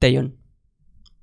Teyun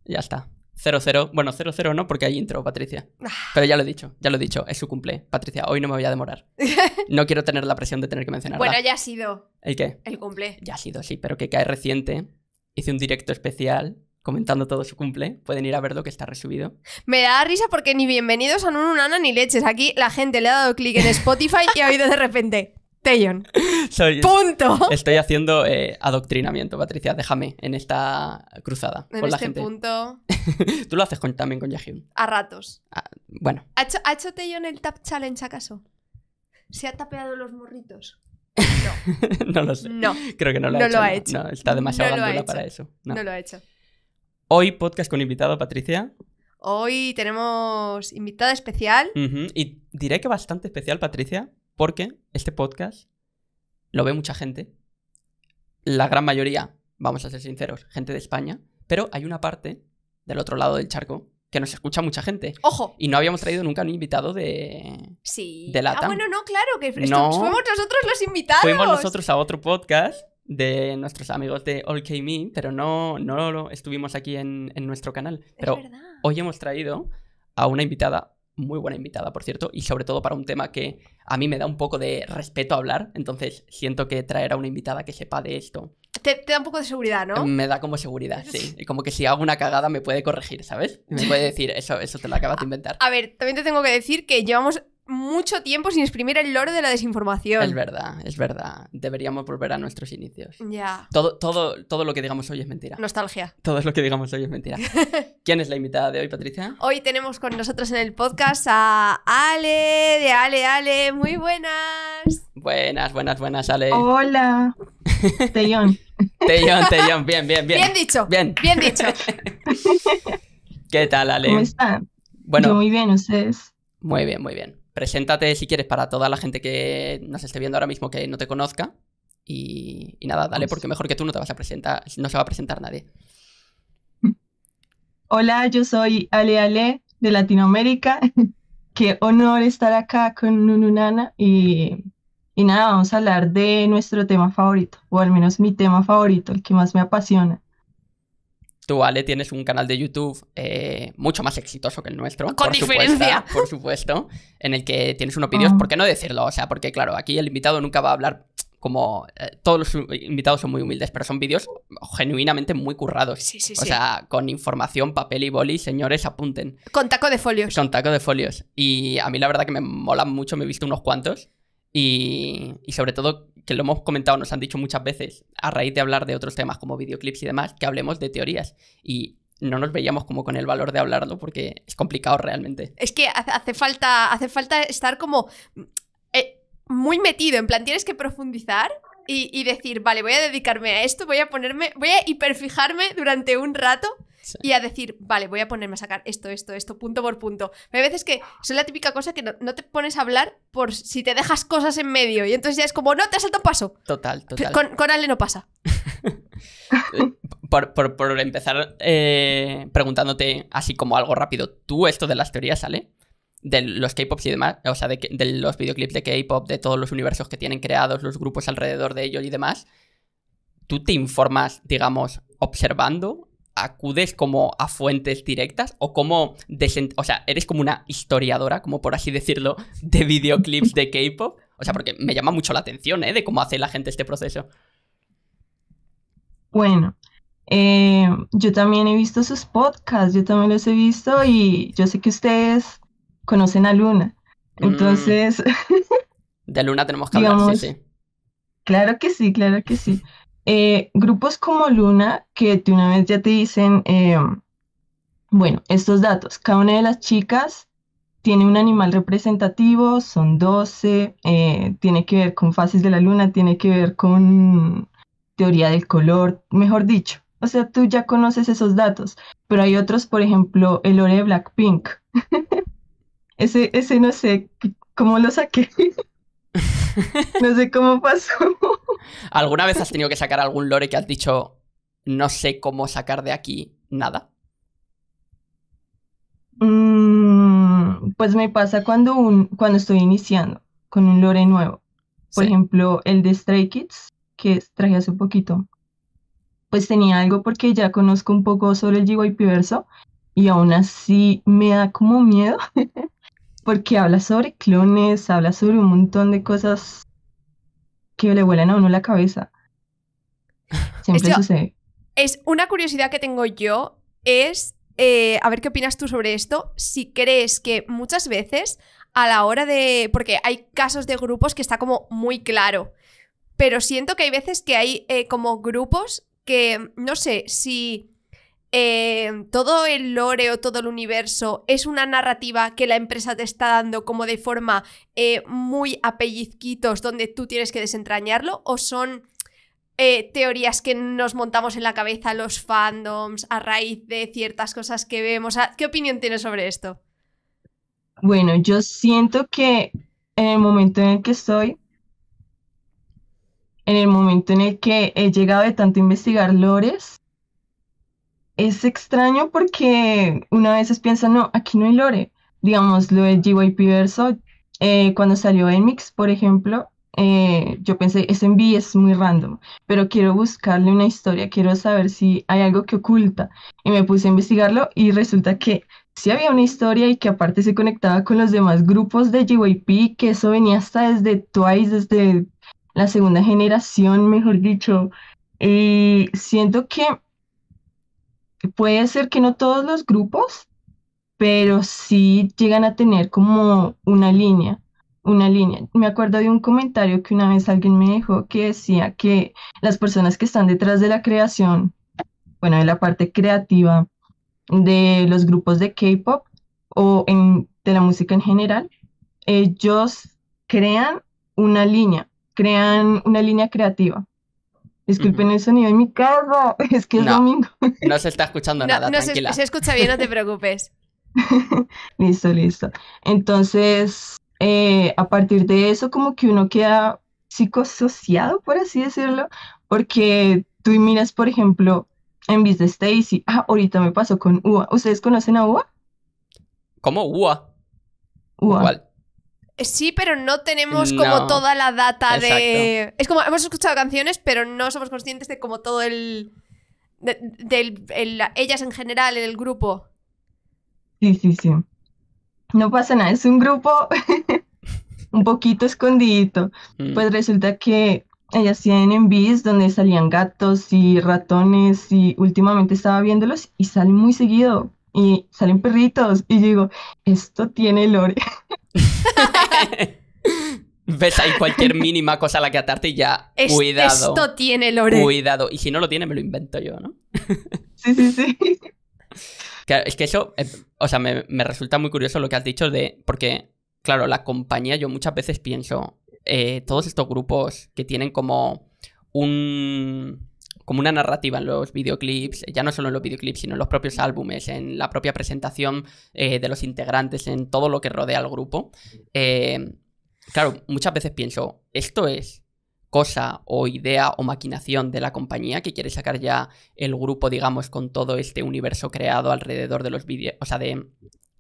Ya está. 0-0. Bueno, 0-0 no, porque hay intro, Patricia. Pero ya lo he dicho, ya lo he dicho. Es su cumple. Patricia, hoy no me voy a demorar. No quiero tener la presión de tener que mencionarla. Bueno, ya ha sido. ¿El qué? El cumple. Ya ha sido, sí, pero que cae reciente. Hice un directo especial comentando todo su cumple. Pueden ir a verlo que está resubido. Me da risa porque ni bienvenidos a Nununana ni leches. Aquí la gente le ha dado clic en Spotify y ha oído de repente Tellon, Soy, punto. Estoy haciendo eh, adoctrinamiento, Patricia. Déjame en esta cruzada. En con este punto. Tú lo haces también con Yahyun A ratos. Ah, bueno. ¿Ha hecho, ¿Ha el Tap Challenge acaso? ¿Se ha tapeado los morritos? No. no lo sé. Creo que no lo ha no hecho. Lo ha hecho. está demasiado no para eso. No. lo ha hecho. Hoy podcast con invitado, Patricia. Hoy tenemos invitada especial. Y diré que bastante especial, Patricia, porque este podcast lo ve mucha gente. La gran mayoría, vamos a ser sinceros, gente de España. Pero hay una parte del otro lado del charco que nos escucha mucha gente. ¡Ojo! Y no habíamos traído nunca un invitado de. Sí. De Ah, bueno, no, claro, que fuimos nosotros los invitados. Fuimos nosotros a otro podcast de nuestros amigos de All Me, pero no, no, estuvimos aquí en, nuestro canal. Pero verdad. hoy hemos traído a una invitada muy buena invitada, por cierto, y sobre todo para un tema que a mí me da un poco de respeto hablar, entonces siento que traer a una invitada que sepa de esto. Te, da un poco de seguridad, ¿no? Me da como seguridad, sí. como que si hago una cagada me puede corregir, ¿sabes? Me puede decir, eso, eso te lo acabas de inventar. a ver, también te tengo que decir que llevamos mucho tiempo sin exprimir el lore de la desinformación. Es verdad, es verdad. Deberíamos volver a nuestros inicios. Ya. Todo, todo, todo lo que digamos hoy es mentira. Nostalgia. Todo lo que digamos hoy es mentira. ¿Quién es la invitada de hoy, Patricia? Hoy tenemos con nosotros en el podcast a Ale, de Ale, Ale. Muy buenas. Buenas, buenas, buenas, Ale. Hola. Tellón. Tellón, Tellón. Bien, bien, bien. Bien dicho. Bien. Bien dicho. ¿Qué tal, Ale? ¿Cómo están? muy bien, ¿ustedes? Muy bien, muy bien preséntate si quieres para toda la gente que nos esté viendo ahora mismo que no te conozca. Y, nada, dale, porque mejor que tú no te vas a presentar, no se va a presentar nadie. Hola, yo soy Ale Ale de Latinoamérica. Qué honor estar acá con Nununana y, y nada, vamos a hablar de nuestro tema favorito, o al menos mi tema favorito, el que más me apasiona, Tú, Ale, tienes un canal de YouTube eh, mucho más exitoso que el nuestro. Con por diferencia. Supuesto, por supuesto. En el que tienes unos vídeos, ah. ¿por qué no decirlo? O sea, porque claro, aquí el invitado nunca va a hablar como eh, todos los invitados son muy humildes, pero son vídeos genuinamente muy currados. Sí, sí, o sea, con información, papel y boli, señores, apunten. Con taco de folios. Son taco de folios. Y a mí la verdad que me molan mucho, me he visto unos cuantos. Y, sobre todo, que lo hemos comentado, nos han dicho muchas veces, a raíz de hablar de otros temas como videoclips y demás, que hablemos de teorías. Y no nos veíamos como con el valor de hablarlo porque es complicado realmente. Es que hace falta, hace falta estar como mm, eh, muy metido, en plan, tienes que profundizar y, y, decir, vale, voy a dedicarme a esto, voy a ponerme, voy a hiperfijarme durante un rato y a decir, vale, voy a ponerme a sacar esto, esto, esto, punto por punto. Hay veces que es la típica cosa que no, te pones a hablar por si te dejas cosas en medio y entonces ya es como, no, te has salto paso. Total, total. Con, Ale no pasa. por, empezar eh, preguntándote así como algo rápido, ¿tú esto de las teorías sale? de los K-pops y demás, o sea, de, de los videoclips de K-pop, de todos los universos que tienen creados, los grupos alrededor de ellos y demás, tú te informas, digamos, observando acudes como a fuentes directas o como o sea, eres como una historiadora, como por así decirlo, de videoclips de K-pop? O sea, porque me llama mucho la atención, ¿eh? De cómo hace la gente este proceso. Bueno, eh, yo también he visto sus podcasts, yo también los he visto y yo sé que ustedes conocen a Luna. Mm. Entonces... De Luna tenemos que hablar, sí, sí. Claro que sí, claro que sí. Eh, grupos como Luna, que de una vez ya te dicen, eh, bueno, estos datos, cada una de las chicas tiene un animal representativo, son 12, eh, tiene que ver con fases de la luna, tiene que ver con teoría del color, mejor dicho. O sea, tú ya conoces esos datos, pero hay otros, por ejemplo, el ore de Blackpink. ese, ese no sé cómo lo saqué. No sé cómo pasó. ¿Alguna vez has tenido que sacar algún lore que has dicho, no sé cómo sacar de aquí nada? Mm, pues me pasa cuando, cuando estoy iniciando con un lore nuevo. Por ejemplo, el de Stray Kids, que traje hace poquito. Pues tenía algo porque ya conozco un poco sobre el y verso y aún así me da como miedo porque habla sobre clones, habla sobre un montón de cosas que le vuelan a uno la cabeza. Siempre sucede. Es una curiosidad que tengo yo, es eh, a ver qué opinas tú sobre esto, si crees que muchas veces a la hora de... porque hay casos de grupos que está como muy claro, pero siento que hay veces que hay eh, como grupos que, no sé, si Em, todo el lore o todo el universo es una narrativa que la empresa te está dando como de forma eh, muy a pellizquitos donde tú tienes que desentrañarlo o son eh, teorías que nos montamos en la cabeza los fandoms a raíz de ciertas cosas que vemos? Ah, ¿Qué opinión tienes sobre esto? Bueno, yo siento que en el momento en el que estoy, en el momento en el que he llegado de tanto investigar lores, es extraño porque una vez piensa, no, aquí no hay lore. Digamos, lo de GYP Verso, eh, cuando salió Enmix, por ejemplo, eh, yo pensé, ese B es muy random, pero quiero buscarle una historia, quiero saber si hay algo que oculta. Y me puse a investigarlo y resulta que sí había una historia y que aparte se conectaba con los demás grupos de GYP, que eso venía hasta desde Twice, desde la segunda generación, mejor dicho. Y siento que puede ser que no todos los grupos, pero sí llegan a tener como una línea, una línea. Me acuerdo de un comentario que una vez alguien me dejó que decía que las personas que están detrás de la creación, bueno, de la parte creativa de los grupos de K-pop o de la música en general, ellos crean una línea, crean una línea creativa. Disculpen el sonido de mi carro, es que es domingo. No se está escuchando nada. No Se, escucha bien, no te preocupes. listo, listo. Entonces, eh, a partir de eso, como que uno queda psicosociado, por así decirlo, porque tú miras, por ejemplo, en Vista Stacy, ah, ahorita me pasó con UA. ¿Ustedes conocen a UA? ¿Cómo UA? UA. Sí, pero no tenemos como toda la data de. Es como hemos escuchado canciones, pero no somos conscientes de como todo el. de, ellas en general, en el grupo. Sí, sí, sí. No pasa nada, es un grupo un poquito escondidito. Mm. Pues resulta que ellas tienen bis donde salían gatos y ratones y últimamente estaba viéndolos y salen muy seguido y salen perritos y yo digo, esto tiene lore. Ves ahí cualquier mínima cosa a la que atarte y ya, cuidado. Esto tiene lore. Cuidado. Y si no lo tiene, me lo invento yo, ¿no? sí, sí, sí. es que eso, eh, o sea, me, resulta muy curioso lo que has dicho de, porque, claro, la compañía, yo muchas veces pienso, eh, todos estos grupos que tienen como un, como una narrativa en los videoclips, ya no solo en los videoclips, sino en los propios álbumes, en la propia presentación eh, de los integrantes, en todo lo que rodea al grupo. Eh, claro, muchas veces pienso, esto es cosa o idea o maquinación de la compañía que quiere sacar ya el grupo, digamos, con todo este universo creado alrededor de los vídeos, o sea, de,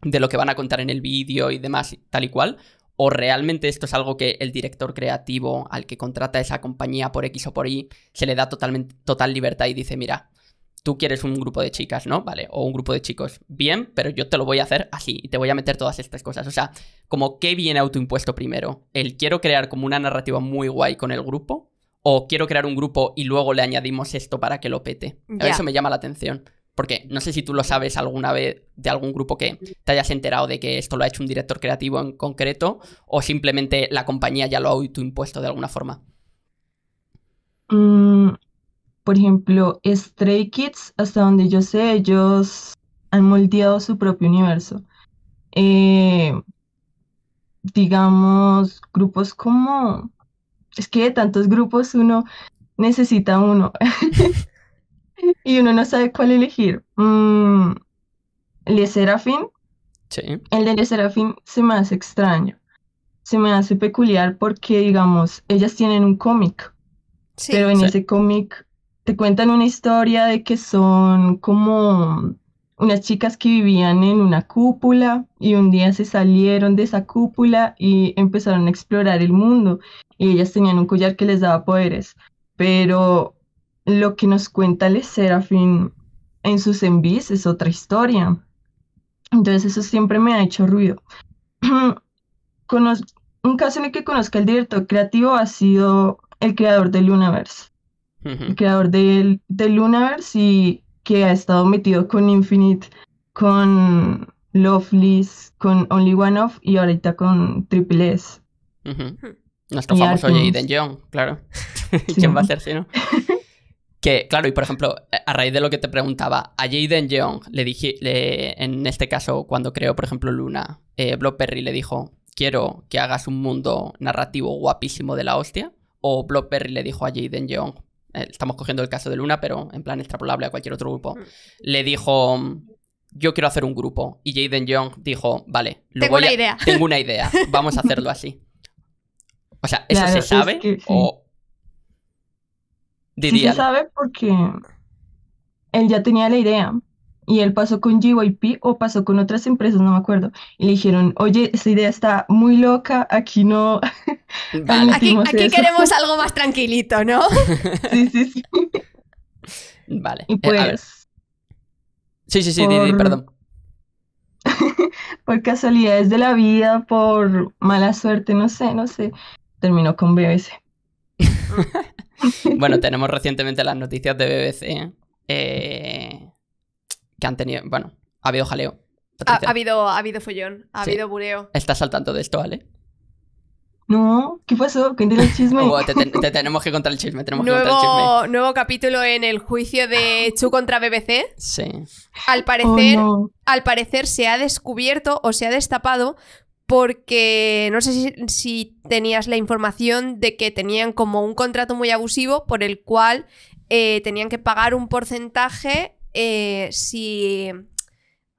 de lo que van a contar en el vídeo y demás, tal y cual, ¿O realmente esto es algo que el director creativo al que contrata esa compañía por X o por Y se le da totalmente, total libertad y dice, mira, tú quieres un grupo de chicas, ¿no? Vale, o un grupo de chicos. Bien, pero yo te lo voy a hacer así y te voy a meter todas estas cosas. O sea, como qué viene autoimpuesto primero. El quiero crear como una narrativa muy guay con el grupo o quiero crear un grupo y luego le añadimos esto para que lo pete. A Eso me llama la atención. Porque no sé si tú lo sabes alguna vez de algún grupo que te hayas enterado de que esto lo ha hecho un director creativo en concreto o simplemente la compañía ya lo ha impuesto de alguna forma. Mm, por ejemplo, Stray Kids, hasta donde yo sé, ellos han moldeado su propio universo. Eh, digamos, grupos como... Es que de tantos grupos uno necesita uno. y uno no sabe cuál elegir. Mm, ¿Le Serafín? Sí. El de Le Serafín se me hace extraño. Se me hace peculiar porque, digamos, ellas tienen un cómic. Sí, pero en ese cómic te cuentan una historia de que son como unas chicas que vivían en una cúpula y un día se salieron de esa cúpula y empezaron a explorar el mundo y ellas tenían un collar que les daba poderes, pero lo que nos cuenta el Serafín en sus envíos es otra historia. Entonces eso siempre me ha hecho ruido. un caso en el que conozca el director creativo ha sido el creador de Lunaverse. El creador de, de Lunaverse y que ha estado metido con Infinite, con Loveless, con Only One Off y ahorita con Triple S. Hmm. Nuestro y famoso Young, claro. ¿Quién va a ser si no? Que, claro, y por ejemplo, eh, a raíz de lo que te preguntaba, a Jaden Young, le dije, en este caso, cuando creó, por ejemplo, Luna, eh, Perry le dijo, quiero que hagas un mundo narrativo guapísimo de la hostia, o Perry le dijo a Jaden Young, eh, estamos cogiendo el caso de Luna, pero en plan extrapolable a cualquier otro grupo, mm. le dijo, yo quiero hacer un grupo, y Jaden Young dijo, vale, tengo una idea. Tengo una idea, vamos a hacerlo así. O sea, ¿eso se sabe? o, Diría. Sí se sabe porque él ya tenía la idea y él pasó con GYP o pasó con otras empresas, no me acuerdo, y le dijeron, oye, esa idea está muy loca, aquí no... aquí, queremos algo más tranquilito, ¿no? sí, sí, sí. Vale. Y eh, pues... sí, sí, sí, perdón. por casualidades de la vida, por mala suerte, no sé, no sé, terminó con BBC. bueno, tenemos recientemente las noticias de BBC eh, que han tenido. Bueno, ha habido jaleo. Ha, habido, ha habido follón, ha habido bureo. ¿Estás al tanto de esto, Ale? No, ¿qué pasó? ¿Qué tiene el chisme. te, tenemos que contar el chisme, tenemos nuevo, que contar el chisme. Nuevo capítulo en el juicio de Chu contra BBC. Sí. Al parecer, oh, al parecer se ha descubierto o se ha destapado porque no sé si, tenías la información de que tenían como un contrato muy abusivo por el cual eh, tenían que pagar un porcentaje eh, si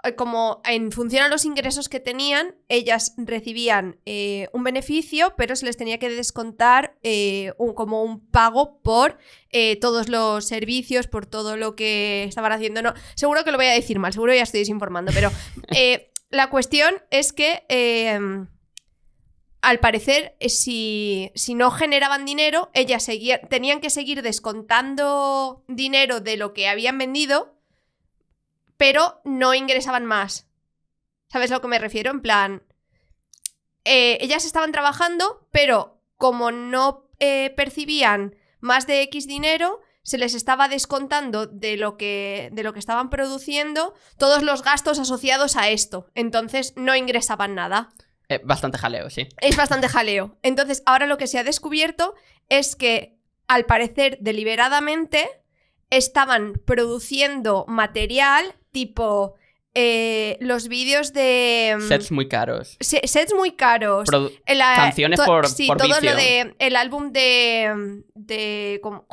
eh, como en función a los ingresos que tenían, ellas recibían un beneficio, pero se les tenía que descontar como un pago por todos los servicios, por todo lo que estaban haciendo. No, seguro que lo voy a decir mal, seguro ya estoy desinformando, pero la cuestión es que, em, al parecer, eh, si, no generaban dinero, ellas tenían que seguir descontando dinero de lo que habían vendido, pero no ingresaban más. ¿Sabes a lo que me refiero? En plan, eh, ellas estaban trabajando, pero como no eh, percibían más de X dinero, se les estaba descontando de lo que, de lo que estaban produciendo todos los gastos asociados a esto. Entonces no ingresaban nada. Eh, bastante jaleo, sí. Es bastante jaleo. Entonces ahora lo que se ha descubierto es que, al parecer, deliberadamente estaban produciendo material tipo eh, los vídeos de. Mm, sets muy caros. sets muy caros. canciones por. todo lo El álbum de. Mm,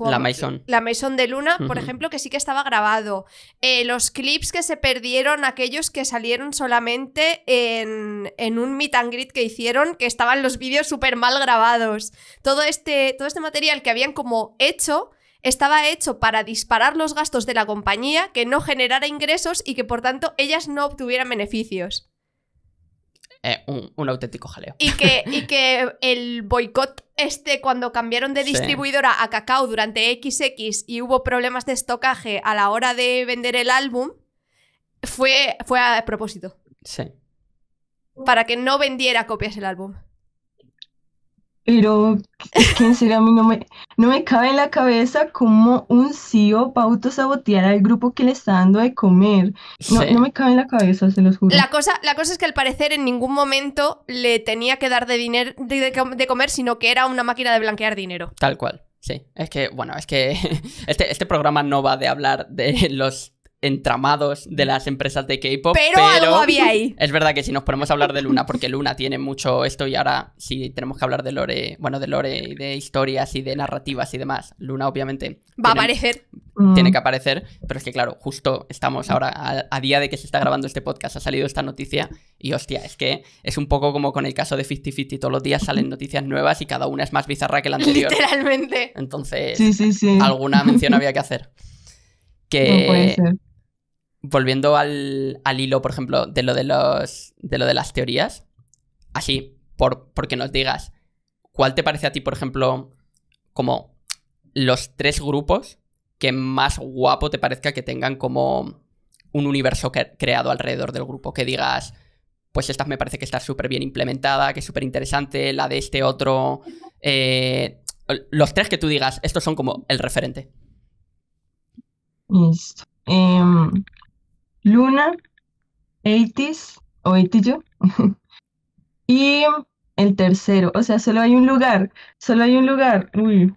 la Maison. La Maison de Luna, por ejemplo, que sí que estaba grabado. Eh, los clips que se perdieron, aquellos que salieron solamente en, en un meet and greet que hicieron, que estaban los vídeos súper mal grabados. Todo este, todo este material que habían como hecho estaba hecho para disparar los gastos de la compañía, que no generara ingresos y que por tanto ellas no obtuvieran beneficios. Eh, un, auténtico jaleo. Y que, y que el boicot este, cuando cambiaron de distribuidora a Cacao durante XX y hubo problemas de estocaje a la hora de vender el álbum, fue, fue a propósito. Sí. Para que no vendiera copias el álbum. Pero es que a mí no me, no me cabe en la cabeza cómo un CEO para autosabotear al grupo que le está dando de comer. No, me cabe en la cabeza, se los juro. La cosa, la cosa es que al parecer en ningún momento le tenía que dar de, dinero comer, sino que era una máquina de blanquear dinero. Tal cual. Sí, es que, bueno, es que este, este programa no va de hablar de los entramados de las empresas de K-pop. Pero, algo había ahí. Es verdad que si nos ponemos a hablar de Luna, porque Luna tiene mucho esto y ahora Si tenemos que hablar de lore, bueno, de lore y de historias y de narrativas y demás. Luna obviamente va a aparecer. Mm. Tiene que aparecer, pero es que claro, justo estamos ahora a, día de que se está grabando este podcast, ha salido esta noticia y hostia, es que es un poco como con el caso de 50-50, todos los días salen noticias nuevas y cada una es más bizarra que la anterior. Literalmente. Entonces, sí, sí, sí. alguna mención había que hacer. Que, volviendo al, hilo, por ejemplo, de lo de, los, de, lo de las teorías, así, por, porque nos digas, ¿cuál te parece a ti, por ejemplo, como los tres grupos que más guapo te parezca que tengan como un universo creado alrededor del grupo? Que digas, pues esta me parece que está súper bien implementada, que es súper interesante, la de este otro... Eh, los tres que tú digas, estos son como el referente. Em, Luna, 80 o 80 y el tercero, o sea, solo hay un lugar, solo hay un lugar. Uy.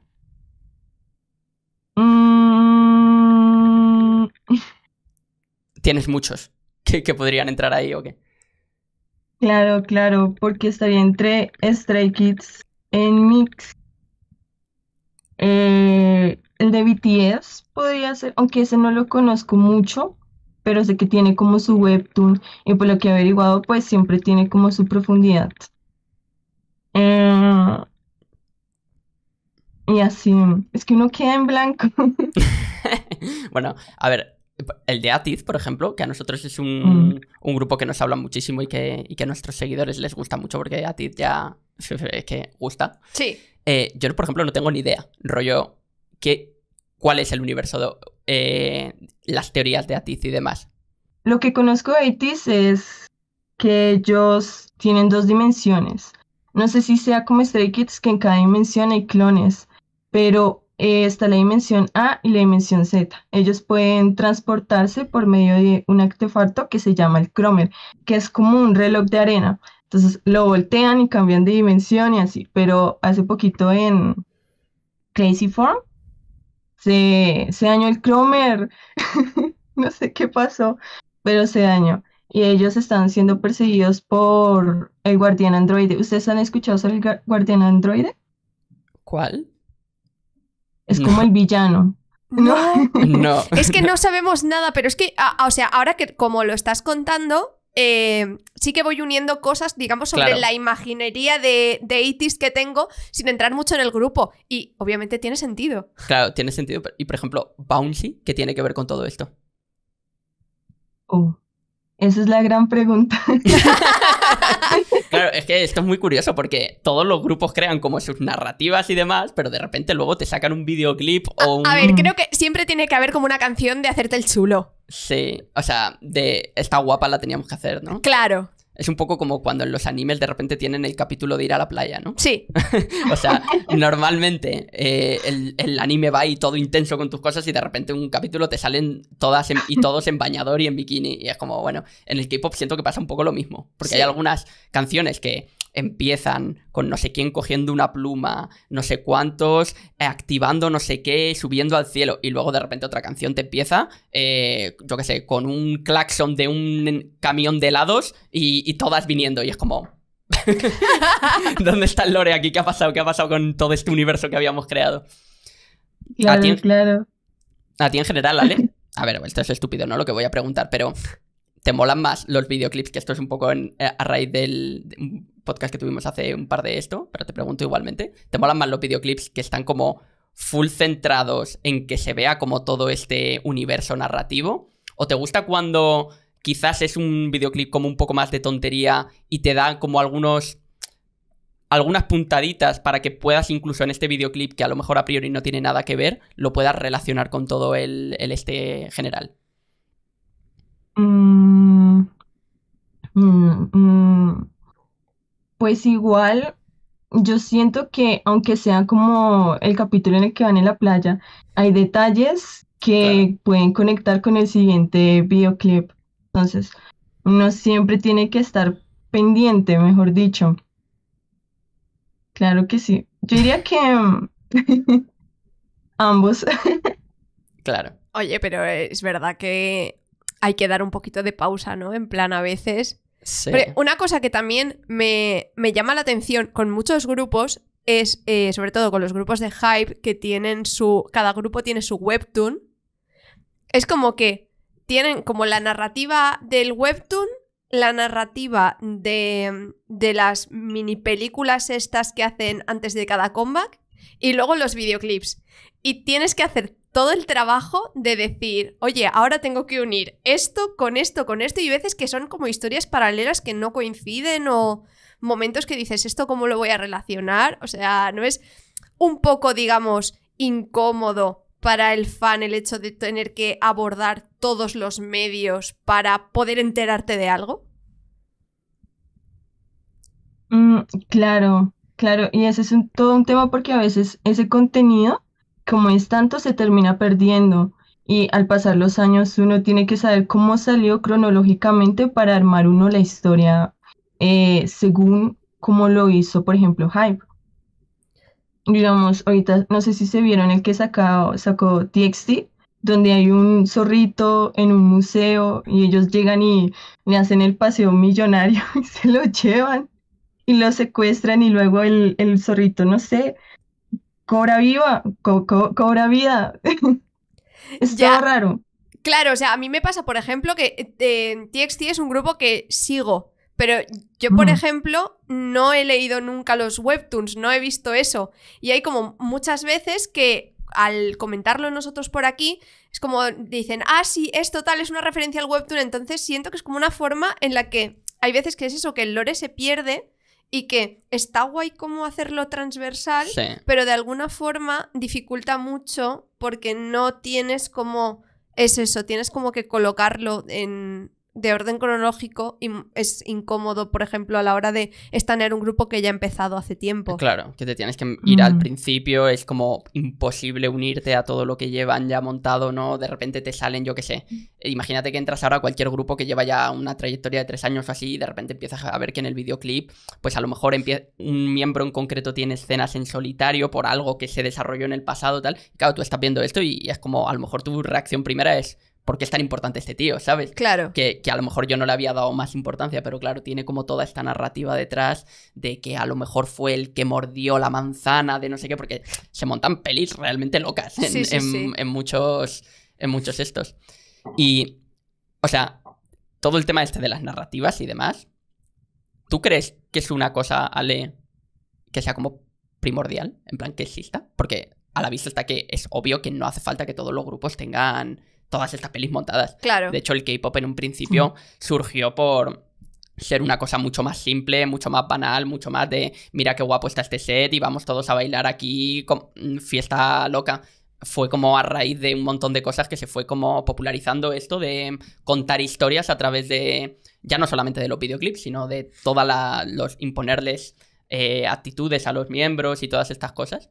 Mm. Tienes muchos que, podrían entrar ahí o qué. Claro, claro, porque estaría entre Stray Kids en Mix. Eh, el de BTS podría ser, aunque ese no lo conozco mucho, pero sé que tiene como su webtoon y por lo que he averiguado, pues siempre tiene como su profundidad. Eh, y así, es que uno queda en blanco. bueno, a ver, el de Atiz, por ejemplo, que a nosotros es mm. un, grupo que nos habla muchísimo y que, que, a nuestros seguidores les gusta mucho porque Atiz ya es que gusta. Sí. Eh, yo, por ejemplo, no tengo ni idea, rollo, qué, cuál es el universo, de, eh, las teorías de Atis y demás. Lo que conozco de Atis es que ellos tienen dos dimensiones. No sé si sea como Stray Kids, que en cada dimensión hay clones, pero eh, está la dimensión A y la dimensión Z. Ellos pueden transportarse por medio de un artefacto que se llama el Cromer, que es como un reloj de arena. Entonces lo voltean y cambian de dimensión y así. Pero hace poquito en Crazy Form se, se dañó el Cromer, no sé qué pasó, pero se dañó. Y ellos están siendo perseguidos por el guardián androide. ¿Ustedes han escuchado sobre el guardián androide? ¿Cuál? Es como el villano. No. no. es que no sabemos nada, pero es que, ah, ah, o sea, ahora que como lo estás contando, eh, sí que voy uniendo cosas, digamos, sobre la imaginería de, de que tengo sin entrar mucho en el grupo. Y obviamente tiene sentido. Claro, tiene sentido. Y por ejemplo, Bouncy, ¿qué tiene que ver con todo esto? Oh, esa es la gran pregunta. Claro, es que esto es muy curioso porque todos los grupos crean como sus narrativas y demás, pero de repente luego te sacan un videoclip o un... A ver, creo que siempre tiene que haber como una canción de hacerte el chulo. Sí, o sea, de esta guapa la teníamos que hacer, ¿no? Claro. Es un poco como cuando en los animes de repente tienen el capítulo de ir a la playa, ¿no? Sí. o sea, normalmente eh, el, anime va y todo intenso con tus cosas y de repente un capítulo te salen todas y todos en bañador y en bikini. Y es como, bueno, en el K-pop siento que pasa un poco lo mismo. Porque hay algunas canciones que empiezan con no sé quién cogiendo una pluma, no sé cuántos, eh, activando no sé qué, subiendo al cielo, y luego de repente otra canción te empieza, eh, yo qué sé, con un claxon de un camión de helados y, y todas viniendo, y es como... ¿Dónde está el lore aquí? ¿Qué ha pasado? ¿Qué ha pasado con todo este universo que habíamos creado? a ti en... general, Ale. A ver, esto es estúpido, ¿no? Lo que voy a preguntar, pero ¿te molan más los videoclips? Que esto es un poco eh, a raíz del podcast que tuvimos hace un par de esto, pero te pregunto igualmente, ¿te molan más los videoclips que están como full centrados en que se vea como todo este universo narrativo? ¿O te gusta cuando quizás es un videoclip como un poco más de tontería y te dan como algunos algunas puntaditas para que puedas incluso en este videoclip que a lo mejor a priori no tiene nada que ver, lo puedas relacionar con todo el, este general. Mmm... Pues igual, yo siento que aunque sea como el capítulo en el que van en la playa, hay detalles que pueden conectar con el siguiente videoclip. Entonces, uno siempre tiene que estar pendiente, mejor dicho. Claro que sí. Yo diría que mm, ambos. claro. Oye, pero es verdad que hay que dar un poquito de pausa, ¿no? En plan, a veces una cosa que también me, llama la atención con muchos grupos es, eh, sobre todo con los grupos de hype que tienen su. Cada grupo tiene su webtoon. Es como que tienen como la narrativa del webtoon, la narrativa de, de las mini películas estas que hacen antes de cada comeback y luego los videoclips y tienes que hacer todo el trabajo de decir, oye, ahora tengo que unir esto con esto, con esto, y veces que son como historias paralelas que no coinciden o momentos que dices, ¿esto cómo lo voy a relacionar? O sea, ¿no es un poco, digamos, incómodo para el fan el hecho de tener que abordar todos los medios para poder enterarte de algo? Mm, claro, claro, y ese es todo un tema porque a veces ese contenido como es tanto, se termina perdiendo y al pasar los años uno tiene que saber cómo salió cronológicamente para armar uno la historia eh, según cómo lo hizo, por ejemplo, Hype. Digamos, ahorita no sé si se vieron el que sacó, sacó TXT, donde hay un zorrito en un museo y ellos llegan y le hacen el paseo millonario y se lo llevan y lo secuestran y luego el, el zorrito, no sé, cobra viva, cobra vida. es ya. raro. Claro, o sea, a mí me pasa, por ejemplo, que TXT eh, es un grupo que sigo, pero yo, por mm. ejemplo, no he leído nunca los webtoons, no he visto eso. Y hay como muchas veces que al comentarlo nosotros por aquí, es como dicen, ah, sí, esto tal, es una referencia al webtoon, entonces siento que es como una forma en la que hay veces que es eso, que el lore se pierde y que está guay cómo hacerlo transversal, pero de alguna forma dificulta mucho porque no tienes como... Es eso, tienes como que colocarlo en, de orden cronológico es incómodo, por ejemplo, a la hora de estanear un grupo que ya ha empezado hace tiempo. Claro, que te tienes que ir al mm. principio, es como imposible unirte a todo lo que llevan ya montado, ¿no? De repente te salen, yo qué sé. Mm. Eh, imagínate que entras ahora a cualquier grupo que lleva ya una trayectoria de tres años o así, y de repente empiezas a ver que en el videoclip, pues a lo mejor un miembro en concreto tiene escenas en solitario por algo que se desarrolló en el pasado, tal. Y claro, tú estás viendo esto y es como, a lo mejor tu reacción primera es ¿por qué es tan importante este tío? ¿Sabes? Claro. Que, que, a lo mejor yo no le había dado más importancia, pero claro, tiene como toda esta narrativa detrás de que a lo mejor fue el que mordió la manzana, de no sé qué, porque se montan pelis realmente locas en, muchos, en muchos estos. Y, o sea, todo el tema este de las narrativas y demás, ¿tú crees que es una cosa, Ale, que sea como primordial, en plan que exista? Porque a la vista está que es obvio que no hace falta que todos los grupos tengan todas estas pelis montadas. Claro. De hecho, el K-pop en un principio surgió por ser una cosa mucho más simple, mucho más banal, mucho más de mira qué guapo está este set y vamos todos a bailar aquí, con mm, fiesta loca. Fue como a raíz de un montón de cosas que se fue como popularizando esto de contar historias a través de, ya no solamente de los videoclips, sino de todas los imponerles eh, actitudes a los miembros y todas estas cosas.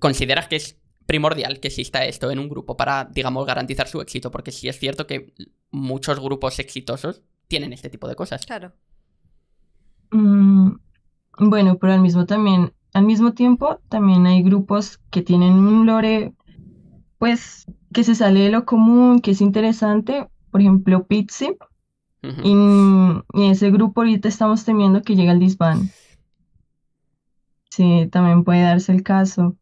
¿Consideras que es primordial que exista esto en un grupo para, digamos, garantizar su éxito, porque sí es cierto que muchos grupos exitosos tienen este tipo de cosas. Claro. Mm, bueno, pero al mismo también, al mismo tiempo, también hay grupos que tienen un lore, pues, que se sale de lo común, que es interesante. Por ejemplo, pizzi y, ese grupo ahorita estamos temiendo que llegue el disband. Sí, también puede darse el caso.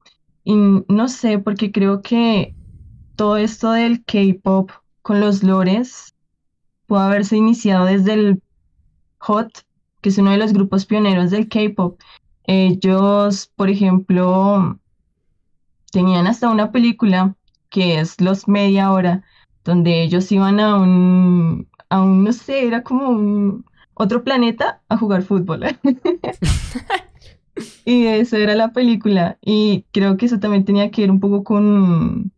Y no sé, porque creo que todo esto del K-pop con los lores pudo haberse iniciado desde el HOT, que es uno de los grupos pioneros del K-pop. Ellos, por ejemplo, tenían hasta una película que es Los Media Hora, donde ellos iban a un, a un no sé, era como un otro planeta a jugar fútbol. Y eso era la película. Y creo que eso también tenía que ver un poco con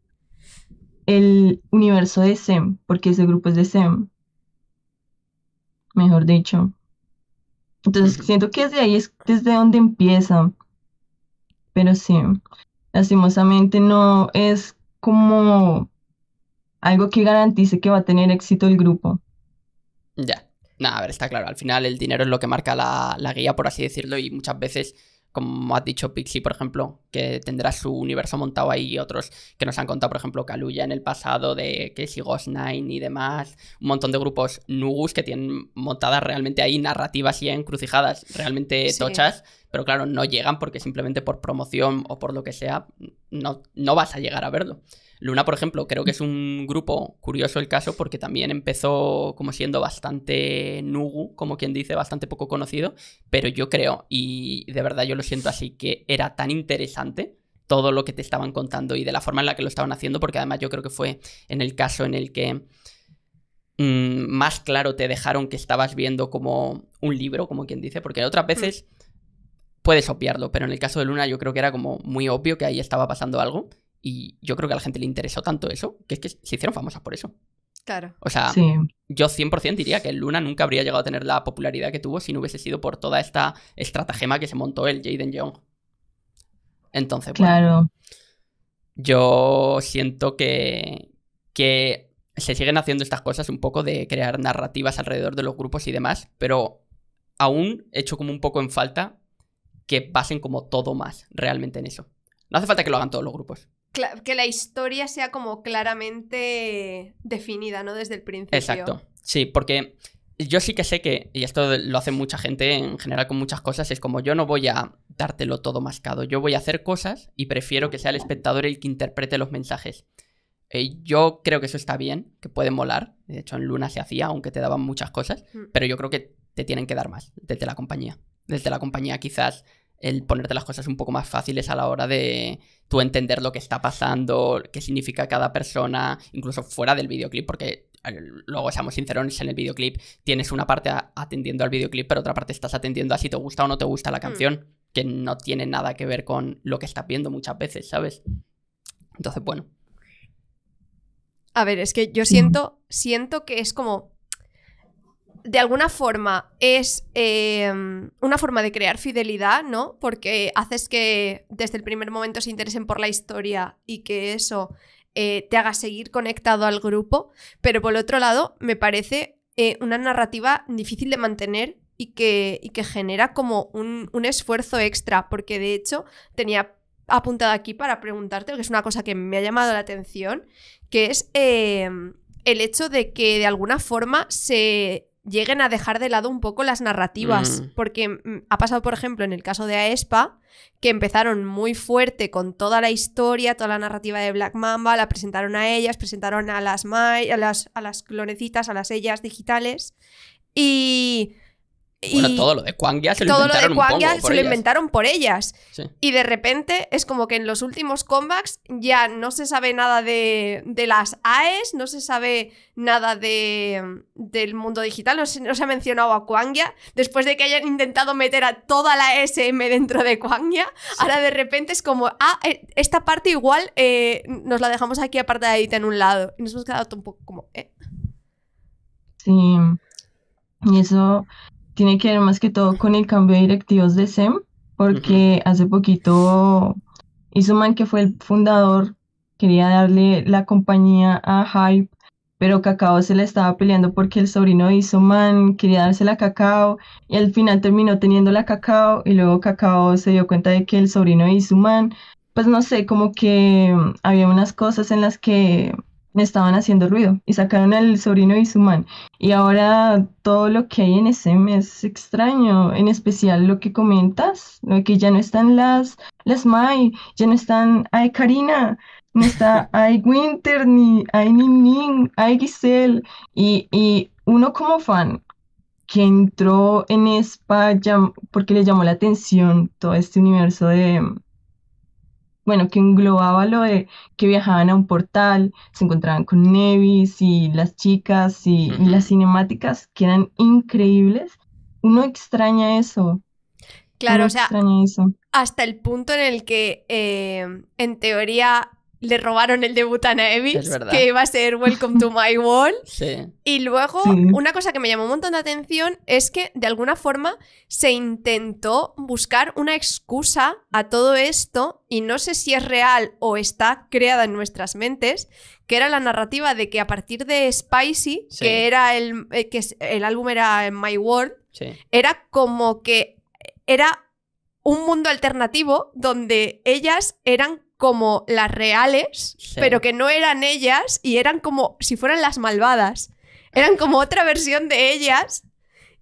el universo de SEM, porque ese grupo es de SEM. Mejor dicho. Entonces siento que desde ahí es desde donde empieza. Pero sí, lastimosamente no es como algo que garantice que va a tener éxito el grupo. Ya. Nada, a ver, está claro. Al final el dinero es lo que marca la, guía, por así decirlo, y muchas veces como has dicho Pixie, por ejemplo, que tendrá su universo montado ahí, otros que nos han contado, por ejemplo, Caluya en el pasado, de que si Ghost Nine y demás, un montón de grupos Nugus que tienen montadas realmente ahí narrativas y encrucijadas realmente tochas, pero claro, no llegan porque simplemente por promoción o por lo que sea, no, no vas a llegar a verlo. Luna, por ejemplo, creo que es un grupo curioso el caso porque también empezó como siendo bastante nugu, como quien dice, bastante poco conocido, pero yo creo, y de verdad yo lo siento así, que era tan interesante todo lo que te estaban contando y de la forma en la que lo estaban haciendo, porque además yo creo que fue en el caso en el que mm, más claro te dejaron que estabas viendo como un libro, como quien dice, porque otras mm. veces puedes obviarlo, pero en el caso de Luna yo creo que era como muy obvio que ahí estaba pasando algo y yo creo que a la gente le interesó tanto eso, que es que se hicieron famosas por eso. Claro. O sea, yo 100% diría que Luna nunca habría llegado a tener la popularidad que tuvo si no hubiese sido por toda esta estratagema que se montó el Jaden Young. Entonces, bueno, claro. yo siento que, que se siguen haciendo estas cosas un poco de crear narrativas alrededor de los grupos y demás, pero aún hecho como un poco en falta que pasen como todo más realmente en eso. No hace falta que lo hagan todos los grupos, que la historia sea como claramente definida, ¿no? Desde el principio. Exacto. Sí, porque yo sí que sé que, y esto lo hace mucha gente en general con muchas cosas, es como yo no voy a dártelo todo mascado, yo voy a hacer cosas y prefiero que sea el espectador el que interprete los mensajes. Eh, yo creo que eso está bien, que puede molar, de hecho en Luna se hacía, aunque te daban muchas cosas, mm. pero yo creo que te tienen que dar más desde la compañía. Desde la compañía quizás el ponerte las cosas un poco más fáciles a la hora de, tú entender lo que está pasando, qué significa cada persona, incluso fuera del videoclip, porque luego seamos sinceros, en el videoclip tienes una parte atendiendo al videoclip, pero otra parte estás atendiendo a si te gusta o no te gusta la hmm. canción, que no tiene nada que ver con lo que estás viendo muchas veces, ¿sabes? Entonces, bueno. A ver, es que yo siento, siento que es como de alguna forma es eh, una forma de crear fidelidad, ¿no? Porque haces que desde el primer momento se interesen por la historia y que eso eh, te haga seguir conectado al grupo, pero por otro lado me parece eh, una narrativa difícil de mantener y que, que genera como un, esfuerzo extra, porque de hecho tenía apuntado aquí para preguntarte, que es una cosa que me ha llamado la atención, que es el hecho de que de alguna forma se lleguen a dejar de lado un poco las narrativas. Mm. Porque mm, ha pasado, por ejemplo, en el caso de Aespa, que empezaron muy fuerte con toda la historia, toda la narrativa de Black Mamba, la presentaron a ellas, presentaron a las, a a las clonecitas, a las ellas digitales. Y bueno, todo lo de Kuangya se lo inventaron. Todo lo de por se ellas. lo inventaron por ellas. Y de repente es como que en los últimos comebacks ya no se sabe nada de, las AES, no se sabe nada de, del mundo digital, no se, ha mencionado a Kuangya. Después de que hayan intentado meter a toda la e SM dentro de Kuangya, ahora de repente es como, ah, eh, esta parte igual eh, nos la dejamos aquí aparte de apartadita en un lado. Y nos hemos quedado un poco como, eh. Sí. Y eso tiene que ver más que todo con el cambio de directivos de SEM, porque hace poquito Isuman, que fue el fundador, quería darle la compañía a Hype, pero Cacao se le estaba peleando porque el sobrino de Isuman quería dársela a Cacao y al final terminó teniendo la Cacao y luego Cacao se dio cuenta de que el sobrino de Isuman... pues no sé, como que había unas cosas en las que me estaban haciendo ruido y sacaron al sobrino su man Y ahora todo lo que hay en SM es extraño, en especial lo que comentas, lo que ya no están las, las Mai, ya no están Ay Karina, no está Ay Winter, ni Ay Nin Ay Giselle. Y, y uno como fan que entró en Spa porque le llamó la atención todo este universo de, bueno, que englobaba lo de que viajaban a un portal, se encontraban con Nevis y las chicas y, las cinemáticas que eran increíbles. Uno extraña eso. Claro, o sea, eso. hasta el punto en el que eh, en teoría le robaron el debut a que iba a ser Welcome to My world Y luego, una cosa que me llamó un montón de atención es que de alguna forma se intentó buscar una excusa a todo esto, y no sé si es real o está creada en nuestras mentes, que era la narrativa de que a partir de Spicy, que era el, eh, que el álbum era My World, era como que era un mundo alternativo donde ellas eran como las reales, pero que no eran ellas y eran como si fueran las malvadas. Eran como otra versión de ellas.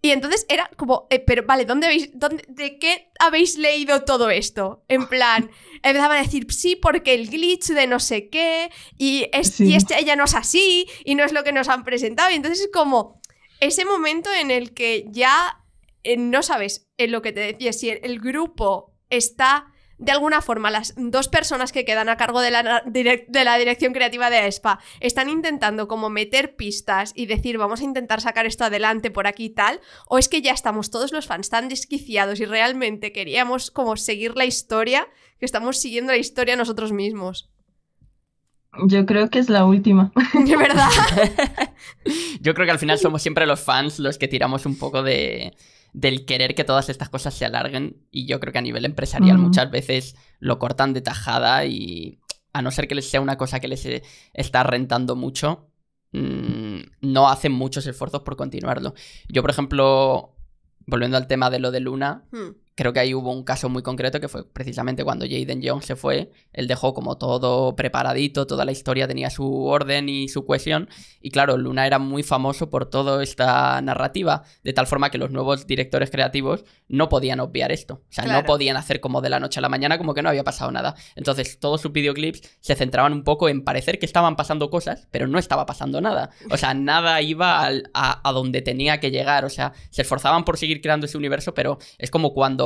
Y entonces era como, eh, pero vale, ¿dónde ¿de qué habéis leído todo esto? En plan, empezaban a decir, sí, porque el glitch de no sé qué, y, es, ella este no es así, y no es lo que nos han presentado. Y entonces es como ese momento en el que ya eh, no sabes en eh, lo que te decía, si el grupo está de alguna forma las dos personas que quedan a cargo de la, de la dirección creativa de Aespa están intentando como meter pistas y decir vamos a intentar sacar esto adelante por aquí y tal, o es que ya estamos todos los fans tan desquiciados y realmente queríamos como seguir la historia, que estamos siguiendo la historia nosotros mismos. Yo creo que es la última. De verdad. Yo creo que al final somos siempre los fans los que tiramos un poco de, del querer que todas estas cosas se alarguen y yo creo que a nivel empresarial muchas veces lo cortan de tajada y a no ser que les sea una cosa que les e-, está rentando mucho, mm, no hacen muchos esfuerzos por continuarlo. Yo, por ejemplo, volviendo al tema de lo de Luna, hmm creo que ahí hubo un caso muy concreto que fue precisamente cuando Jaden Young se fue, él dejó como todo preparadito, toda la historia tenía su orden y su cohesión, y claro, Luna era muy famoso por toda esta narrativa, de tal forma que los nuevos directores creativos no podían obviar esto, o sea, no podían hacer como de la noche a la mañana como que no había pasado nada. Entonces, todos sus videoclips se centraban un poco en parecer que estaban pasando cosas, pero no estaba pasando nada, o sea, nada iba a donde tenía que llegar, o sea, se esforzaban por seguir creando ese universo, pero es como cuando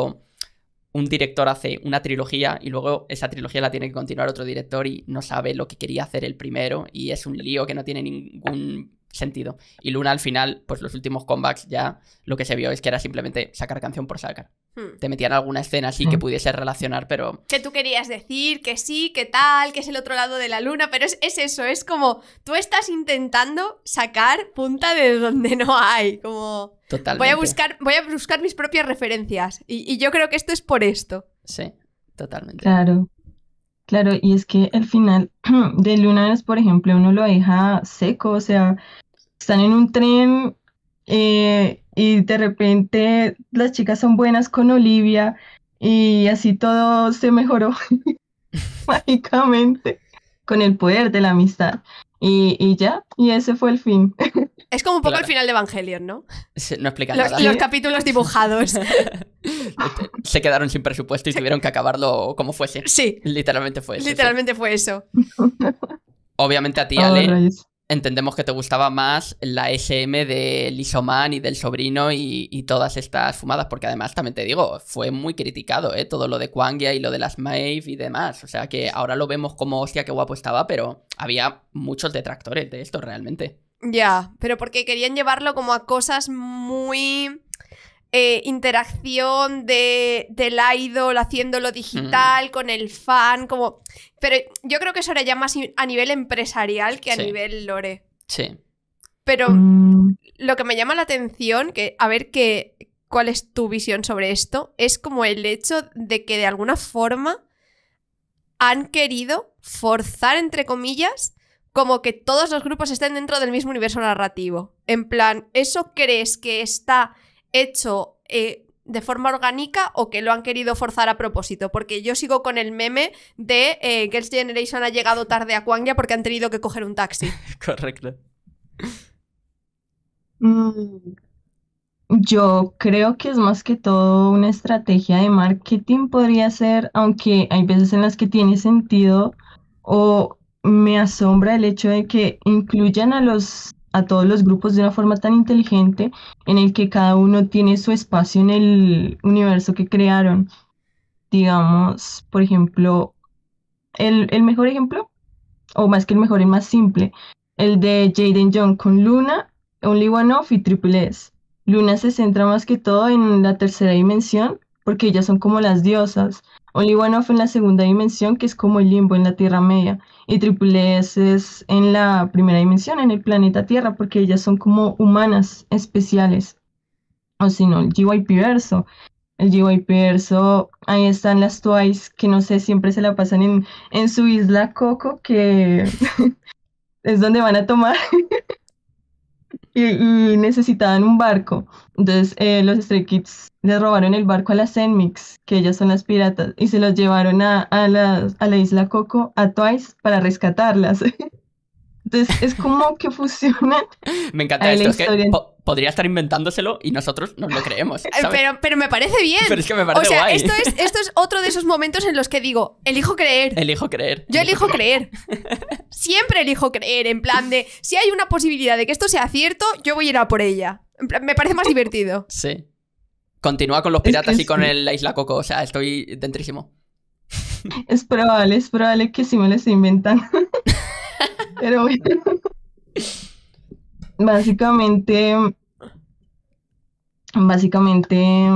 un director hace una trilogía y luego esa trilogía la tiene que continuar otro director y no sabe lo que quería hacer el primero y es un lío que no tiene ningún sentido. Y Luna al final, pues los últimos comebacks ya lo que se vio es que era simplemente sacar canción por sacar. Hmm. Te metían alguna escena así que hmm. pudiese relacionar, pero... Que tú querías decir, que sí, que tal, que es el otro lado de la luna, pero es, es eso, es como tú estás intentando sacar punta de donde no hay, como... Voy a buscar, voy a buscar mis propias referencias. Y, yo creo que esto es por esto. Sí, totalmente. Claro. Claro, y es que al final de lunas, por ejemplo, uno lo deja seco, o sea, están en un tren eh, y de repente las chicas son buenas con Olivia y así todo se mejoró mágicamente con el poder de la amistad. Y, y, ya, y ese fue el fin. Es como un poco el final de Evangelion, ¿no? No explica los, nada. Los capítulos dibujados. Se quedaron sin presupuesto y tuvieron que acabarlo como fuese. Sí. Literalmente fue eso. Literalmente fue eso. Obviamente a ti, Ale, entendemos que te gustaba más la e SM de Lisoman y del sobrino y, todas estas fumadas, porque además también te digo, fue muy criticado, ¿eh? Todo lo de Kwangia y lo de las Maeve y demás. O sea que ahora lo vemos como hostia, qué guapo estaba, pero había muchos detractores de esto realmente. Ya, pero porque querían llevarlo como a cosas muy eh, interacción de, del idol haciéndolo digital con el fan, como... Pero yo creo que eso era ya más a nivel empresarial que a nivel lore. Sí. Pero mm. lo que me llama la atención, que a ver qué cuál es tu visión sobre esto, es como el hecho de que de alguna forma han querido forzar, entre comillas, como que todos los grupos estén dentro del mismo universo narrativo. En plan, ¿eso crees que está hecho eh, de forma orgánica o que lo han querido forzar a propósito. Porque yo sigo con el meme de eh, Girls' Generation ha llegado tarde a Kwangia porque han tenido que coger un taxi. Correcto. Mm, yo creo que es más que todo una estrategia de marketing, podría ser, aunque hay veces en las que tiene sentido o me asombra el hecho de que incluyan a los a todos los grupos de una forma tan inteligente en el que cada uno tiene su espacio en el universo que crearon. Digamos, por ejemplo, el, mejor ejemplo, o más que el mejor, y más simple, el de Jaden Young con Luna, Only One Off y Triple S. Luna se centra más que todo en la tercera dimensión, porque ellas son como las diosas, fue en la segunda dimensión, que es como el limbo en la Tierra Media, y Triple S es en la primera dimensión, en el planeta Tierra, porque ellas son como humanas especiales. O si no, el GYP verso. El GYP verso, ahí están las Twice, que no sé, siempre se la pasan en, en su isla Coco, que es donde van a tomar. y, necesitaban un barco. Entonces eh, los Stray Kids les robaron el barco a las Enmix, que ellas son las piratas, y se los llevaron a, la, a la isla Coco, a Twice, para rescatarlas. Entonces es como que funciona Me encanta esto. que podría estar inventándoselo y nosotros no lo creemos. Eh, pero, me parece bien. o sea, Esto es, otro de esos momentos en los que digo, elijo creer. Elijo creer. Yo elijo creer. Siempre elijo creer, en plan de, si hay una posibilidad de que esto sea cierto, yo voy a ir a por ella. Me parece más divertido. Sí. Continúa con los piratas y con el, la isla Coco. O sea, estoy dentrísimo. Es probable, es probable que si me lo inventan. Pero bueno. Básicamente, básicamente,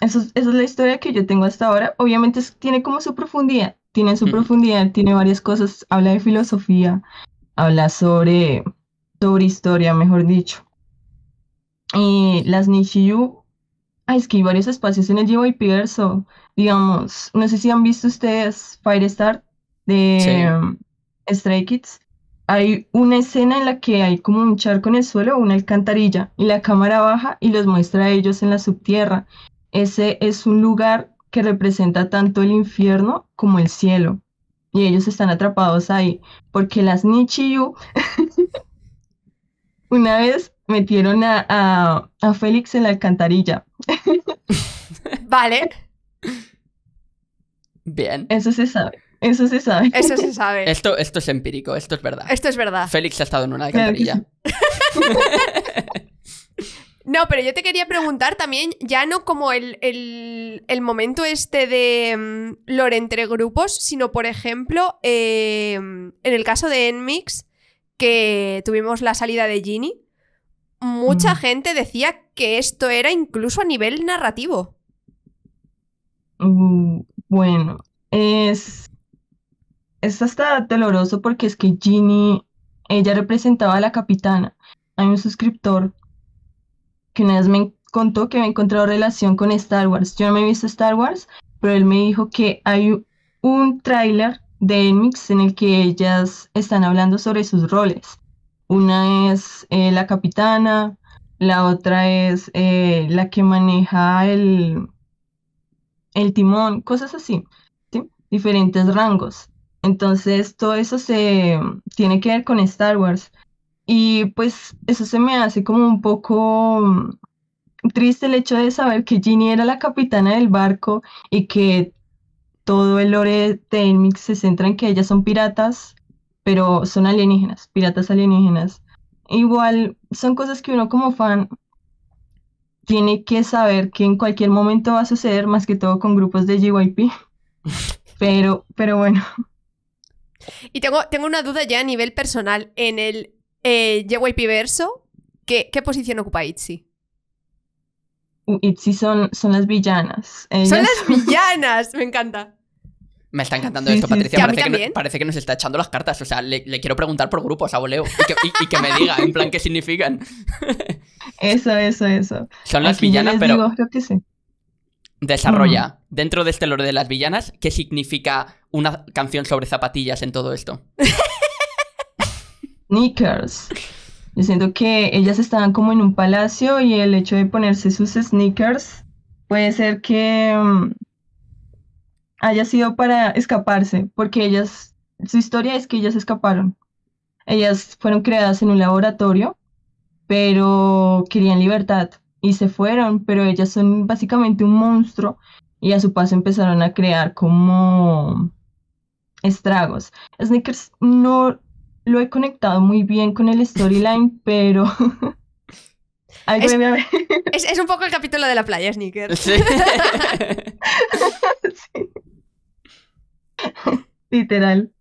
eso, esa es la historia que yo tengo hasta ahora. Obviamente tiene como su profundidad, tiene su profundidad, tiene varias cosas, habla de filosofía, habla sobre, sobre historia, mejor dicho. Y las Nishiyu, ay, es que hay varios espacios en el Pierce, digamos, no sé si han visto ustedes Firestar de Stray Kids hay una escena en la que hay como un charco en el suelo o una alcantarilla y la cámara baja y los muestra a ellos en la subtierra. Ese es un lugar que representa tanto el infierno como el cielo. Y ellos están atrapados ahí porque las Nichiyu una vez metieron a, a Félix en la alcantarilla. vale. Bien. Eso se sabe. Eso se sabe. Eso se sabe. Esto, esto es empírico, esto es verdad. Esto es verdad. Félix ha estado en una alcantarilla. No, pero yo te quería preguntar también, ya no como el, momento este de mm, lore entre grupos, sino por ejemplo, em, en el caso de Enmix, que tuvimos la salida de Ginny, mucha mm. gente decía que esto era incluso a nivel narrativo. Mm, bueno, es esto está doloroso porque es que Ginny, ella representaba a la capitana. Hay un suscriptor que una vez me contó que había encontrado relación con Star Wars. Yo no me he visto Star Wars, pero él me dijo que hay un tráiler de Enmix en el que ellas están hablando sobre sus roles. Una es eh, la capitana, la otra es eh, la que maneja el, el timón, cosas así, diferentes rangos. Entonces, todo eso se mm, tiene que ver con Star Wars. Y pues eso se me hace como un poco mm, triste el hecho de saber que Ginny era la capitana del barco y que todo el lore de Elmix se centra en que ellas son piratas, pero son alienígenas, piratas alienígenas. Igual son cosas que uno como fan tiene que saber que en cualquier momento va a suceder, más que todo con grupos de GYP. Pero, pero bueno, y tengo, tengo una duda ya a nivel personal. En el eh, JYP ¿qué, posición ocupa Itzy? Itzy son, son las villanas. ¡Son las villanas! Me encanta. Me está encantando esto, Patricia. parece, que nos está echando las cartas. O sea, le, quiero preguntar por grupos a Boleo y que, me diga, en plan, qué significan. eso, eso, eso. Son las villanas, pero desarrolla mm. dentro de este lore de las villanas qué significa una canción sobre zapatillas en todo esto. sneakers. Yo siento que ellas estaban como en un palacio y el hecho de ponerse sus sneakers puede ser que mm, haya sido para escaparse, porque ellas, su historia es que ellas escaparon. Ellas fueron creadas en un laboratorio, pero querían libertad, y se fueron, pero ellas son básicamente un monstruo y a su paso empezaron a crear como estragos. sneakers no lo he conectado muy bien con el storyline, pero... es, un poco el capítulo de la playa, sneakers Literal.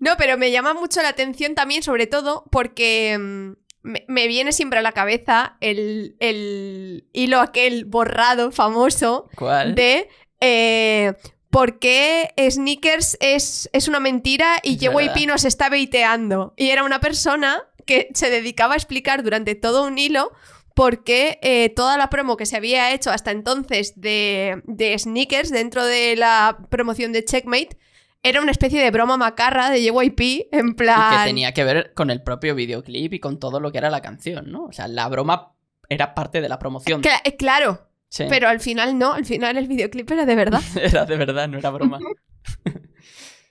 No, pero me llama mucho la atención también, sobre todo porque mm, me, viene siempre a la cabeza el, hilo aquel borrado famoso de eh, por qué Sneakers es, una mentira y Pino se está beiteando. Y era una persona que se dedicaba a explicar durante todo un hilo porque qué eh, toda la promo que se había hecho hasta entonces de, de sneakers dentro de la promoción de Checkmate era una especie de broma macarra de JYP, en plan... que tenía que ver con el propio videoclip y con todo lo que era la canción, ¿no? O sea, la broma era parte de la promoción. Eh, claro. Pero al final no, al final el videoclip era de verdad. era de verdad, no era broma.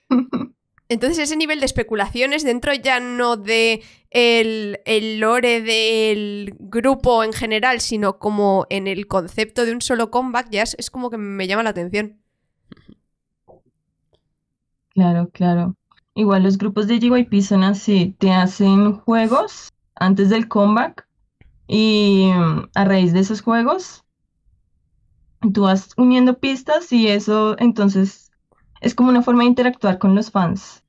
Entonces ese nivel de especulaciones dentro ya no de el, lore del grupo en general, sino como en el concepto de un solo comeback, ya es como que me llama la atención. Claro, claro. Igual los grupos de GYP son así, te hacen juegos antes del comeback y mm, a raíz de esos juegos tú vas uniendo pistas y eso entonces es como una forma de interactuar con los fans.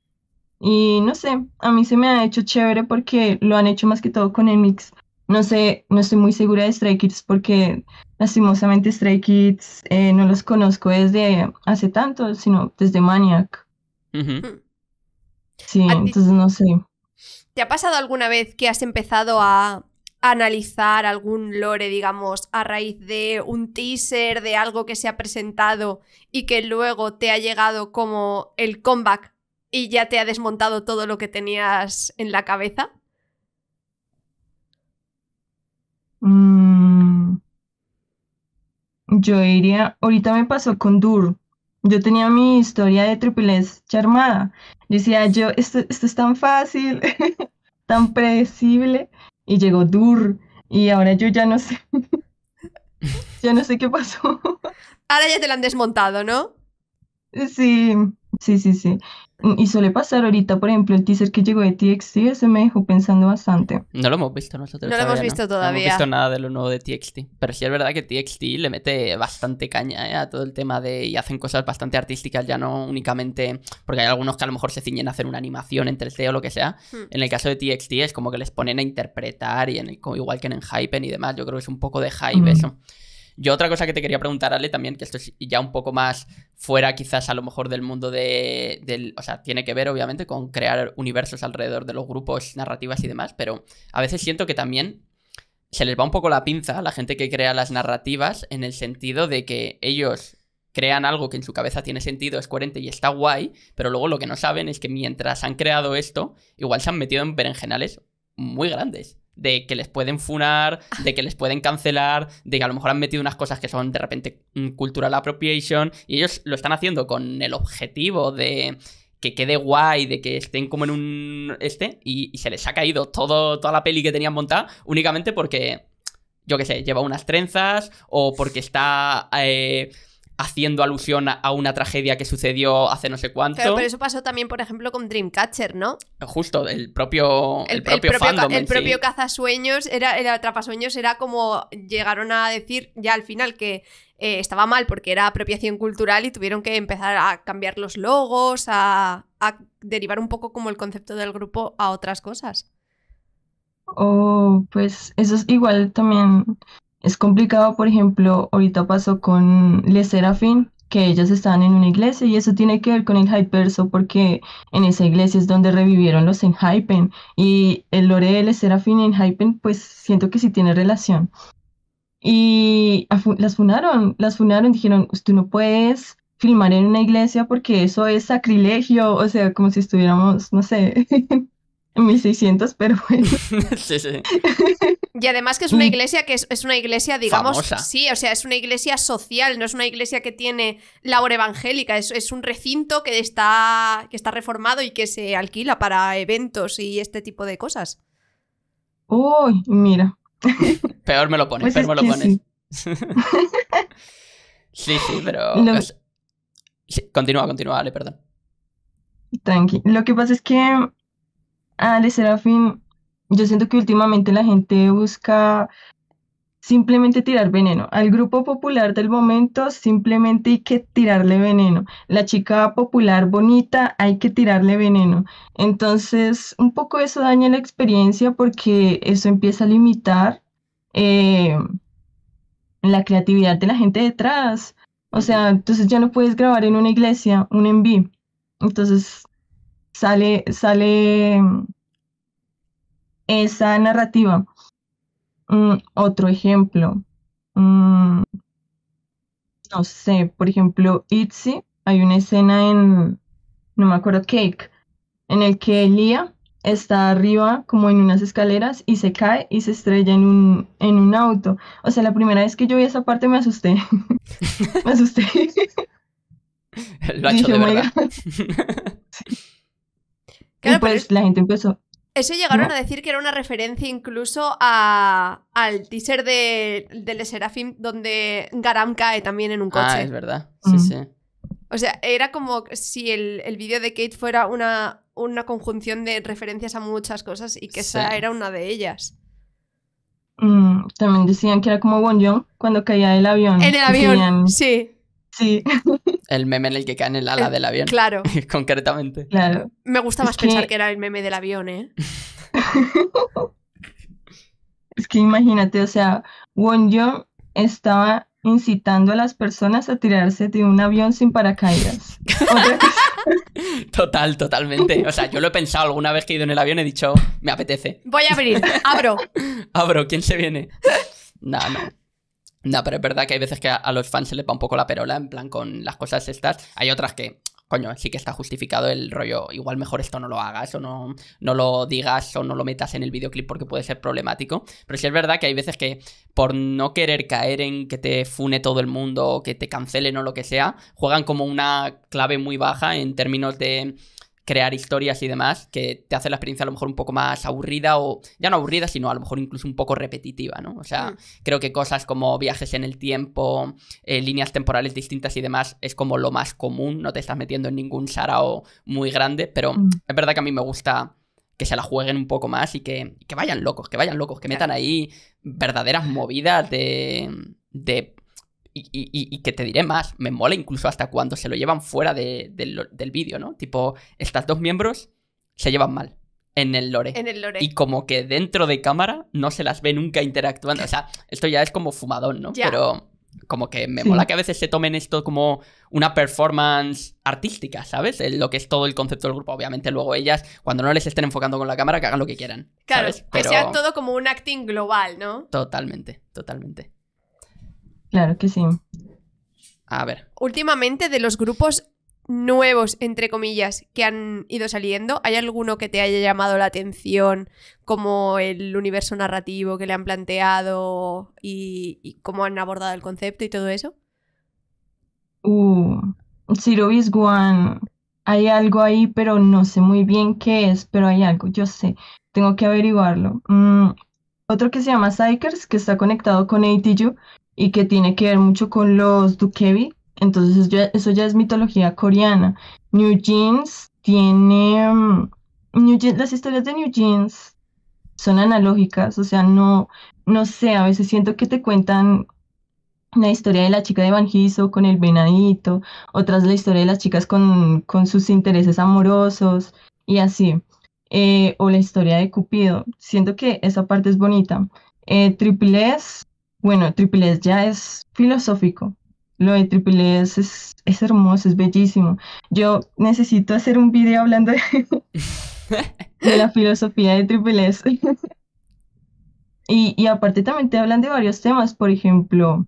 Y no sé, a mí se me ha hecho chévere porque lo han hecho más que todo con el mix. No sé, no estoy muy segura de Stray Kids porque lastimosamente Stray Kids eh, no los conozco desde hace tanto, sino desde Maniac. Mm. Sí, entonces no sé. ¿Te ha pasado alguna vez que has empezado a analizar algún lore, digamos, a raíz de un teaser, de algo que se ha presentado y que luego te ha llegado como el comeback y ya te ha desmontado todo lo que tenías en la cabeza? Mm. yo iría, ahorita me pasó con Dur, yo tenía mi historia de triples charmada. Yo decía, yo, esto, es tan fácil, tan predecible. Y llegó Dur. Y ahora yo ya no sé. ya no sé qué pasó. ahora ya te lo han desmontado, ¿no? Sí, Sí, sí, sí. Mm, y suele pasar ahorita, por ejemplo, el teaser que llegó de TXT, se me dejó pensando bastante. No lo hemos visto nosotros. No lo hemos visto todavía. No hemos visto nada de lo nuevo de TXT. Pero sí es verdad que TXT le mete bastante caña ¿eh? a todo el tema de. y hacen cosas bastante artísticas, ya no únicamente. porque hay algunos que a lo mejor se ciñen a hacer una animación entre 3 o lo que sea. Hmm. En el caso de TXT es como que les ponen a interpretar y en igual que en Hypen y demás. Yo creo que es un poco de hype eso. Yo otra cosa que te quería preguntar, Ale, también, que esto es ya un poco más fuera quizás a lo mejor del mundo de, del, o sea, tiene que ver obviamente con crear universos alrededor de los grupos, narrativas y demás, pero a veces siento que también se les va un poco la pinza a la gente que crea las narrativas en el sentido de que ellos crean algo que en su cabeza tiene sentido, es coherente y está guay, pero luego lo que no saben es que mientras han creado esto, igual se han metido en berenjenales muy grandes de que les pueden funar, de que les pueden cancelar, de que a lo mejor han metido unas cosas que son de repente mm, cultural appropriation, y ellos lo están haciendo con el objetivo de que quede guay, de que estén como en un este, y, se les ha caído todo, toda la peli que tenían montada únicamente porque yo qué sé, lleva unas trenzas o porque está eh, haciendo alusión a una tragedia que sucedió hace no sé cuánto. pero eso pasó también, por ejemplo, con Dreamcatcher, ¿no? Justo, el propio el, el propio, el propio, cazasueños, era, el atrapasueños era como llegaron a decir ya al final que eh, estaba mal porque era apropiación cultural y tuvieron que empezar a cambiar los logos, a, a derivar un poco como el concepto del grupo a otras cosas. Oh, pues eso es igual también es complicado, por ejemplo, ahorita pasó con Le Serafín, que ellas estaban en una iglesia y eso tiene que ver con el Hyperso porque en esa iglesia es donde revivieron los Enhypen y el lore de Les Serafín y Enhypen pues siento que sí tiene relación. Y las funaron, las funaron, dijeron, tú no puedes filmar en una iglesia porque eso es sacrilegio, o sea, como si estuviéramos, no sé, 1600, pero bueno. sí, sí. Y además que es una mm. iglesia que es, una iglesia, digamos, sí, o sea, es una iglesia social, no es una iglesia que tiene labor evangélica, es, es, un recinto que está, que está reformado y que se alquila para eventos y este tipo de cosas. Uy, mira. Peor me lo pones, pues peor me lo pones. Sí. sí, pero... continúa, continúa, Ale, perdón. Tranqui. Lo que pasa es que Ah, Serafín, yo siento que últimamente la gente busca simplemente tirar veneno. Al grupo popular del momento simplemente hay que tirarle veneno. La chica popular bonita hay que tirarle veneno. Entonces, un poco eso daña la experiencia porque eso empieza a limitar eh, la creatividad de la gente detrás. O sea, entonces ya no puedes grabar en una iglesia, un envío. Entonces, sale, sale mm, esa narrativa. Mm, otro ejemplo. Mm, no sé, por ejemplo, Itzy, hay una escena en, no me acuerdo, Cake, en el que Lia está arriba como en unas escaleras y se cae y se estrella en un, en un auto. O sea, la primera vez que yo vi esa parte me asusté. me asusté. Lo ha hecho de oh verdad. Pues eso llegaron a decir que era una referencia incluso al teaser de, de Serafim donde Garam cae también en un ah, coche. Ah, es verdad. Mm. O sea, era como si el, vídeo de Kate fuera una, una conjunción de referencias a muchas cosas y que esa era una de ellas. Mm, también decían que era como Won cuando caía el avión. En el avión, sí. Sí. El meme en el que cae en el ala eh, del avión. Claro. Concretamente. Claro. Me gusta más pensar que... era el meme del avión, ¿eh? es que imagínate, o sea, Won estaba incitando a las personas a tirarse de un avión sin paracaídas. Total, totalmente. O sea, yo lo he pensado alguna vez que he ido en el avión, he dicho, me apetece. Voy a abrir, abro. abro, ¿quién se viene? No, no. No, pero es verdad que hay veces que a, los fans se les va un poco la perola, en plan con las cosas estas. Hay otras que, coño, sí que está justificado el rollo, igual mejor esto no lo hagas o no, no lo digas o no lo metas en el videoclip porque puede ser problemático. Pero sí es verdad que hay veces que por no querer caer en que te fune todo el mundo o que te cancelen o lo que sea, juegan como una clave muy baja en términos de crear historias y demás que te hace la experiencia a lo mejor un poco más aburrida o ya no aburrida, sino a lo mejor incluso un poco repetitiva, ¿no? O sea, mm. creo que cosas como viajes en el tiempo, eh, líneas temporales distintas y demás es como lo más común, no te estás metiendo en ningún sarao muy grande, pero mm. es verdad que a mí me gusta que se la jueguen un poco más y que, que vayan locos, que vayan locos, que metan ahí verdaderas movidas de, de y, y, que te diré más, me mola incluso hasta cuando se lo llevan fuera del, vídeo, ¿no? Tipo, estas dos miembros se llevan mal en el, lore. en el lore. Y como que dentro de cámara no se las ve nunca interactuando. O sea, esto ya es como fumadón, ¿no? Pero como que me mola que a veces se tomen esto como una performance artística, ¿sabes? lo que es todo el concepto del grupo. Obviamente luego ellas, cuando no les estén enfocando con la cámara, que hagan lo que quieran. Claro, que sea todo como un acting global, ¿no? Totalmente, totalmente. Claro que sí. A ver. Últimamente, de los grupos nuevos, entre comillas, que han ido saliendo, ¿hay alguno que te haya llamado la atención, como el universo narrativo que le han planteado y, cómo han abordado el concepto y todo eso? Uh, Zero is One. Hay algo ahí, pero no sé muy bien qué es, pero hay algo, yo sé. Tengo que averiguarlo. Mm, otro que se llama Psychers, que está conectado con ATU, y que tiene que ver mucho con los Dukebi. Entonces eso ya es mitología coreana. New Jeans tiene... Mm, New Jeans, las historias de New Jeans son analógicas, o sea, no, no sé, a veces siento que te cuentan la historia de la chica de Banjizo con el venadito, otras la historia de las chicas con, con sus intereses amorosos y así, eh, o la historia de Cupido. Siento que esa parte es bonita. Eh, Triple S bueno, Triple S ya es filosófico. Lo de Triple S es, hermoso, es bellísimo. Yo necesito hacer un video hablando de, la filosofía de Triple S. y, y aparte también te hablan de varios temas, por ejemplo,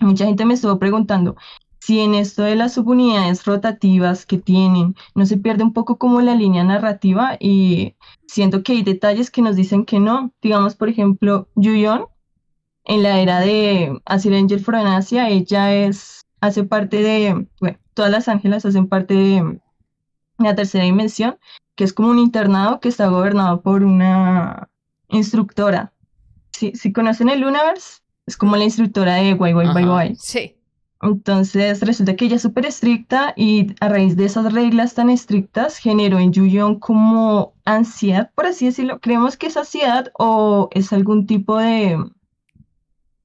mucha gente me estuvo preguntando si en esto de las subunidades rotativas que tienen, no se pierde un poco como la línea narrativa y siento que hay detalles que nos dicen que no. Digamos, por ejemplo, Yuyon en la era de Asir Angel Fronasia, ella es, hace parte de, bueno, todas las ángelas hacen parte de la tercera dimensión, que es como un internado que está gobernado por una instructora. Si, si conocen el universe es como la instructora de Guay Guay Sí. Entonces resulta que ella es súper estricta y a raíz de esas reglas tan estrictas generó en Yuyon como ansiedad, por así decirlo. Creemos que es ansiedad o es algún tipo de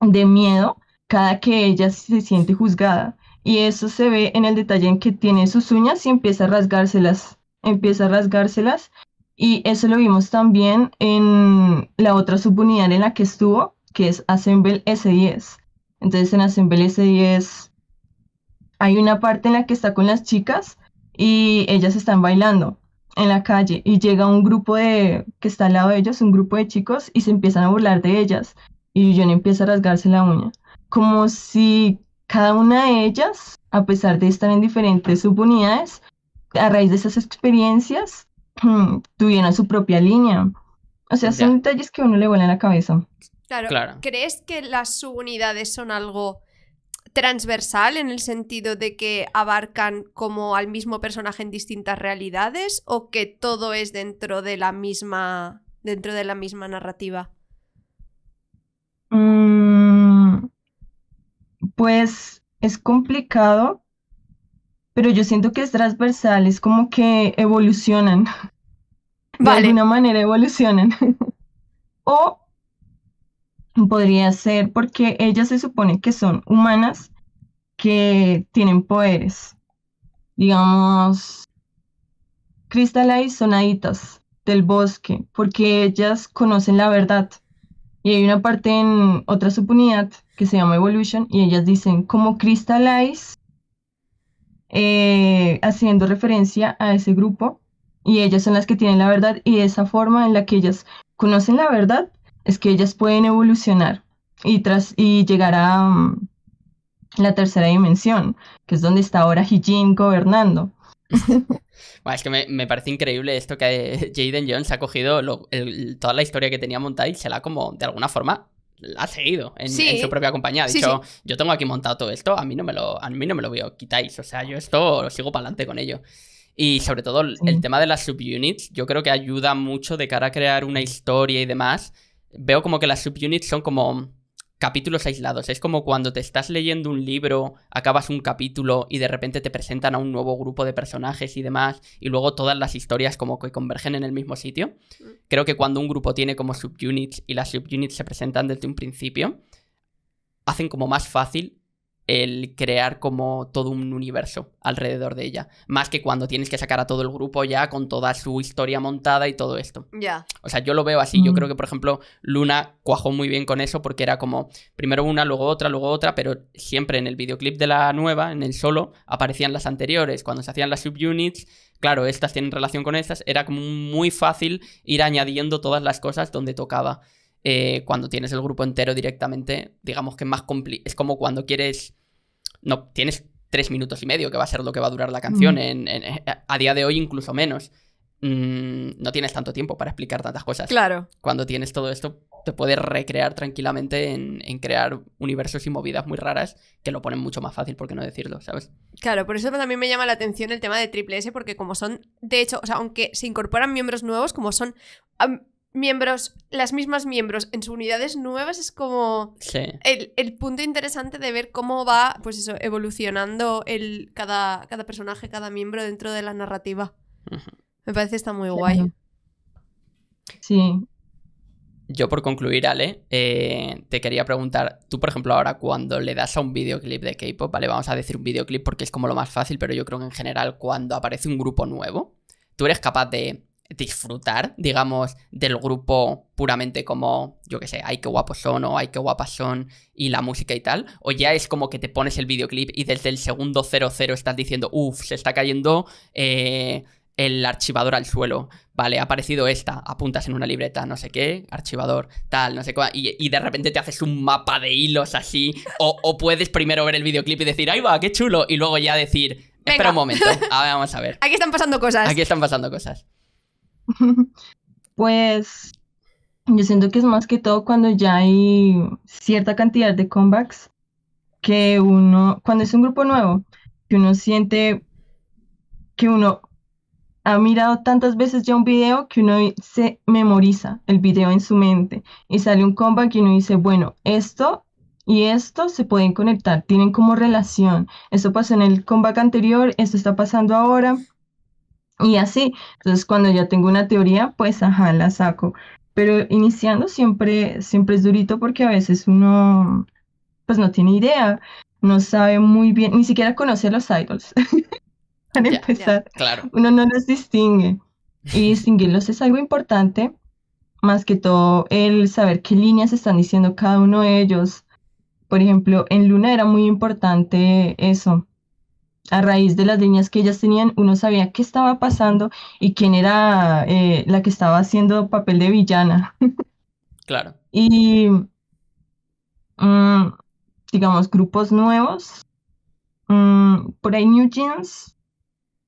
de miedo cada que ella se siente juzgada. Y eso se ve en el detalle en que tiene sus uñas y empieza a rasgárselas. Empieza a rasgárselas. Y eso lo vimos también en la otra subunidad en la que estuvo, que es Assemble S10. Entonces en Assemble S10 hay una parte en la que está con las chicas y ellas están bailando en la calle y llega un grupo de que está al lado de ellas, un grupo de chicos y se empiezan a burlar de ellas y John empieza a rasgarse la uña, como si cada una de ellas, a pesar de estar en diferentes subunidades, a raíz de esas experiencias, mm, tuviera su propia línea. O sea, son detalles que a uno le vuelan la cabeza. Claro. ¿Crees que las subunidades son algo transversal en el sentido de que abarcan como al mismo personaje en distintas realidades o que todo es dentro de la misma dentro de la misma narrativa? Pues es complicado, pero yo siento que es transversal, es como que evolucionan. De alguna manera evolucionan. o podría ser porque ellas se supone que son humanas que tienen poderes. Digamos, cristalizonaditas y sonaditas del bosque, porque ellas conocen la verdad. Y hay una parte en otra subunidad que se llama Evolution y ellas dicen como Crystallize, eh, haciendo referencia a ese grupo. Y ellas son las que tienen la verdad y esa forma en la que ellas conocen la verdad es que ellas pueden evolucionar y, tras, y llegar a mm, la tercera dimensión, que es donde está ahora Hijin gobernando. bueno, es que me, parece increíble esto que eh, Jaden Jones ha cogido toda la historia que tenía montada y se la ha como de alguna forma ha seguido en, su propia compañía. Ha dicho, yo tengo aquí montado todo esto, a mí no me lo, a mí no me lo veo, quitáis. O sea, yo esto lo sigo para adelante con ello. Y sobre todo el tema de las subunits, yo creo que ayuda mucho de cara a crear una historia y demás. Veo como que las subunits son como capítulos aislados. Es como cuando te estás leyendo un libro, acabas un capítulo y de repente te presentan a un nuevo grupo de personajes y demás, y luego todas las historias como que convergen en el mismo sitio. Mm. Creo que cuando un grupo tiene como subunits y las subunits se presentan desde un principio, hacen como más fácil el crear como todo un universo alrededor de ella. Más que cuando tienes que sacar a todo el grupo ya con toda su historia montada y todo esto. Ya. O sea, yo lo veo así. Yo mm. creo que, por ejemplo, Luna cuajó muy bien con eso porque era como primero una, luego otra, luego otra, pero siempre en el videoclip de la nueva, en el solo, aparecían las anteriores. Cuando se hacían las subunits, claro, estas tienen relación con estas. Era como muy fácil ir añadiendo todas las cosas donde tocaba. Eh, cuando tienes el grupo entero directamente, digamos que más es como cuando quieres no tienes tres minutos y medio, que va a ser lo que va a durar la mm. canción, en, eh, a día de hoy incluso menos. Mm, no tienes tanto tiempo para explicar tantas cosas. Claro. Cuando tienes todo esto, te puedes recrear tranquilamente en, crear universos y movidas muy raras que lo ponen mucho más fácil, por qué no decirlo, ¿sabes? Claro, por eso también me llama la atención el tema de Triple S, porque como son, de hecho, o sea, aunque se incorporan miembros nuevos, como son miembros, las mismas miembros en sus unidades nuevas es como el, punto interesante de ver cómo va, pues eso, evolucionando el, cada, cada personaje, cada miembro dentro de la narrativa. Me parece está muy guay. Sí. Yo por concluir, Ale, eh, te quería preguntar, tú por ejemplo ahora cuando le das a un videoclip de K-Pop, vale, vamos a decir un videoclip porque es como lo más fácil, pero yo creo que en general cuando aparece un grupo nuevo, tú eres capaz de disfrutar, digamos, del grupo puramente como, yo qué sé, ay, qué guapos son o ay, qué guapas son y la música y tal, o ya es como que te pones el videoclip y desde el segundo 00 estás diciendo, uff, se está cayendo eh, el archivador al suelo, vale, ha aparecido esta, apuntas en una libreta, no sé qué, archivador, tal, no sé cuál, y, de repente te haces un mapa de hilos así, o, puedes primero ver el videoclip y decir, ahí va, qué chulo, y luego ya decir, espera un momento, a vamos a ver. Aquí están pasando cosas. Aquí están pasando cosas. pues yo siento que es más que todo cuando ya hay cierta cantidad de comebacks que uno, cuando es un grupo nuevo, que uno siente que uno ha mirado tantas veces ya un video que uno se memoriza el video en su mente y sale un comeback y uno dice, bueno, esto y esto se pueden conectar, tienen como relación. Esto pasó en el comeback anterior, esto está pasando ahora, y así. Entonces, cuando ya tengo una teoría, pues ajá, la saco. Pero iniciando siempre, siempre es durito porque a veces uno, pues no tiene idea, no sabe muy bien, ni siquiera conoce los idols. Para empezar, uno no los distingue. Y distinguirlos es algo importante, más que todo el saber qué líneas están diciendo cada uno de ellos. Por ejemplo, en Luna era muy importante eso, a raíz de las líneas que ellas tenían, uno sabía qué estaba pasando y quién era eh, la que estaba haciendo papel de villana. claro. Y, mm, digamos, grupos nuevos. Mm, por ahí New Jeans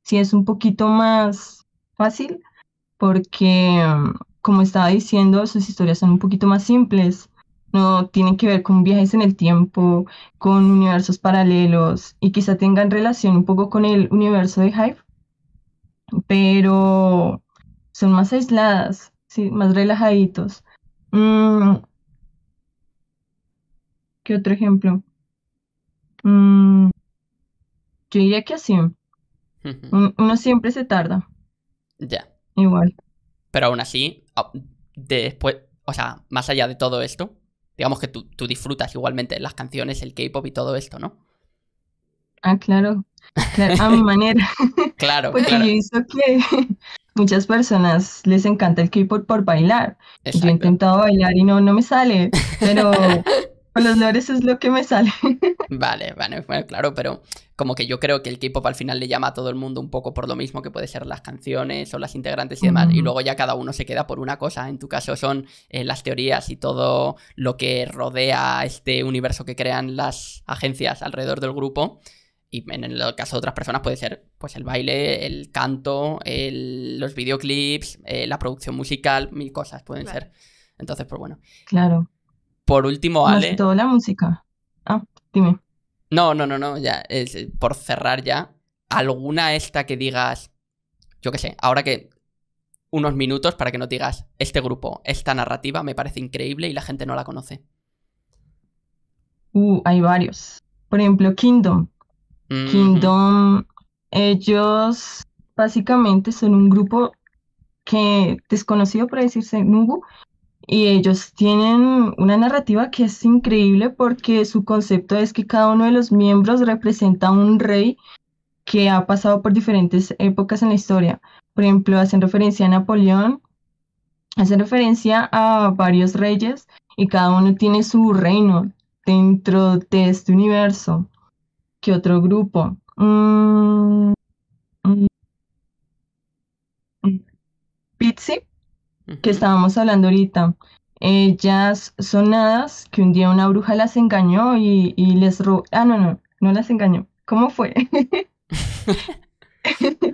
sí es un poquito más fácil porque, mm, como estaba diciendo, sus historias son un poquito más simples no tienen que ver con viajes en el tiempo, con universos paralelos y quizá tengan relación un poco con el universo de Hive, pero son más aisladas, ¿sí? más relajaditos. Mm. ¿Qué otro ejemplo? Mm. Yo diría que así. Uno siempre se tarda. Ya. Igual. Pero aún así, después, o sea, más allá de todo esto, digamos que tú, tú disfrutas igualmente las canciones, el K-pop y todo esto, ¿no? Ah, claro. a mi manera. claro, Porque hizo que muchas personas les encanta el K-pop por bailar. Yo he intentado bailar y no, no me sale, pero con los lores es lo que me sale. vale, vale, bueno, claro, pero como que yo creo que el K-pop al final le llama a todo el mundo un poco por lo mismo que puede ser las canciones o las integrantes y demás, y luego ya cada uno se queda por una cosa. En tu caso son eh, las teorías y todo lo que rodea este universo que crean las agencias alrededor del grupo. Y en el caso de otras personas puede ser pues el baile, el canto, los videoclips, eh, la producción musical, mil cosas pueden ser. Entonces, pues bueno. Claro. Por último, Ale. todo la música. Ah, dime. No, no, no, no, ya, es, eh, por cerrar ya, alguna esta que digas, yo qué sé, ahora que unos minutos para que no digas, este grupo, esta narrativa me parece increíble y la gente no la conoce. Uh, hay varios. Por ejemplo, Kingdom. Kingdom, ellos básicamente son un grupo que desconocido, por decirse, Nubu, y ellos tienen una narrativa que es increíble porque su concepto es que cada uno de los miembros representa un rey que ha pasado por diferentes épocas en la historia. Por ejemplo, hacen referencia a Napoleón, hacen referencia a varios reyes y cada uno tiene su reino dentro de este universo. ¿Qué otro grupo? Mm, mm, mm que estábamos hablando ahorita, ellas son sonadas que un día una bruja las engañó y, les robó. Ah, no, no, no las engañó. ¿Cómo fue?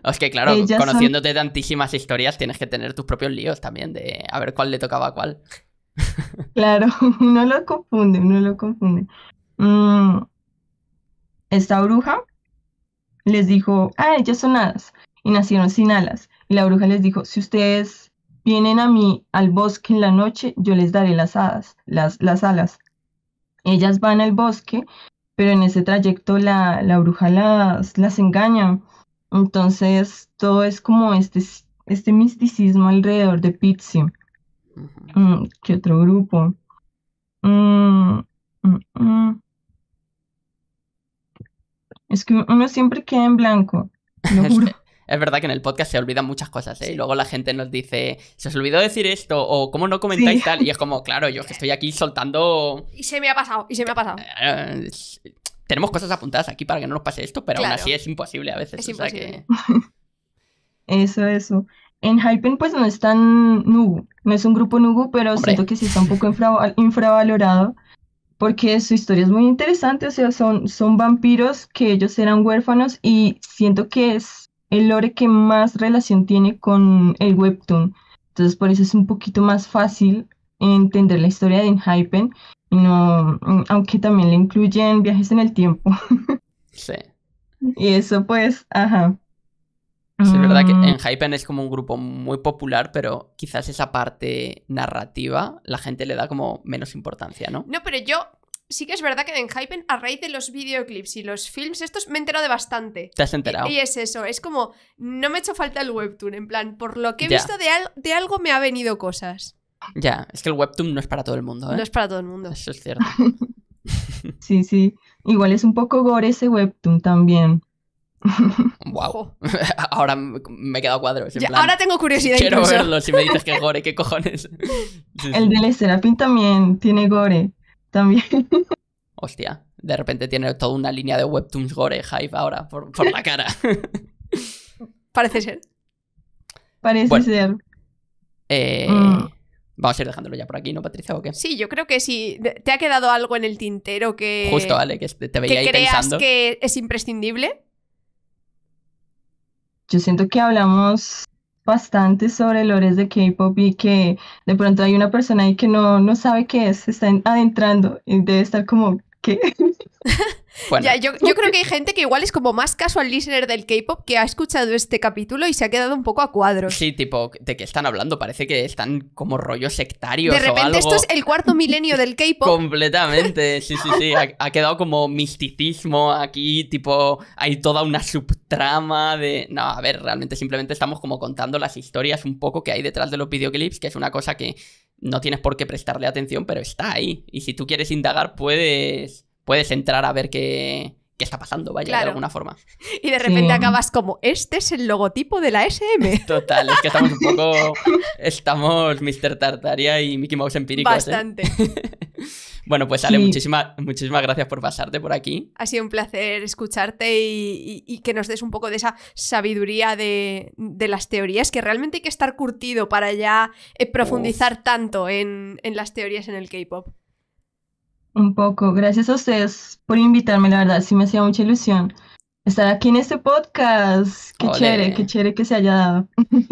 es que claro, conociéndote tantísimas historias, tienes que tener tus propios líos también de a ver cuál le tocaba a cuál. claro, uno lo confunde, uno lo confunde. Mm, esta bruja les dijo, ah, ellas son hadas y nacieron sin alas. Y la bruja les dijo, si ustedes Vienen a mí al bosque en la noche, yo les daré las, hadas, las, las alas. Ellas van al bosque, pero en ese trayecto la, la bruja las, las engaña. Entonces todo es como este, este misticismo alrededor de Pizzi. Mm, ¿Qué otro grupo? Mm, mm, es que uno siempre queda en blanco, lo juro. Es verdad que en el podcast se olvidan muchas cosas, ¿eh? Y luego la gente nos dice, se os olvidó decir esto, o cómo no comentáis tal, y es como, claro, yo que estoy aquí soltando... Y se me ha pasado, y se me ha pasado. Eh, tenemos cosas apuntadas aquí para que no nos pase esto, pero aún así es imposible a veces. eso, eso. En Hypen pues no es tan Nugu, no es un grupo Nugu, pero siento que sí está un poco infravalorado porque su historia es muy interesante, o sea, son, son vampiros que ellos eran huérfanos y siento que es el lore que más relación tiene con el webtoon. Entonces por eso es un poquito más fácil entender la historia de Enhypen, no, mm, aunque también le incluyen viajes en el tiempo. sí. Y eso pues, ajá. es verdad que mm. Enhypen es como un grupo muy popular, pero quizás esa parte narrativa la gente le da como menos importancia, ¿no? No, pero yo sí que es verdad que en Hypen, a raíz de los videoclips y los films, estos me he enterado de bastante. Te has enterado. Y, es eso, es como, no me ha hecho falta el webtoon, en plan, por lo que he visto de, algo me ha venido cosas. Ya, es que el webtoon no es para todo el mundo. ¿eh? No es para todo el mundo. Eso es cierto. sí, sí. Igual es un poco gore ese webtoon también. wow. ahora me he quedado cuadros ahora tengo curiosidad. Quiero verlo si me dices que gore, qué cojones. el de Serapin también tiene gore también. Hostia, de repente tiene toda una línea de webtoons gore hype ahora por, la cara. Parece ser. Parece ser. Eh, mm. Vamos a ir dejándolo ya por aquí, ¿no, Patricia? ¿O Sí, yo creo que sí. ¿Te ha quedado algo en el tintero que. Justo, vale, que te veía que creas que es imprescindible? Yo siento que hablamos bastante sobre lores de K-pop y que de pronto hay una persona ahí que no, no sabe qué es, se está adentrando y debe estar como, ¿qué? yo, creo que hay gente que igual es como más casual listener del K-pop que ha escuchado este capítulo y se ha quedado un poco a cuadros. Sí, tipo, ¿de qué están hablando? Parece que están como rollos sectarios. De repente, esto es el cuarto milenio del K-pop. Completamente, sí, sí, sí. Ha, ha, quedado como misticismo aquí, tipo, hay toda una subtrama de. No, a ver, realmente simplemente estamos como contando las historias un poco que hay detrás de los videoclips, que es una cosa que no tienes por qué prestarle atención, pero está ahí. Y si tú quieres indagar, puedes puedes entrar a ver qué, está pasando, vaya, de alguna forma. Y de repente acabas como, este es el logotipo de la SM. Total, es que estamos un poco, estamos Mr. Tartaria y Mickey Mouse empíricos. ¿eh? Bastante. Bueno, pues Ale, muchísimas, muchísimas gracias por pasarte por aquí. Ha sido un placer escucharte y, que nos des un poco de esa sabiduría de, las teorías, que realmente hay que estar curtido para ya eh, profundizar tanto en, en las teorías en el K-Pop un poco. Gracias a ustedes por invitarme, la verdad, sí me hacía mucha ilusión estar aquí en este podcast. Qué chévere, qué chévere que se haya dado.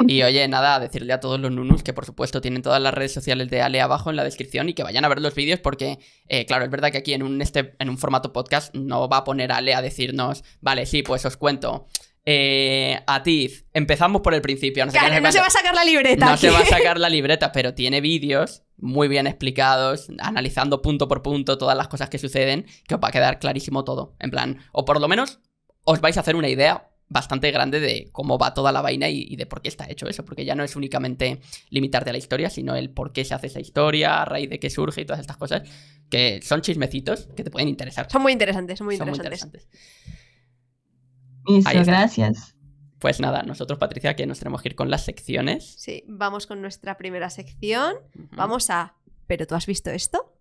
Y oye, nada, decirle a todos los nunus que por supuesto tienen todas las redes sociales de Ale abajo en la descripción y que vayan a ver los vídeos porque, eh, claro, es verdad que aquí en un, este, en un formato podcast no va a poner Ale a decirnos, vale, sí, pues os cuento. Eh, Atiz, empezamos por el principio. No se va a sacar la libreta. No se va a sacar la libreta, pero tiene vídeos muy bien explicados, analizando punto por punto todas las cosas que suceden, que os va a quedar clarísimo todo. En plan, o por lo menos os vais a hacer una idea bastante grande de cómo va toda la vaina y, de por qué está hecho eso, porque ya no es únicamente limitarte a la historia, sino el por qué se hace esa historia, a raíz de qué surge y todas estas cosas, que son chismecitos que te pueden interesar. Son muy interesantes, son muy, interesantes. muy gracias. Pues nada, nosotros, Patricia, que nos tenemos que ir con las secciones. Sí, vamos con nuestra primera sección. Vamos a. ¿Pero tú has visto esto?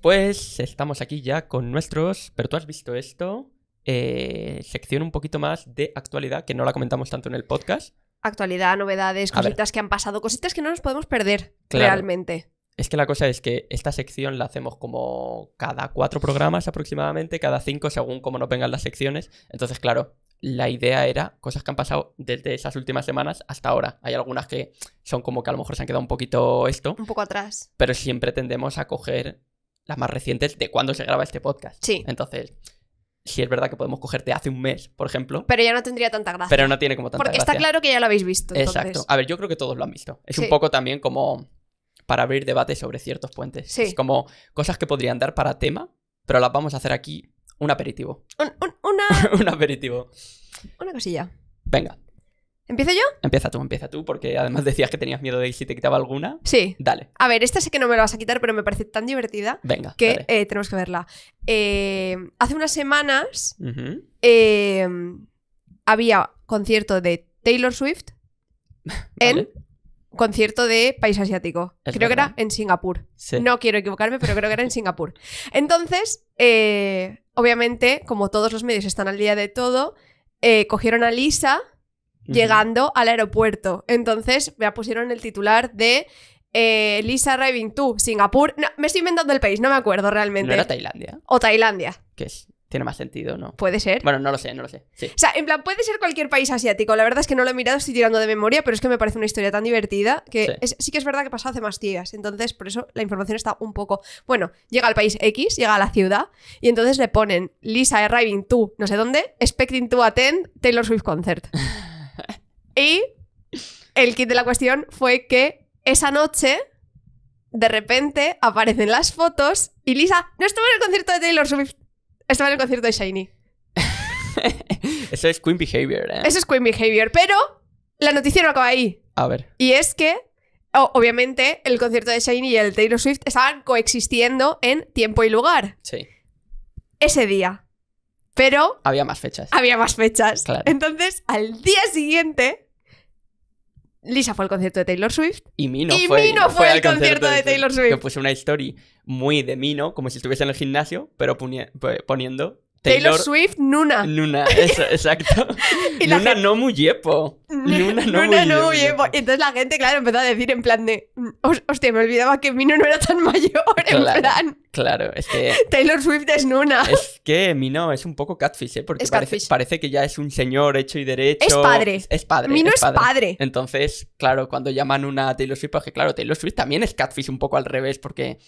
Pues estamos aquí ya con nuestros. Pero tú has visto esto. Eh, sección un poquito más de actualidad, que no la comentamos tanto en el podcast. Actualidad, novedades, cositas que han pasado, cositas que no nos podemos perder claro. realmente. Es que la cosa es que esta sección la hacemos como cada cuatro programas aproximadamente, cada cinco según cómo nos vengan las secciones. Entonces, claro, la idea era cosas que han pasado desde esas últimas semanas hasta ahora. Hay algunas que son como que a lo mejor se han quedado un poquito esto. Un poco atrás. Pero siempre tendemos a coger las más recientes de cuando se graba este podcast. Sí. Entonces, si es verdad que podemos cogerte hace un mes, por ejemplo. Pero ya no tendría tanta gracia. Pero no tiene como tanta gracia. Porque está claro que ya lo habéis visto. Exacto. A ver, yo creo que todos lo han visto. Es un poco también como para abrir debate sobre ciertos puentes. Sí. Es como cosas que podrían dar para tema, pero las vamos a hacer aquí un aperitivo. Un, una... aperitivo. Una cosilla. Venga. ¿Empiezo yo? Empieza tú, empieza tú, porque además decías que tenías miedo de si te quitaba alguna. Sí. Dale. A ver, esta sé que no me la vas a quitar, pero me parece tan divertida Venga, que eh, tenemos que verla. Eh, hace unas semanas eh, había concierto de Taylor Swift en concierto de país asiático. creo que era en Singapur. No quiero equivocarme, pero creo que era en Singapur. Entonces, eh, obviamente, como todos los medios están al día de todo, eh, cogieron a Lisa llegando al aeropuerto. Entonces, me pusieron el titular de eh, Lisa Arriving to Singapur. me estoy inventando el país, no me acuerdo realmente. ¿No era Tailandia? O Tailandia. ¿Qué es? Tiene más sentido, ¿no? Puede ser. Bueno, no lo sé, no lo sé. O sea, en plan, puede ser cualquier país asiático. La verdad es que no lo he mirado, estoy tirando de memoria, pero es que me parece una historia tan divertida que sí, que es verdad que pasó hace más días. Entonces, por eso la información está un poco. Bueno, llega al país X, llega a la ciudad, y entonces le ponen Lisa arriving to no sé dónde, expecting to attend Taylor Swift concert. y el kit de la cuestión fue que esa noche de repente aparecen las fotos y Lisa no estuvo en el concierto de Taylor Swift. Estaba en el concierto de Shiny. Eso es Queen Behavior, ¿eh? Eso es Queen Behavior, pero la noticia no acaba ahí. A ver. Y es que, obviamente, el concierto de Shiny y el Taylor Swift estaban coexistiendo en tiempo y lugar. Sí. Ese día. Pero. Había más fechas. Había más fechas. Entonces, al día siguiente, Lisa fue al concierto de Taylor Swift. Y Mino, y fue, al concierto, de, Taylor Swift. Yo puse una story muy de Mino, como si estuviese en el gimnasio, pero poniendo Taylor, Swift, Nuna. Nuna, eso, exacto. Nuna no muy yepo. Nuna no Nuna muy yepo. entonces la gente, claro, empezó a decir en plan de. Mm, hostia, me olvidaba que Mino no era tan mayor. en plan. Claro, es que. Taylor Swift es Nuna. Es que Mino es un poco catfish, ¿eh? Porque parece, que ya es un señor hecho y derecho. Es padre. Es, padre. Mino es padre. Entonces, claro, cuando llaman Nuna a Taylor Swift, porque claro, Taylor Swift también es catfish un poco al revés, porque.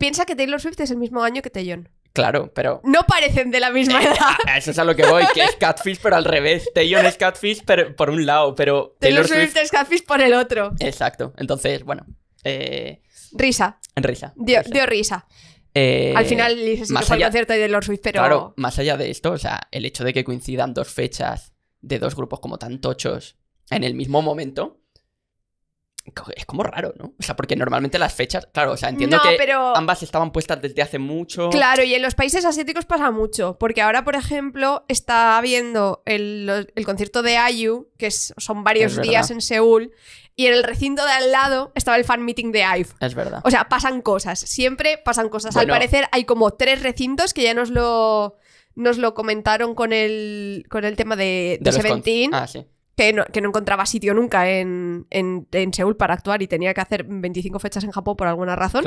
piensa que Taylor Swift es el mismo año que Taeyong. Claro, pero. No parecen de la misma eh, edad. eso es a lo que voy, que es Catfish, pero al revés. Taylor es Catfish pero, por un lado, pero. Taylor, Swift... es Catfish por el otro. Exacto. Entonces, bueno. Eh, risa. Risa. Dio risa. risa. Eh, al final más de Taylor Swift, pero. Claro, más allá de esto, o sea, el hecho de que coincidan dos fechas de dos grupos como tan tochos en el mismo momento es como raro, ¿no? O sea, porque normalmente las fechas, claro, o sea, entiendo que ambas estaban puestas desde hace mucho. Claro, y en los países asiáticos pasa mucho, porque ahora, por ejemplo, está habiendo el, concierto de IU, que son varios días en Seúl, y en el recinto de al lado estaba el fan meeting de IVE. Es verdad. O sea, pasan cosas, siempre pasan cosas. al parecer hay como tres recintos que ya nos lo, nos lo comentaron con el, con el tema de, Seventeen. Ah, sí que no, encontraba sitio nunca en, Seúl para actuar y tenía que hacer 25 fechas en Japón por alguna razón.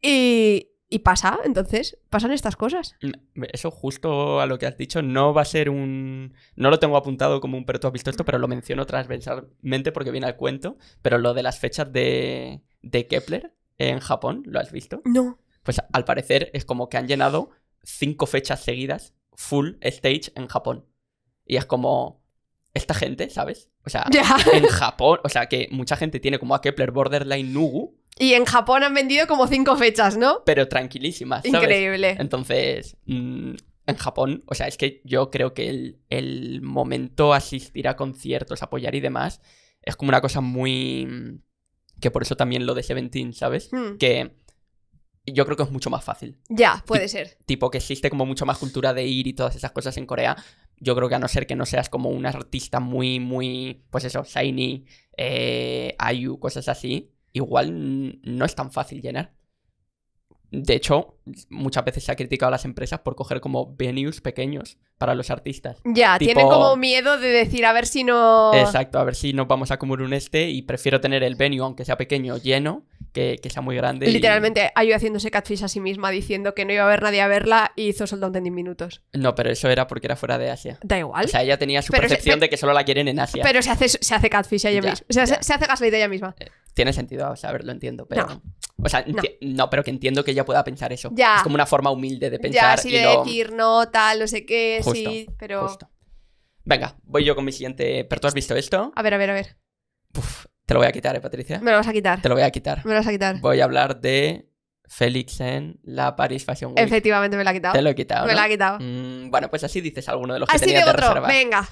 Y, y pasa, entonces, pasan estas cosas. Mm, eso justo a lo que has dicho, no va a ser un... No lo tengo apuntado como un pero tú has visto esto, pero lo menciono transversalmente porque viene al cuento, pero lo de las fechas de, de Kepler en Japón, ¿lo has visto? No. Pues al parecer es como que han llenado cinco fechas seguidas, full stage en Japón. Y es como, esta gente, ¿sabes? O sea, en Japón, o sea, que mucha gente tiene como a Kepler Borderline Nugu. Y en Japón han vendido como cinco fechas, ¿no? Pero tranquilísimas. Increíble. Entonces, mm, en Japón, o sea, es que yo creo que el, momento asistir a conciertos, apoyar y demás, es como una cosa muy... Mm, que por eso también lo de Seventeen, ¿sabes? Hmm. Que yo creo que es mucho más fácil. Ya, puede ser. Tipo que existe como mucho más cultura de ir y todas esas cosas en Corea. Yo creo que a no ser que no seas como un artista muy, muy, pues eso, shiny, eh, ayu, cosas así, igual no es tan fácil llenar. De hecho, muchas veces se ha criticado a las empresas por coger como venues pequeños para los artistas. Ya, tienen como miedo de decir a ver si no. Exacto, a ver si nos vamos a comer un este y prefiero tener el venue, aunque sea pequeño, lleno, que, sea muy grande. Literalmente, y... haciéndose catfish a sí misma diciendo que no iba a haber nadie a verla y hizo Sold Out en 10 minutos. No, pero eso era porque era fuera de Asia. Da igual. O sea, ella tenía su percepción de que solo la quieren en Asia. Pero se hace, se hace catfish ella misma. O sea, se, hace gaslight ella misma. Eh, tiene sentido, o sea, a ver, lo entiendo, pero. No. O sea, no. pero que entiendo que ella pueda pensar eso. Es como una forma humilde de pensar. Ya, y decir no, tal, no sé qué, sí, pero. Venga, voy yo con mi siguiente. ¿Pero tú has visto esto? A ver, a ver, a ver. Uf, te lo voy a quitar, ¿eh, Patricia? Me lo vas a quitar. Te lo voy a quitar. Me lo vas a quitar. Voy a hablar de Félix en la Paris Fashion Week. Efectivamente, me la ha quitado. Te lo he quitado. Me la ha quitado. Mm, bueno, pues así dices alguno de los que así de otro. Venga.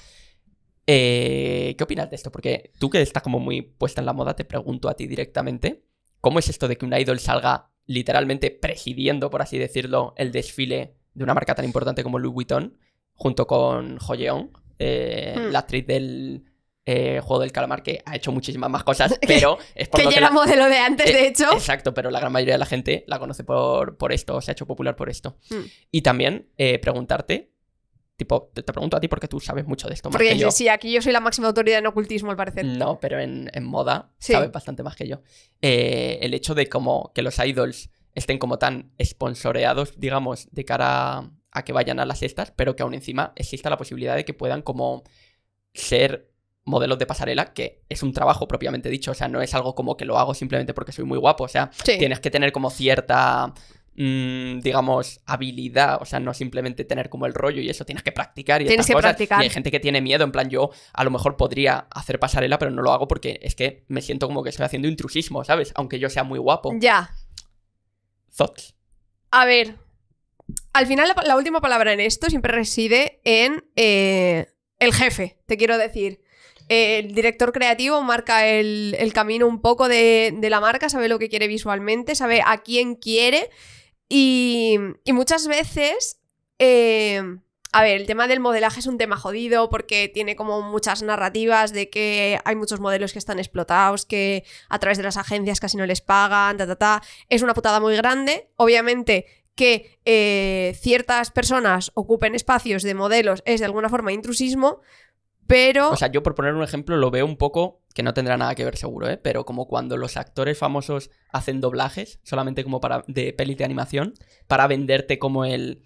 Eh, ¿Qué opinas de esto? Porque tú que estás como muy puesta en la moda, te pregunto a ti directamente, ¿cómo es esto de que un idol salga literalmente presidiendo, por así decirlo, el desfile de una marca tan importante como Louis Vuitton, junto con Joyeon, eh, hmm. la actriz del eh, Juego del Calamar, que ha hecho muchísimas más cosas, pero es por que lo era modelo de antes, de eh, hecho. Exacto, pero la gran mayoría de la gente la conoce por, por esto, se ha hecho popular por esto. Mm. Y también eh, preguntarte, tipo, te, pregunto a ti porque tú sabes mucho de esto. Porque más que yo. sí, aquí yo soy la máxima autoridad en ocultismo, al parecer. No, pero en, moda sabes bastante más que yo. el hecho de como que los idols estén como tan sponsoreados, digamos, de cara a, que vayan a las estas, pero que aún encima exista la posibilidad de que puedan como ser modelos de pasarela, que es un trabajo propiamente dicho, o sea, no es algo como que lo hago simplemente porque soy muy guapo, o sea, tienes que tener como cierta mm, digamos, habilidad, o sea, no simplemente tener como el rollo y eso, tienes que practicar y que practicar. Y hay gente que tiene miedo, en plan, yo a lo mejor podría hacer pasarela, pero no lo hago porque es que me siento como que estoy haciendo intrusismo, ¿sabes? Aunque yo sea muy guapo. Ya. Thoughts. A ver, al final la, última palabra en esto siempre reside en eh, el jefe, te quiero decir el director creativo marca el, camino un poco de, la marca, sabe lo que quiere visualmente, sabe a quién quiere y, muchas veces... Eh, a ver, el tema del modelaje es un tema jodido porque tiene como muchas narrativas de que hay muchos modelos que están explotados, que a través de las agencias casi no les pagan, ta, ta, ta. Es una putada muy grande. Obviamente que eh, ciertas personas ocupen espacios de modelos es de alguna forma intrusismo, pero. O sea, yo por poner un ejemplo lo veo un poco, que no tendrá nada que ver seguro, ¿eh? Pero como cuando los actores famosos hacen doblajes, solamente como para. de peli de animación, para venderte como el.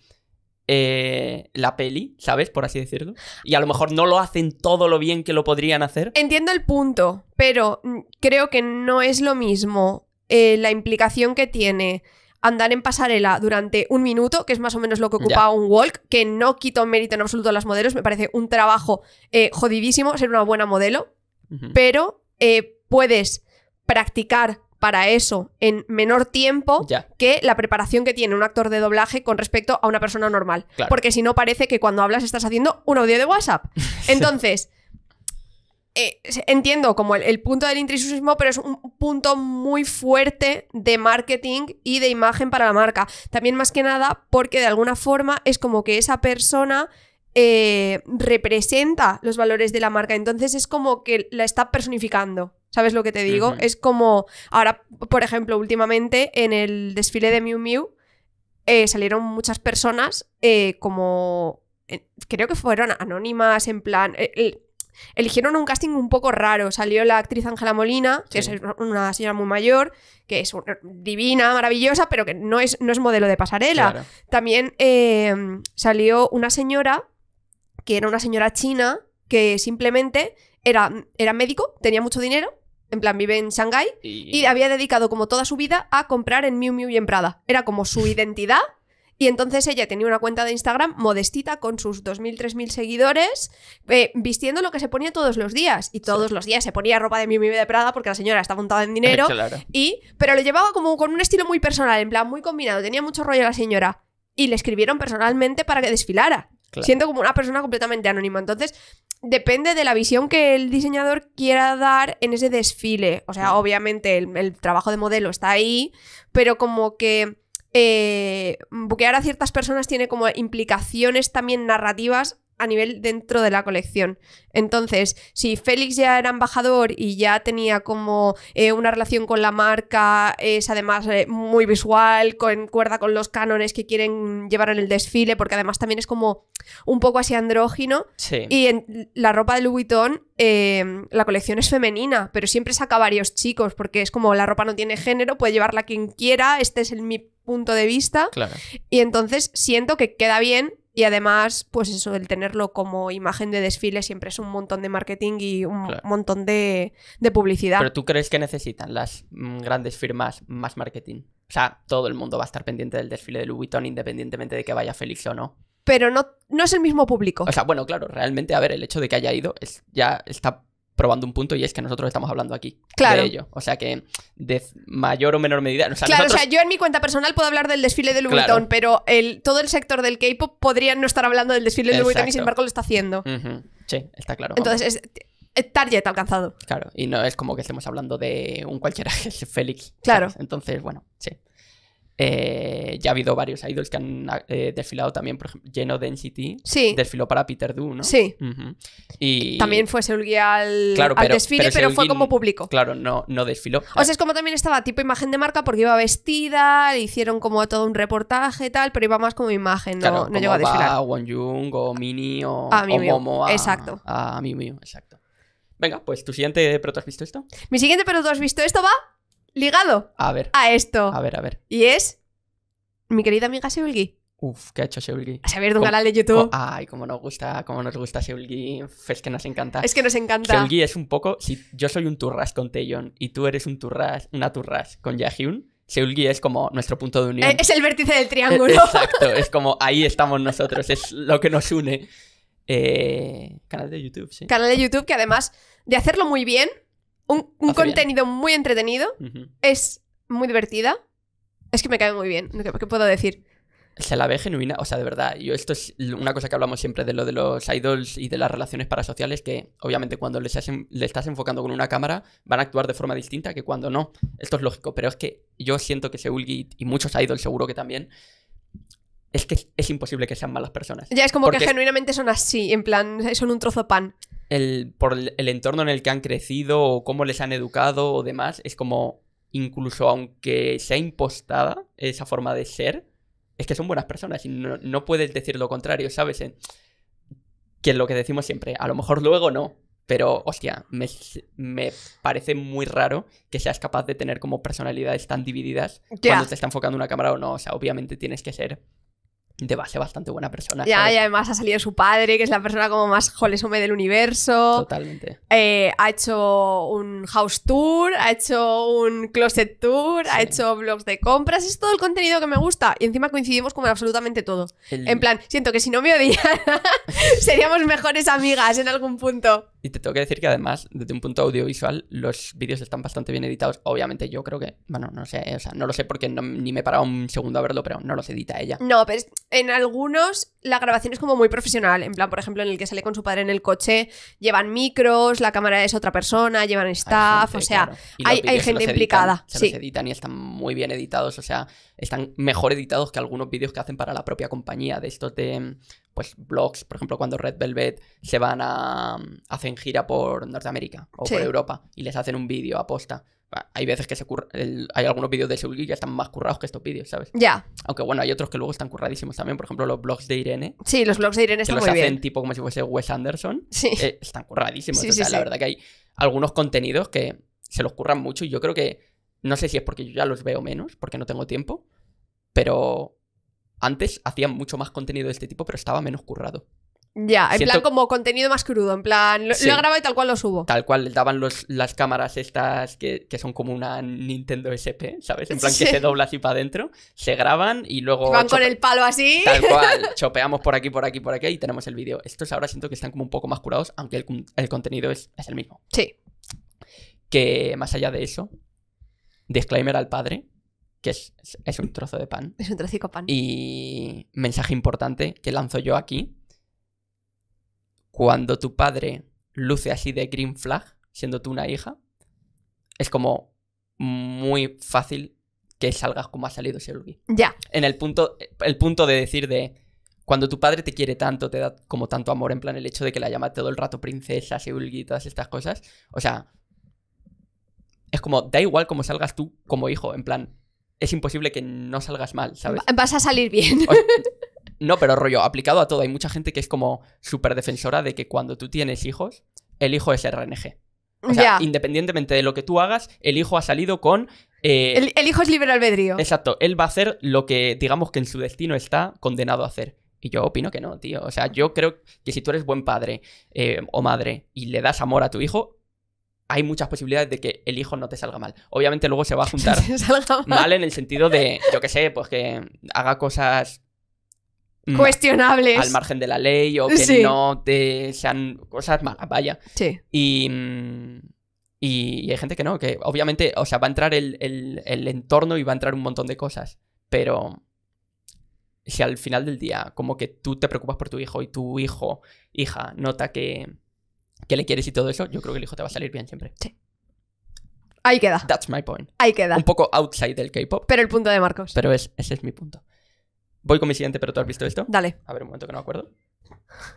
Eh, la peli, ¿sabes? Por así decirlo. Y a lo mejor no lo hacen todo lo bien que lo podrían hacer. Entiendo el punto, pero mm, creo que no es lo mismo eh, la implicación que tiene andar en pasarela durante un minuto, que es más o menos lo que ocupa un walk, que no quito mérito en absoluto a las modelos, me parece un trabajo eh, jodidísimo ser una buena modelo, pero eh, puedes practicar para eso en menor tiempo que la preparación que tiene un actor de doblaje con respecto a una persona normal. Porque si no parece que cuando hablas estás haciendo un audio de WhatsApp. Entonces, eh, entiendo como el, punto del intrusismo, pero es un punto muy fuerte de marketing y de imagen para la marca. También más que nada porque de alguna forma es como que esa persona eh, representa los valores de la marca, entonces es como que la está personificando. ¿Sabes lo que te digo? Es como, ahora, por ejemplo, últimamente en el desfile de Miu Miu eh, salieron muchas personas como, creo que fueron anónimas en plan, eligieron un casting un poco raro. Salió la actriz Ángela Molina, que es una señora muy mayor, que es divina, maravillosa, pero que no es, no es modelo de pasarela. También eh, salió una señora, que era una señora china, que simplemente era, era médico, tenía mucho dinero, en plan, vive en Shanghái y... y... había dedicado como toda su vida a comprar en Miu Miu y en Prada. Era como su identidad y entonces ella tenía una cuenta de Instagram modestita con sus 2.000, 3.000 seguidores, eh, vistiendo lo que se ponía todos los días. Y todos los días se ponía ropa de mi de Prada porque la señora está montada en dinero. Claro. y Pero lo llevaba como con un estilo muy personal, en plan muy combinado. Tenía mucho rollo la señora. Y le escribieron personalmente para que desfilara. Siendo como una persona completamente anónima. Entonces, depende de la visión que el diseñador quiera dar en ese desfile. O sea, obviamente el trabajo de modelo está ahí, pero como que eh, buquear a ciertas personas tiene como implicaciones también narrativas a nivel dentro de la colección. Entonces, si Félix ya era embajador y ya tenía como eh, una relación con la marca, es además eh, muy visual, concuerda con los cánones que quieren llevar en el desfile, porque además también es como un poco así andrógino. Sí. Y en la ropa de Louis Vuitton, em, la colección es femenina, pero siempre saca varios chicos, porque es como la ropa no tiene género, puede llevarla quien quiera, este es el, mi punto de vista. Y entonces siento que queda bien y además, pues eso, el tenerlo como imagen de desfile siempre es un montón de marketing y un montón de, publicidad. Pero tú crees que necesitan las mm, grandes firmas más marketing. O sea, todo el mundo va a estar pendiente del desfile de Louis Vuitton independientemente de que vaya Félix o no. Pero no, no es el mismo público. O sea, bueno, claro, realmente, a ver, el hecho de que haya ido es, ya está probando un punto y es que nosotros estamos hablando aquí de ello. O sea que de mayor o menor medida. claro, o sea, yo en mi cuenta personal puedo hablar del desfile de Louis pero el, todo el sector del K-pop podría no estar hablando del desfile de Louis y sin embargo lo está haciendo. Sí, está claro. Entonces, es, target alcanzado. Claro, y no es como que estemos hablando de un cualquiera, Félix. Claro. Entonces, bueno, sí. Eh, ya ha habido varios idols que han eh, desfilado también, por ejemplo, Geno Density sí. desfiló para Peter Du, ¿no? Sí. y... También fue Seulgi al, desfile, pero, fue como público. Claro, no, no desfiló. O sea, es como también estaba tipo imagen de marca porque iba vestida, le hicieron como todo un reportaje y tal, pero iba más como imagen, no, llegó a desfilar. Ah, a Won o Mini o, Momo. exacto. A, a Miu exacto. Venga, pues tu siguiente pero tú has visto esto. Mi siguiente pero tú has visto esto va ligado a, esto. A ver, a ver. Y es mi querida amiga Seulgi. Uf, ¿qué ha hecho Seulgi? A saber abierto un canal de YouTube. ay, como nos gusta, como nos gusta Seulgi. Es que nos encanta. Es que nos encanta. Seulgi es un poco. Si yo soy un turras con Taeyeon y tú eres un turras, una turras con Jaehyun, Seulgi es como nuestro punto de unión. Eh, es el vértice del eh, triángulo. Exacto, es como ahí estamos nosotros, es lo que nos une. Eh, canal de YouTube, sí. Canal de YouTube que además de hacerlo muy bien, un, contenido muy entretenido. Es muy divertida. Es que me cae muy bien. ¿Qué, puedo decir? Se la ve genuina, o sea, de verdad, yo esto es una cosa que hablamos siempre de lo de los idols y de las relaciones parasociales, que obviamente cuando les le estás enfocando con una cámara van a actuar de forma distinta que cuando no. Esto es lógico, pero es que yo siento que Seulgi y muchos idols seguro que también es que es, imposible que sean malas personas. Ya es como que genuinamente son así, en plan, son un trozo de pan. por el, entorno en el que han crecido o cómo les han educado o demás, es como, incluso aunque sea impostada esa forma de ser, es que son buenas personas y no, puedes decir lo contrario, ¿sabes? que es lo que decimos siempre, a lo mejor luego no, pero hostia, me, me, parece muy raro que seas capaz de tener como personalidades tan divididas cuando te está enfocando una cámara o no. O sea, obviamente tienes que ser de base bastante buena persona. Ya, y además ha salido su padre, que es la persona como más jolesome del universo. Totalmente. Eh, ha hecho un house tour, ha hecho un closet tour, ha hecho blogs de compras. Es todo el contenido que me gusta. Y encima coincidimos con absolutamente todo. En plan, siento que si no me odiara, seríamos mejores amigas en algún punto. Y te tengo que decir que además, desde un punto audiovisual, los vídeos están bastante bien editados. Obviamente, yo creo que, bueno, no sé, o sea, no lo sé porque ni me he parado un segundo a verlo, pero no los edita ella. No, pero en algunos la grabación es como muy profesional. En plan, por ejemplo, en el que sale con su padre en el coche, llevan micros, la cámara es otra persona, llevan staff, o sea, hay, gente implicada. se sí. los editan y están muy bien editados, o sea, están mejor editados que algunos vídeos que hacen para la propia compañía, de estos de mm, pues blogs, por ejemplo, cuando Red Velvet se van a mm, hacen gira por Norteamérica o por Europa y les hacen un vídeo aposta. Ah, hay veces que se hay algunos vídeos de Seulgi que están más currados que estos vídeos, ¿sabes? Ya. Aunque bueno, hay otros que luego están curradísimos también, por ejemplo, los blogs de Irene. Sí, los blogs de Irene están que los hacen tipo como si fuese Wes Anderson. Sí. Eh, están curradísimos, o sea, la verdad que hay algunos contenidos que se los curran mucho y yo creo que no sé si es porque yo ya los veo menos, porque no tengo tiempo, pero antes hacían mucho más contenido de este tipo, pero estaba menos currado. Ya, en plan como contenido más crudo, en plan lo, grabo y tal cual lo subo. Tal cual daban los, las cámaras estas que, son como una Nintendo SP, ¿sabes? En plan que se dobla así para adentro, se graban y luego... Van con el palo así. Tal cual, chopeamos por aquí, por aquí, por aquí y tenemos el vídeo. Estos ahora siento que están como un poco más curados, aunque el, contenido es, es el mismo. Sí. Que más allá de eso, Disclaimer al padre, que es, un trozo de pan. Es un trocico pan. Y mensaje importante que lanzo yo aquí. Cuando tu padre luce así de green flag, siendo tú una hija, es como muy fácil que salgas como ha salido ese Ya. En el punto, el punto de decir de cuando tu padre te quiere tanto, te da como tanto amor, en plan el hecho de que la llama todo el rato princesa, Seulgi y todas estas cosas. O sea, es como, da igual cómo salgas tú como hijo, en plan, es imposible que no salgas mal, ¿sabes? Vas a salir bien. no, pero rollo, aplicado a todo, hay mucha gente que es como súper defensora de que cuando tú tienes hijos, el hijo es RNG. O sea, independientemente de lo que tú hagas, el hijo ha salido con... Eh, el, hijo es libre albedrío. Exacto, él va a hacer lo que digamos que en su destino está condenado a hacer. Y yo opino que no, tío. O sea, yo creo que si tú eres buen padre eh, o madre y le das amor a tu hijo, hay muchas posibilidades de que el hijo no te salga mal. Obviamente luego se va a juntar mal. en el sentido de, yo qué sé, pues que haga cosas mm, cuestionables al margen de la ley o que no te sean cosas malas, vaya. Sí. Y, mm, y hay gente que no, que obviamente, o sea, va a entrar el entorno y va a entrar un montón de cosas, pero si al final del día como que tú te preocupas por tu hijo y tu hijo, hija, nota que qué le quieres y todo eso, yo creo que el hijo te va a salir bien siempre. Sí. Ahí queda. That's my point. Ahí queda. Un poco outside del K-pop. Pero el punto de Marcos. Pero es, ese es mi punto. Voy con mi siguiente, pero tú has visto esto. Dale. A ver, un momento que no me acuerdo.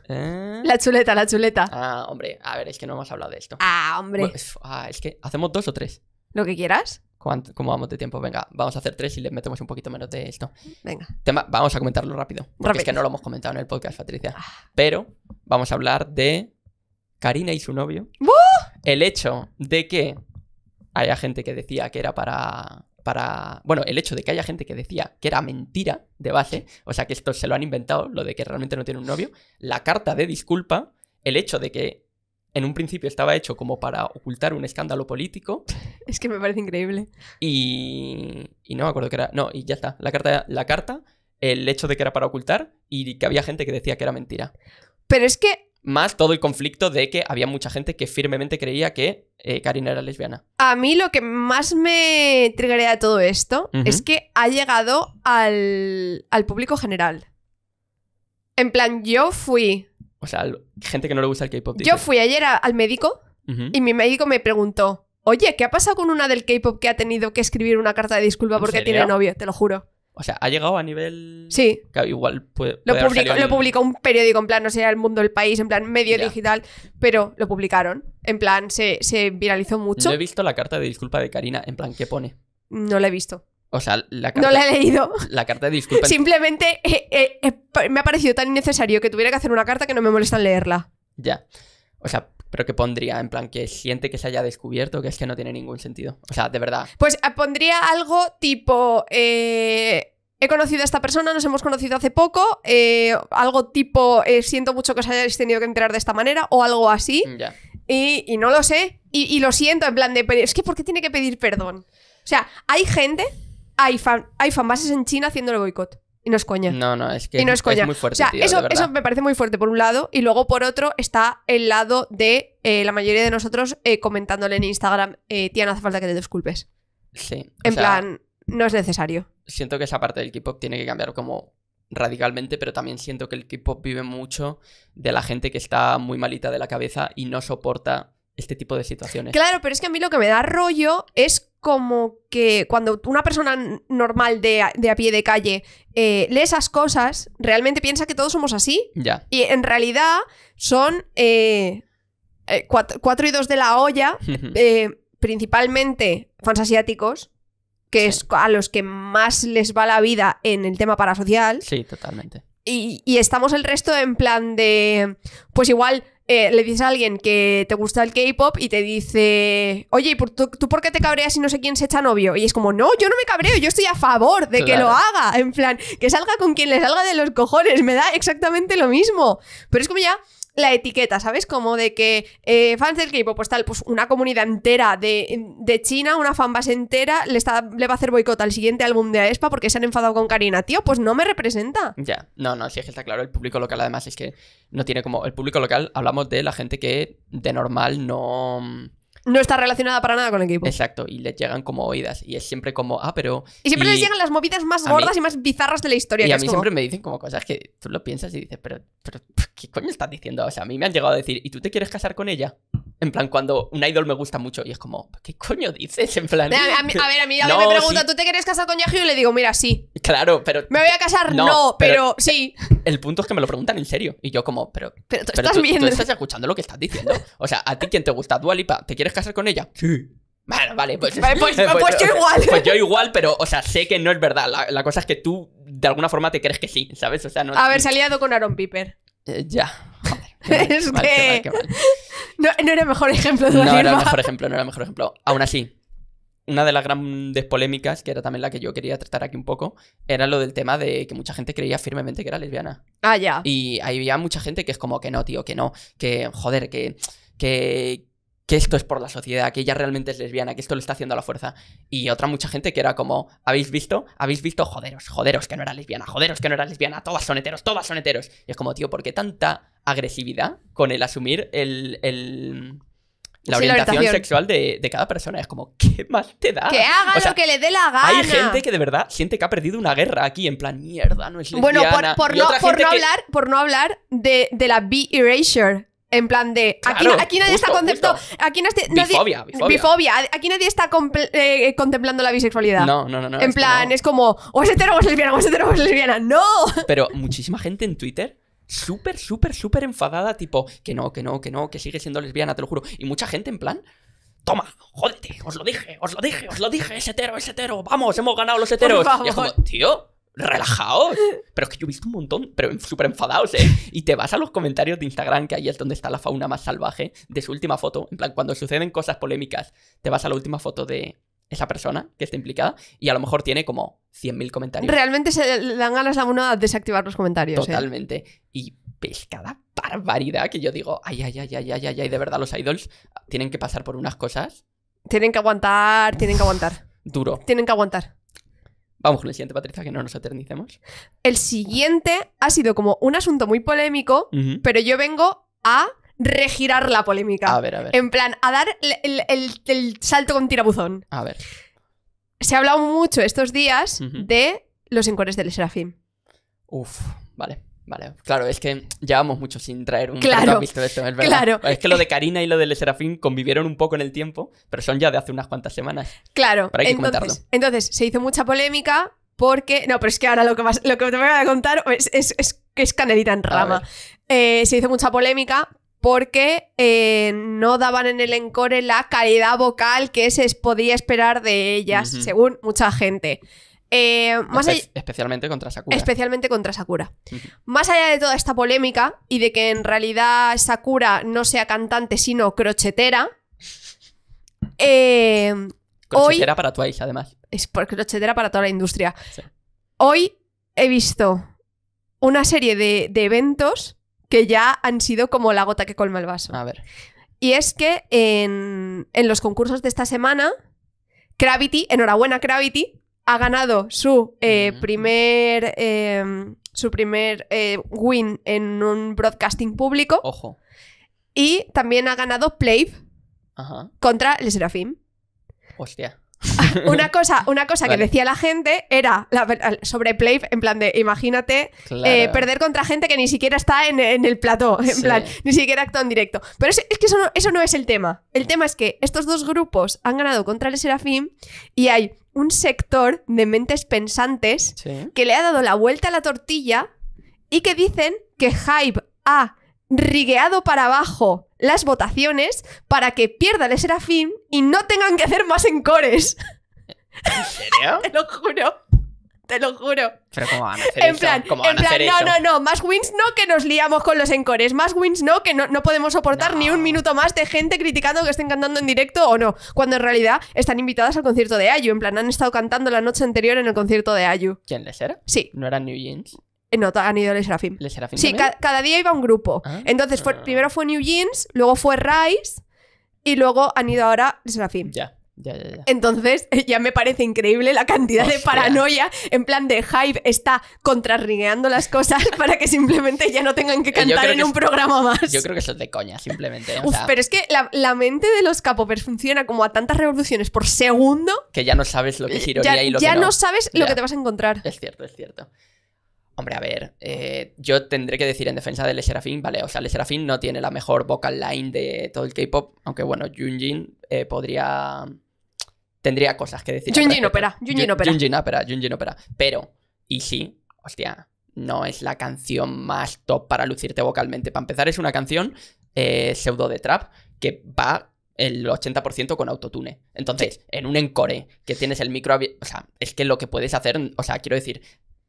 Eh. La chuleta, la chuleta. Ah, hombre, a ver, es que no hemos hablado de esto. Ah, hombre. es, ah, es que hacemos dos o tres. Lo que quieras. ¿Cómo vamos de tiempo? Venga, vamos a hacer tres y le metemos un poquito menos de esto. Venga. vamos a comentarlo rápido. rápido. es que no lo hemos comentado en el podcast, Patricia. Ah. Pero vamos a hablar de Karina y su novio. El hecho de que haya gente que decía que era para para. Bueno, el hecho de que haya gente que decía que era mentira de base, o sea que esto se lo han inventado, lo de que realmente no tiene un novio, la carta de disculpa, el hecho de que en un principio estaba hecho como para ocultar un escándalo político. Es que me parece increíble. Y. Y no me acuerdo que era. No, y ya está. La carta, la carta, el hecho de que era para ocultar y que había gente que decía que era mentira. Pero es que más todo el conflicto de que había mucha gente que firmemente creía que eh, Karina era lesbiana. A mí lo que más me de todo esto es que ha llegado al, público general. En plan, yo fui... O sea, gente que no le gusta el K-pop. Yo fui ayer al médico y mi médico me preguntó, oye, ¿qué ha pasado con una del K-pop que ha tenido que escribir una carta de disculpa porque tiene novio? Te lo juro. O sea, ha llegado a nivel. Sí. igual puede. lo, publicó, un periódico, en plan, no sé, El Mundo, del País, en plan, medio digital, pero lo publicaron. En plan, se, viralizó mucho. No he visto la carta de disculpa de Karina, en plan, ¿qué pone? No la he visto. O sea, la carta. No la he leído. La carta de disculpa. Simplemente eh, eh, eh, me ha parecido tan innecesario que tuviera que hacer una carta que no me molesta leerla. Ya. O sea, pero que pondría en plan que siente que se haya descubierto, que es que no tiene ningún sentido. O sea, de verdad. Pues eh, pondría algo tipo... Eh, he conocido a esta persona, nos hemos conocido hace poco, eh, algo tipo, siento mucho que os hayáis tenido que enterar de esta manera o algo así. Mm, y, no lo sé. Y, lo siento, en plan de, es que ¿por qué tiene que pedir perdón? O sea, hay gente, hay, fan, hay fanbases en China el boicot. Y no es coña. No, no, es que no es, muy fuerte. O sea, eso, eso, me parece muy fuerte por un lado. Y luego por otro está el lado de eh, la mayoría de nosotros eh, comentándole en Instagram, eh, tía, no hace falta que te disculpes. Sí. En plan, no es necesario. Siento que esa parte del K-pop tiene que cambiar como radicalmente, pero también siento que el K-pop vive mucho de la gente que está muy malita de la cabeza y no soporta este tipo de situaciones. Claro, pero es que a mí lo que me da rollo es como que cuando una persona normal de, a pie de calle eh, lee esas cosas, realmente piensa que todos somos así. Y en realidad son eh, eh, cuatro y dos de la olla, principalmente fans asiáticos, que es a los que más les va la vida en el tema parasocial. Sí, totalmente. Y, y estamos el resto en plan de, pues igual eh, le dices a alguien que te gusta el K-pop y te dice, oye, ¿tú, ¿tú por qué te cabreas si no sé quién se echa novio? Y es como, no, yo no me cabreo, yo estoy a favor de que lo haga. En plan, que salga con quien le salga de los cojones, me da exactamente lo mismo. Pero es como ya la etiqueta, ¿sabes? Como de que eh, fans del k pues tal, pues una comunidad entera de, de China, una fanbase entera, le, está, le va a hacer boicot al siguiente álbum de Aespa porque se han enfadado con Karina. Tío, pues no me representa. Ya, no, no, sí es que está claro, el público local además es que no tiene como. El público local, hablamos de la gente que de normal no no está relacionada para nada con el equipo. Exacto, y les llegan como oídas. Y es siempre como, ah, pero. Y siempre les llegan las movidas más gordas y más bizarras de la historia. Y a mí siempre me dicen como cosas que tú lo piensas y dices, pero, pero, ¿qué coño estás diciendo? O sea, a mí me han llegado a decir, ¿y tú te quieres casar con ella? En plan, cuando un idol me gusta mucho y es como, ¿qué coño dices? En plan. A, ver, a mí me pregunta, ¿tú te quieres casar con Yahoo? Y le digo, mira, sí. Claro, pero. Me voy a casar, no, pero, sí. El punto es que me lo preguntan en serio. Y yo, como, pero. Pero tú estás viendo. estás escuchando lo que estás diciendo. O sea, ¿a ti quién te gusta? Dualipa, ¿te quieres casar con ella? Sí. Bueno, vale, pues, pues, pues, pues, yo pues, igual. Pues yo igual, pero, o sea, sé que no es verdad. La, cosa es que tú, de alguna forma, te crees que sí, ¿sabes? O sea, no. A ver, se liado con Aaron Piper. Eh, ya es no, era el mejor ejemplo de No era el mejor ejemplo, no era el mejor ejemplo. Aún así, una de las grandes polémicas, que era también la que yo quería tratar aquí un poco, era lo del tema de que mucha gente creía firmemente que era lesbiana. Ah, ya. Y ahí había mucha gente que es como que no, tío, que no, que joder, que. que que esto es por la sociedad, que ella realmente es lesbiana, que esto lo está haciendo a la fuerza. Y otra mucha gente que era como, ¿habéis visto? ¿Habéis visto? Joderos, joderos que no era lesbiana, joderos que no era lesbiana, todas son heteros, todas son heteros. Y es como, tío, ¿por qué tanta agresividad con el asumir el, la orientación, sexual de, cada persona. Es como, ¿qué más te da? Que haga lo que le dé la gana. Hay gente que de verdad siente que ha perdido una guerra aquí, en plan, mierda, no es lesbiana. Bueno, por, no, hablar, por no hablar de, de la B-erasure, en plan de. Aquí, aquí nadie está concepto. Aquí nadie, bifobia, Aquí nadie está eh, contemplando la bisexualidad. No, no, no. en plan, es como. O es hetero o es lesbiana, o es hetero es lesbiana. ¡No! Pero muchísima gente en Twitter. Súper, súper, súper enfadada, tipo, que no, que no, que no, que sigue siendo lesbiana, te lo juro. Y mucha gente en plan, toma, jódete, os lo dije, os lo dije, os lo dije, es hetero, es hetero, vamos, hemos ganado los heteros. Y tío, relajaos. Pero es que yo he visto un montón, pero súper enfadados, ¿eh? Y te vas a los comentarios de Instagram, que ahí es donde está la fauna más salvaje, de su última foto. En plan, cuando suceden cosas polémicas, te vas a la última foto de esa persona que está implicada y a lo mejor tiene como 100.000 comentarios. Realmente se dan ganas a uno a desactivar los comentarios. ¿eh? Totalmente. Y pescada barbaridad que yo digo, ay, ay, ay, ay, ay, ay, ay, de verdad los idols tienen que pasar por unas cosas. Tienen que aguantar, tienen que aguantar. Duro. Tienen que aguantar. Vamos con el siguiente, Patricia, que no nos eternicemos. El siguiente ha sido como un asunto muy polémico, pero yo vengo a regirar la polémica. A ver, a ver. En plan, a dar el, salto con tirabuzón. A ver. Se ha hablado mucho estos días de los encores del Serafín. Uf, vale. Vale, claro, es que llevamos mucho sin traer un claro, visto esto, es Claro. Es que lo de Karina y lo del Serafín convivieron un poco en el tiempo, pero son ya de hace unas cuantas semanas. Claro, entonces, se hizo mucha polémica porque. No, pero es que ahora lo que, lo que te voy a contar es, que es, es canelita en rama. Eh, se hizo mucha polémica porque eh, no daban en el encore la calidad vocal que se podía esperar de ellas, según mucha gente. Eh, especialmente contra Sakura. Especialmente contra Sakura. Más allá de toda esta polémica y de que en realidad Sakura no sea cantante sino crochetera. Eh, crochetera para tu hija además. Es crochetera para toda la industria. Hoy he visto una serie de, eventos que ya han sido como la gota que colma el vaso. A ver. Y es que en, en los concursos de esta semana, Gravity, enhorabuena Gravity, ha ganado su eh, primer em, su primer eh, win en un broadcasting público. Ojo. Y también ha ganado Play contra el Serafim. Hostia. una cosa, una cosa que decía la gente era sobre Playf en plan de imagínate eh, perder contra gente que ni siquiera está en, el plató, en plan, ni siquiera actúa en directo. Pero es, que eso no, es el tema. El tema es que estos dos grupos han ganado contra el Serafim y hay un sector de mentes pensantes que le ha dado la vuelta a la tortilla y que dicen que Hype ha rigueado para abajo las votaciones para que pierda el Serafín y no tengan que hacer más encores. ¿En serio? lo juro. Te lo juro. Pero ¿cómo van a hacer en Plan, en plan, no, no, no. Más wins no que nos liamos con los encores. Más wins no que no, podemos soportar ni un minuto más de gente criticando que estén cantando en directo o no. Cuando en realidad están invitadas al concierto de Ayu. En plan, han estado cantando la noche anterior en el concierto de Ayu. ¿Quién les era? Sí. ¿No eran New Jeans? Eh, no, han ido Les Serafim. ¿Les sí, cada día iba un grupo. Ah. Entonces, primero fue New Jeans, luego fue Rice y luego han ido ahora Les Serafim. Ya. Entonces, ya me parece increíble la cantidad de paranoia, en plan de Hype está contrarrigueando las cosas para que simplemente ya no tengan que cantar en un programa más. Yo creo que eso es de coña, simplemente. ¿eh? pero es que la, mente de los capopers funciona como a tantas revoluciones por segundo. Que ya no sabes lo que es eh, ironía y lo que Ya no sabes lo que te vas a encontrar. Es cierto, es cierto. Hombre, a ver, eh, yo tendré que decir en defensa de Le Serafín, vale, o sea, Le Serafín no tiene la mejor vocal line de todo el K-pop, aunque bueno, Junjin podría tendría cosas que decir. Junjin Opera, Junjin Opera. Junjin Opera, Junjin Opera. Pero, y sí, hostia, no es la canción más top para lucirte vocalmente. Para empezar, es una canción eh, pseudo de trap que va el 80% con autotune. Entonces, en un encore que tienes el micro, o sea, es que lo que puedes hacer, o sea, quiero decir,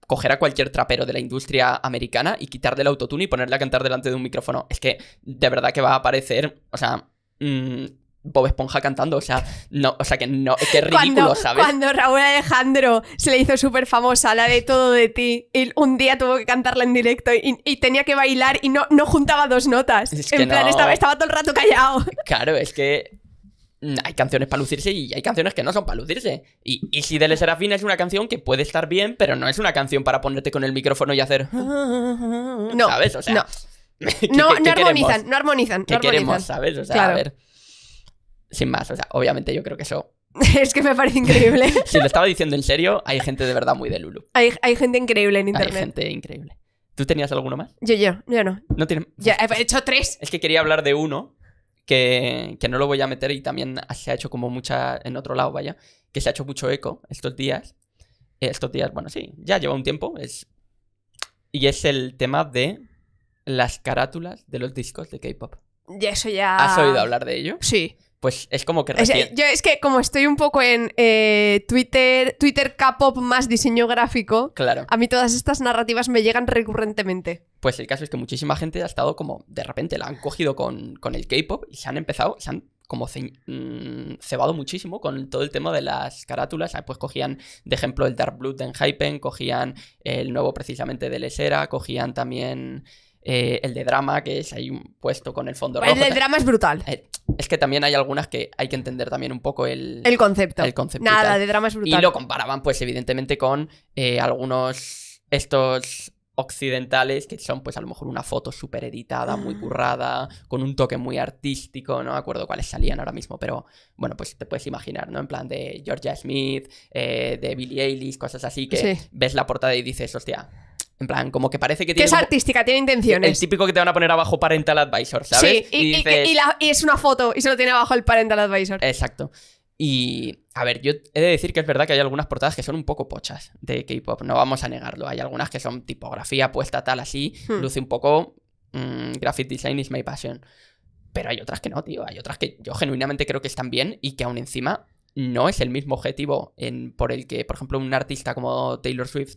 coger a cualquier trapero de la industria americana y quitarle el autotune y ponerle a cantar delante de un micrófono, es que de verdad que va a aparecer, o sea, mm, Bob Esponja cantando, o sea, no, o sea que no, ridículo, cuando, ¿sabes? Cuando Raúl Alejandro se le hizo súper famosa la de todo de ti, y un día tuvo que cantarla en directo y, tenía que bailar y no, no juntaba dos notas. en plan, estaba, estaba todo el rato callado. Claro, es que mm, hay canciones para lucirse y hay canciones que no son para lucirse. Y, y si Dele Serafina es una canción que puede estar bien, pero no es una canción para ponerte con el micrófono y hacer. No, ¿Sabes? No. no, armonizan, no, armonizan, no queremos, sabes? O sea, a ver. Sin más, o sea, obviamente yo creo que eso es que me parece increíble. si lo estaba diciendo en serio, hay gente de verdad muy de Lulu. Hay, gente increíble en internet. Hay gente increíble. ¿Tú tenías alguno más? Yo, yo, yo no. No tiene... Ya, he hecho tres. Es que quería hablar de uno que, que, no lo voy a meter y también se ha hecho como mucha. en otro lado, vaya. Que se ha hecho mucho eco estos días. Estos días, bueno, sí, ya lleva un tiempo. Es, y es el tema de las carátulas de los discos de K-pop. Ya, eso ya. ¿Has oído hablar de ello? Sí pues es como que yo es que como estoy un poco en eh, Twitter, Twitter K-pop más diseño gráfico, claro. a mí todas estas narrativas me llegan recurrentemente. Pues el caso es que muchísima gente ha estado como, de repente la han cogido con, con el K-pop y se han empezado, se han como mm, cebado muchísimo con todo el tema de las carátulas. Ah, pues cogían, de ejemplo, el Dark Blood de Enhypen, cogían el nuevo precisamente de Lesera, cogían también... Eh, el de drama, que es ahí un puesto con el fondo pues rojo. El de drama es brutal. Eh, es que también hay algunas que hay que entender también un poco el, el concepto. El concepto. Nada, de drama es brutal. Y lo comparaban, pues, evidentemente, con eh, algunos estos occidentales que son pues a lo mejor una foto súper editada, muy ah. currada, con un toque muy artístico, no me acuerdo cuáles salían ahora mismo, pero bueno, pues te puedes imaginar, ¿no? En plan de Georgia Smith, de Billie Eilish, cosas así, que ves la portada y dices, hostia, en plan, como que parece que tiene. es artística, tiene intenciones. El típico que te van a poner abajo Parental Advisor, ¿sabes? Sí, y, es una foto y se lo tiene abajo el Parental Advisor. Exacto. Y, a ver, yo he de decir que es verdad que hay algunas portadas que son un poco pochas de K-pop, no vamos a negarlo. Hay algunas que son tipografía puesta tal así, hmm. luce un poco. Mm, graphic design is my passion. Pero hay otras que no, tío. Hay otras que yo genuinamente creo que están bien y que aún encima no es el mismo objetivo en, por el que, por ejemplo, un artista como Taylor Swift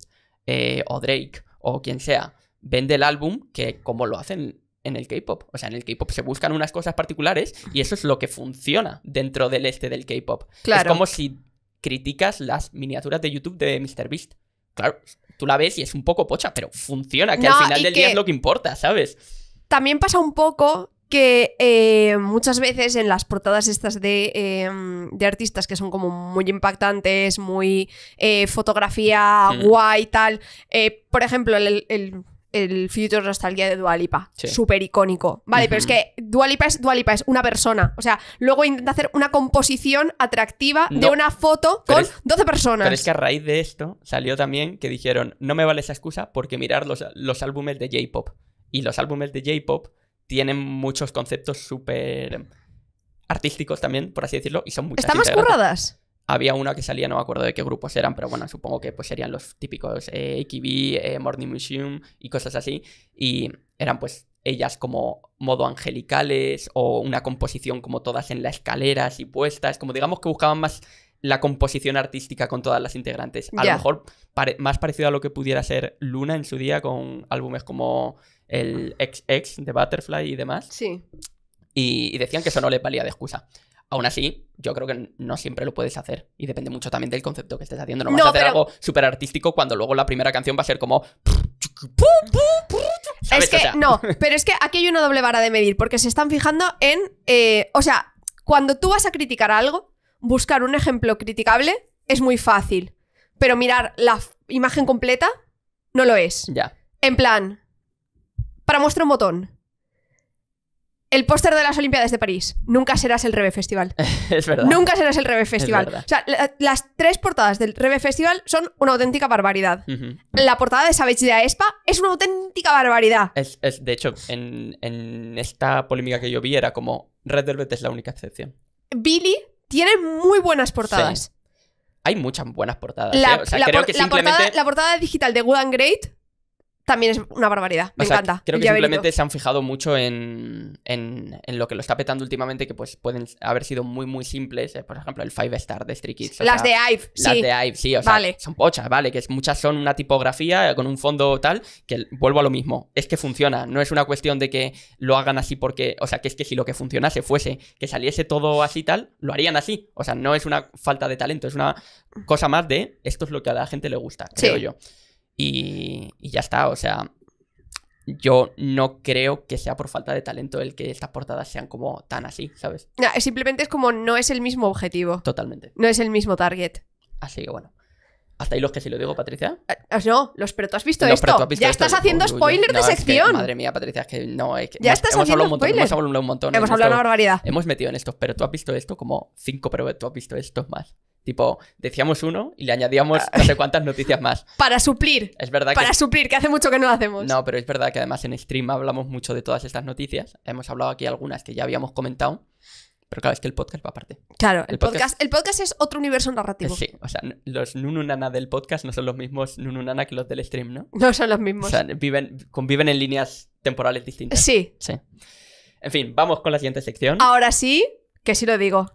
eh, o Drake o quien sea vende el álbum que como lo hacen en el K-pop. O sea, en el K-pop se buscan unas cosas particulares y eso es lo que funciona dentro del este del K-pop. Claro. Es como si criticas las miniaturas de YouTube de MrBeast. Claro, tú la ves y es un poco pocha, pero funciona, que al final del día es lo que importa, ¿sabes? También pasa un poco que eh, muchas veces en las portadas estas eh, de, artistas que son como muy impactantes, muy eh, fotografía guay y tal, por ejemplo, el, el, el Future Nostalgia de Dualipa, súper icónico. Vale, pero es que Dualipa es Dualipa, es una persona. O sea, luego intenta hacer una composición atractiva de una foto con 12 personas. Pero es que a raíz de esto salió también que dijeron, no me vale esa excusa porque mirar los, los álbumes de J-Pop. Y los álbumes de J-Pop tienen muchos conceptos súper artísticos también, por así decirlo, y son muy... ¿Están más curradas? Había una que salía, no me acuerdo de qué grupos eran, pero bueno, supongo que pues serían los típicos eh, eh Morning Museum y cosas así. Y eran pues ellas como modo angelicales o una composición como todas en la escaleras y puestas, como digamos que buscaban más la composición artística con todas las integrantes. A lo mejor más parecido a lo que pudiera ser Luna en su día con álbumes como el ex ex de Butterfly y demás. Sí. Y, decían que eso no le valía de excusa. Aún así, yo creo que no siempre lo puedes hacer. Y depende mucho también del concepto que estés haciendo. No, vas a hacer algo súper artístico cuando luego la primera canción va a ser como. Es que no, pero es que aquí hay una doble vara de medir, porque se están fijando en. Eh, o sea, cuando tú vas a criticar algo, buscar un ejemplo criticable es muy fácil. Pero mirar la imagen completa no lo es. Ya. En plan, para mostrar un botón. El póster de las Olimpiadas de París. Nunca serás el Rebe Festival. es verdad. Nunca serás el Rebe Festival. O sea, las tres portadas del Rebe Festival son una auténtica barbaridad. La portada de Savage de Aespa es una auténtica barbaridad. Es, de hecho, en, esta polémica que yo vi era como Red Velvet es la única excepción. Billy tiene muy buenas portadas. Hay muchas buenas portadas. ¿eh? la portada digital de Good and Great también es una barbaridad. Me encanta. Creo que simplemente se han fijado mucho en, lo que lo está petando últimamente, que pues pueden haber sido muy, muy simples. Eh, por ejemplo, el Five Star de Street Kids. Las de Ive, las sí. Las de Ive, sí. O son pochas, vale. Que muchas son una tipografía con un fondo tal, que vuelvo a lo mismo. Es que funciona. No es una cuestión de que lo hagan así porque. O sea, que es que si lo que funcionase fuese que saliese todo así tal, lo harían así. O sea, no es una falta de talento, es una cosa más de esto es lo que a la gente le gusta, creo yo. Y, ya está, o sea, yo no creo que sea por falta de talento el que estas portadas sean como tan así, ¿sabes? No, simplemente es como no es el mismo objetivo. Totalmente. No es el mismo target. Así que bueno. ¿Hasta ahí los que sí lo digo, Patricia? Ah, ah, no, los pero tú has visto esto. ya estás haciendo spoiler de sección. madre mía, Patricia, es que no, es que ya estás haciendo spoiler. hemos hablado un montón. Hemos, hablado una barbaridad. Hemos metido en estos, pero tú has visto esto como cinco, pero tú has visto estos más. Tipo, decíamos uno y le añadíamos ah. no sé cuántas noticias más. Para suplir. Es verdad Para suplir, que hace mucho que no hacemos. No, pero es verdad que además en stream hablamos mucho de todas estas noticias. Hemos hablado aquí algunas que ya habíamos comentado. Pero claro, es que el podcast va aparte. Claro, el, podcast, el podcast es otro universo narrativo. Sí, o sea, los nununana del podcast no son los mismos nununana que los del stream, ¿no? No son los mismos. O sea, viven, conviven en líneas temporales distintas. Sí. Sí. En fin, vamos con la siguiente sección. Ahora sí, que sí lo digo.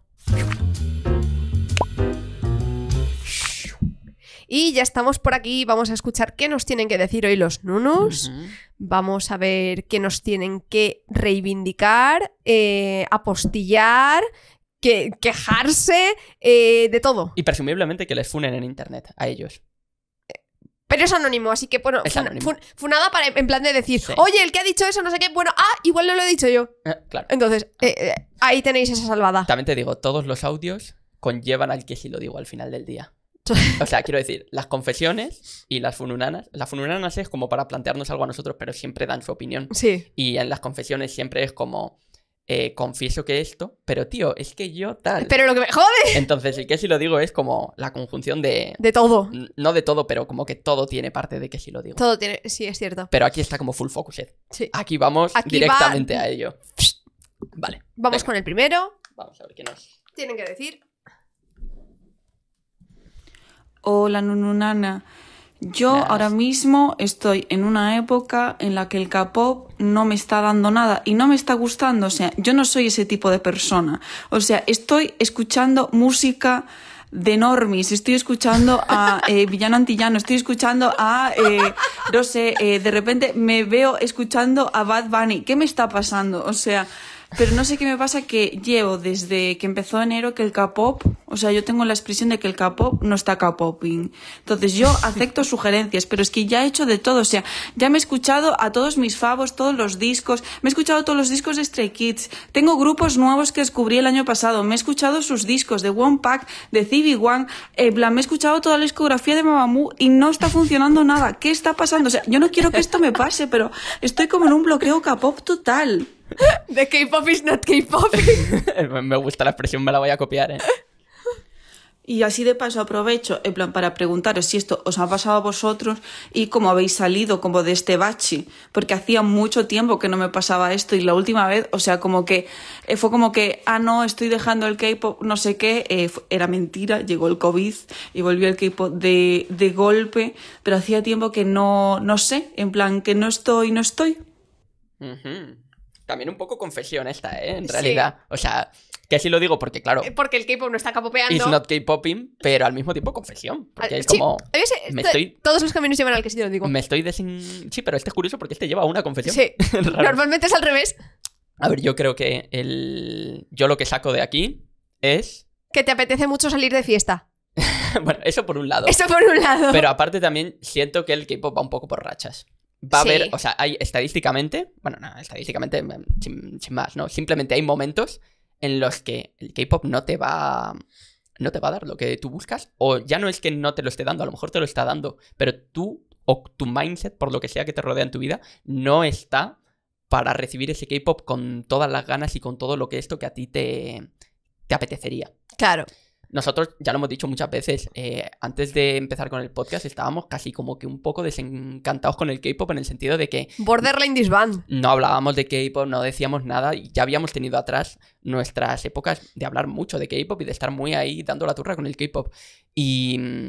Y ya estamos por aquí, vamos a escuchar qué nos tienen que decir hoy los nunos, vamos a ver qué nos tienen que reivindicar, eh, apostillar, quejarse, eh, de todo. Y presumiblemente que les funen en internet a ellos. Pero es anónimo, así que bueno, funada para, en plan de decir, oye, el que ha dicho eso, no sé qué, bueno, ah, igual no lo he dicho yo. Eh, claro. Entonces, ah. ahí tenéis esa salvada. También te digo, todos los audios conllevan al que sí lo digo al final del día. O sea, quiero decir, las confesiones y las fununanas. Las fununanas es como para plantearnos algo a nosotros, pero siempre dan su opinión. Sí. Y en las confesiones siempre es como. Eh, confieso que esto, pero tío, es que yo tal. Pero lo que me jode. Entonces, el que si lo digo es como la conjunción de. De todo. No de todo, pero como que todo tiene parte de que si lo digo. Todo tiene, sí, es cierto. Pero aquí está como full focus eh. Aquí vamos directamente a ello. Vale. Vamos con el primero. Vamos a ver qué nos. Tienen que decir Hola, nununana. Yo ahora mismo estoy en una época en la que el K-pop no me está dando nada y no me está gustando. O sea, yo no soy ese tipo de persona. O sea, estoy escuchando música de normis, estoy escuchando a eh, Villano Antillano, estoy escuchando a, eh, no sé, eh, de repente me veo escuchando a Bad Bunny. ¿Qué me está pasando? O sea, pero no sé qué me pasa que llevo desde que empezó enero que el K-pop, o sea, yo tengo la expresión de que el K-pop no está K-poping. Entonces yo acepto sugerencias, pero es que ya he hecho de todo, o sea, ya me he escuchado a todos mis favos, todos los discos, me he escuchado todos los discos de Stray Kids, tengo grupos nuevos que descubrí el año pasado, me he escuchado sus discos de One Pack, de cb One, eh, me he escuchado toda la discografía de Mamamoo y no está funcionando nada. ¿Qué está pasando? O sea, yo no quiero que esto me pase, pero estoy como en un bloqueo K-pop total. The K-pop is not K-pop. me gusta la expresión, me la voy a copiar. ¿eh? Y así de paso aprovecho, en plan, para preguntaros si esto os ha pasado a vosotros y cómo habéis salido como de este bache, porque hacía mucho tiempo que no me pasaba esto y la última vez, o sea, como que eh, fue como que, ah, no, estoy dejando el K-pop, no sé qué, eh, era mentira, llegó el COVID y volvió el K-pop de, de, golpe, pero hacía tiempo que no, no sé, en plan, que no estoy, no estoy. Uh también un poco confesión esta, ¿eh? En realidad. O sea, que así lo digo porque, claro. Eh, porque el K-pop no está capopeando. It's not K-poping, pero al mismo tiempo confesión. Porque ah, es como. Este, estoy, todos los caminos llevan al que sí lo digo. Me estoy desin. Sí, pero este es curioso porque este lleva una confesión. Sí. Normalmente es al revés. A ver, yo creo que el. Yo lo que saco de aquí es. Que te apetece mucho salir de fiesta. bueno, eso por un lado. Eso por un lado. Pero aparte también siento que el K-pop va un poco por rachas va a haber, o sea, hay estadísticamente, bueno, no, estadísticamente, mm, sin, más, ¿no? Simplemente hay momentos en los que el K-pop no te va no te va a dar lo que tú buscas o ya no es que no te lo esté dando, a lo mejor te lo está dando, pero tú o tu mindset por lo que sea que te rodea en tu vida no está para recibir ese K-pop con todas las ganas y con todo lo que esto que a ti te te apetecería. Claro. Nosotros, ya lo hemos dicho muchas veces, eh, antes de empezar con el podcast estábamos casi como que un poco desencantados con el K-Pop en el sentido de que... Borderline Disband. No hablábamos de K-Pop, no decíamos nada y ya habíamos tenido atrás nuestras épocas de hablar mucho de K-Pop y de estar muy ahí dando la turra con el K-Pop. Y mm,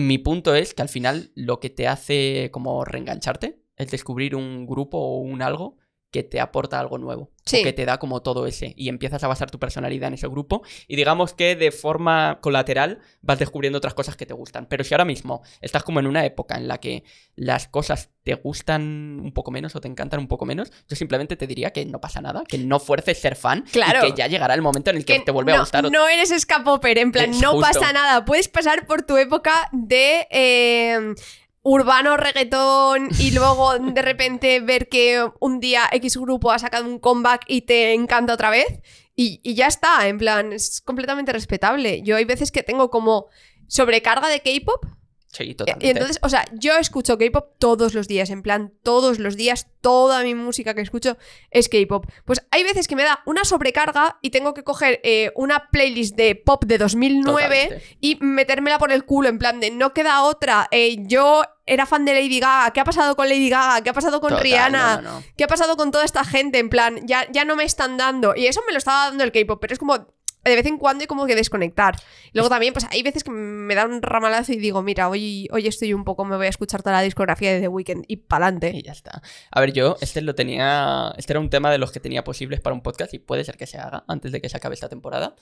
mi punto es que al final lo que te hace como reengancharte es descubrir un grupo o un algo que te aporta algo nuevo, o que te da como todo ese, y empiezas a basar tu personalidad en ese grupo, y digamos que de forma colateral vas descubriendo otras cosas que te gustan. Pero si ahora mismo estás como en una época en la que las cosas te gustan un poco menos o te encantan un poco menos, yo simplemente te diría que no pasa nada, que no fuerces ser fan, claro. y que ya llegará el momento en el que, te vuelve a gustar. No eres escapoper, en plan, no pasa nada, puedes pasar por tu época de... Eh, urbano reggaetón y luego de repente ver que un día X grupo ha sacado un comeback y te encanta otra vez y, ya está, en plan, es completamente respetable. Yo hay veces que tengo como sobrecarga de K-pop Sí, totalmente. Y entonces, o sea, yo escucho K-pop todos los días, en plan, todos los días, toda mi música que escucho es K-pop. Pues hay veces que me da una sobrecarga y tengo que coger eh, una playlist de pop de 2009 y metérmela por el culo, en plan, de no queda otra. Eh, yo era fan de Lady Gaga, ¿qué ha pasado con Lady Gaga? ¿Qué ha pasado con Rihanna? ¿Qué ha pasado con toda esta gente? En plan, ya, ya no me están dando. Y eso me lo estaba dando el K-pop, pero es como, de vez en cuando hay como que desconectar. Luego también, pues hay veces que me da un ramalazo y digo, mira, hoy, hoy estoy un poco, me voy a escuchar toda la discografía de The Weeknd y pa'lante. Y ya está. A ver, yo, este lo tenía. Este era un tema de los que tenía posibles para un podcast y puede ser que se haga antes de que se acabe esta temporada.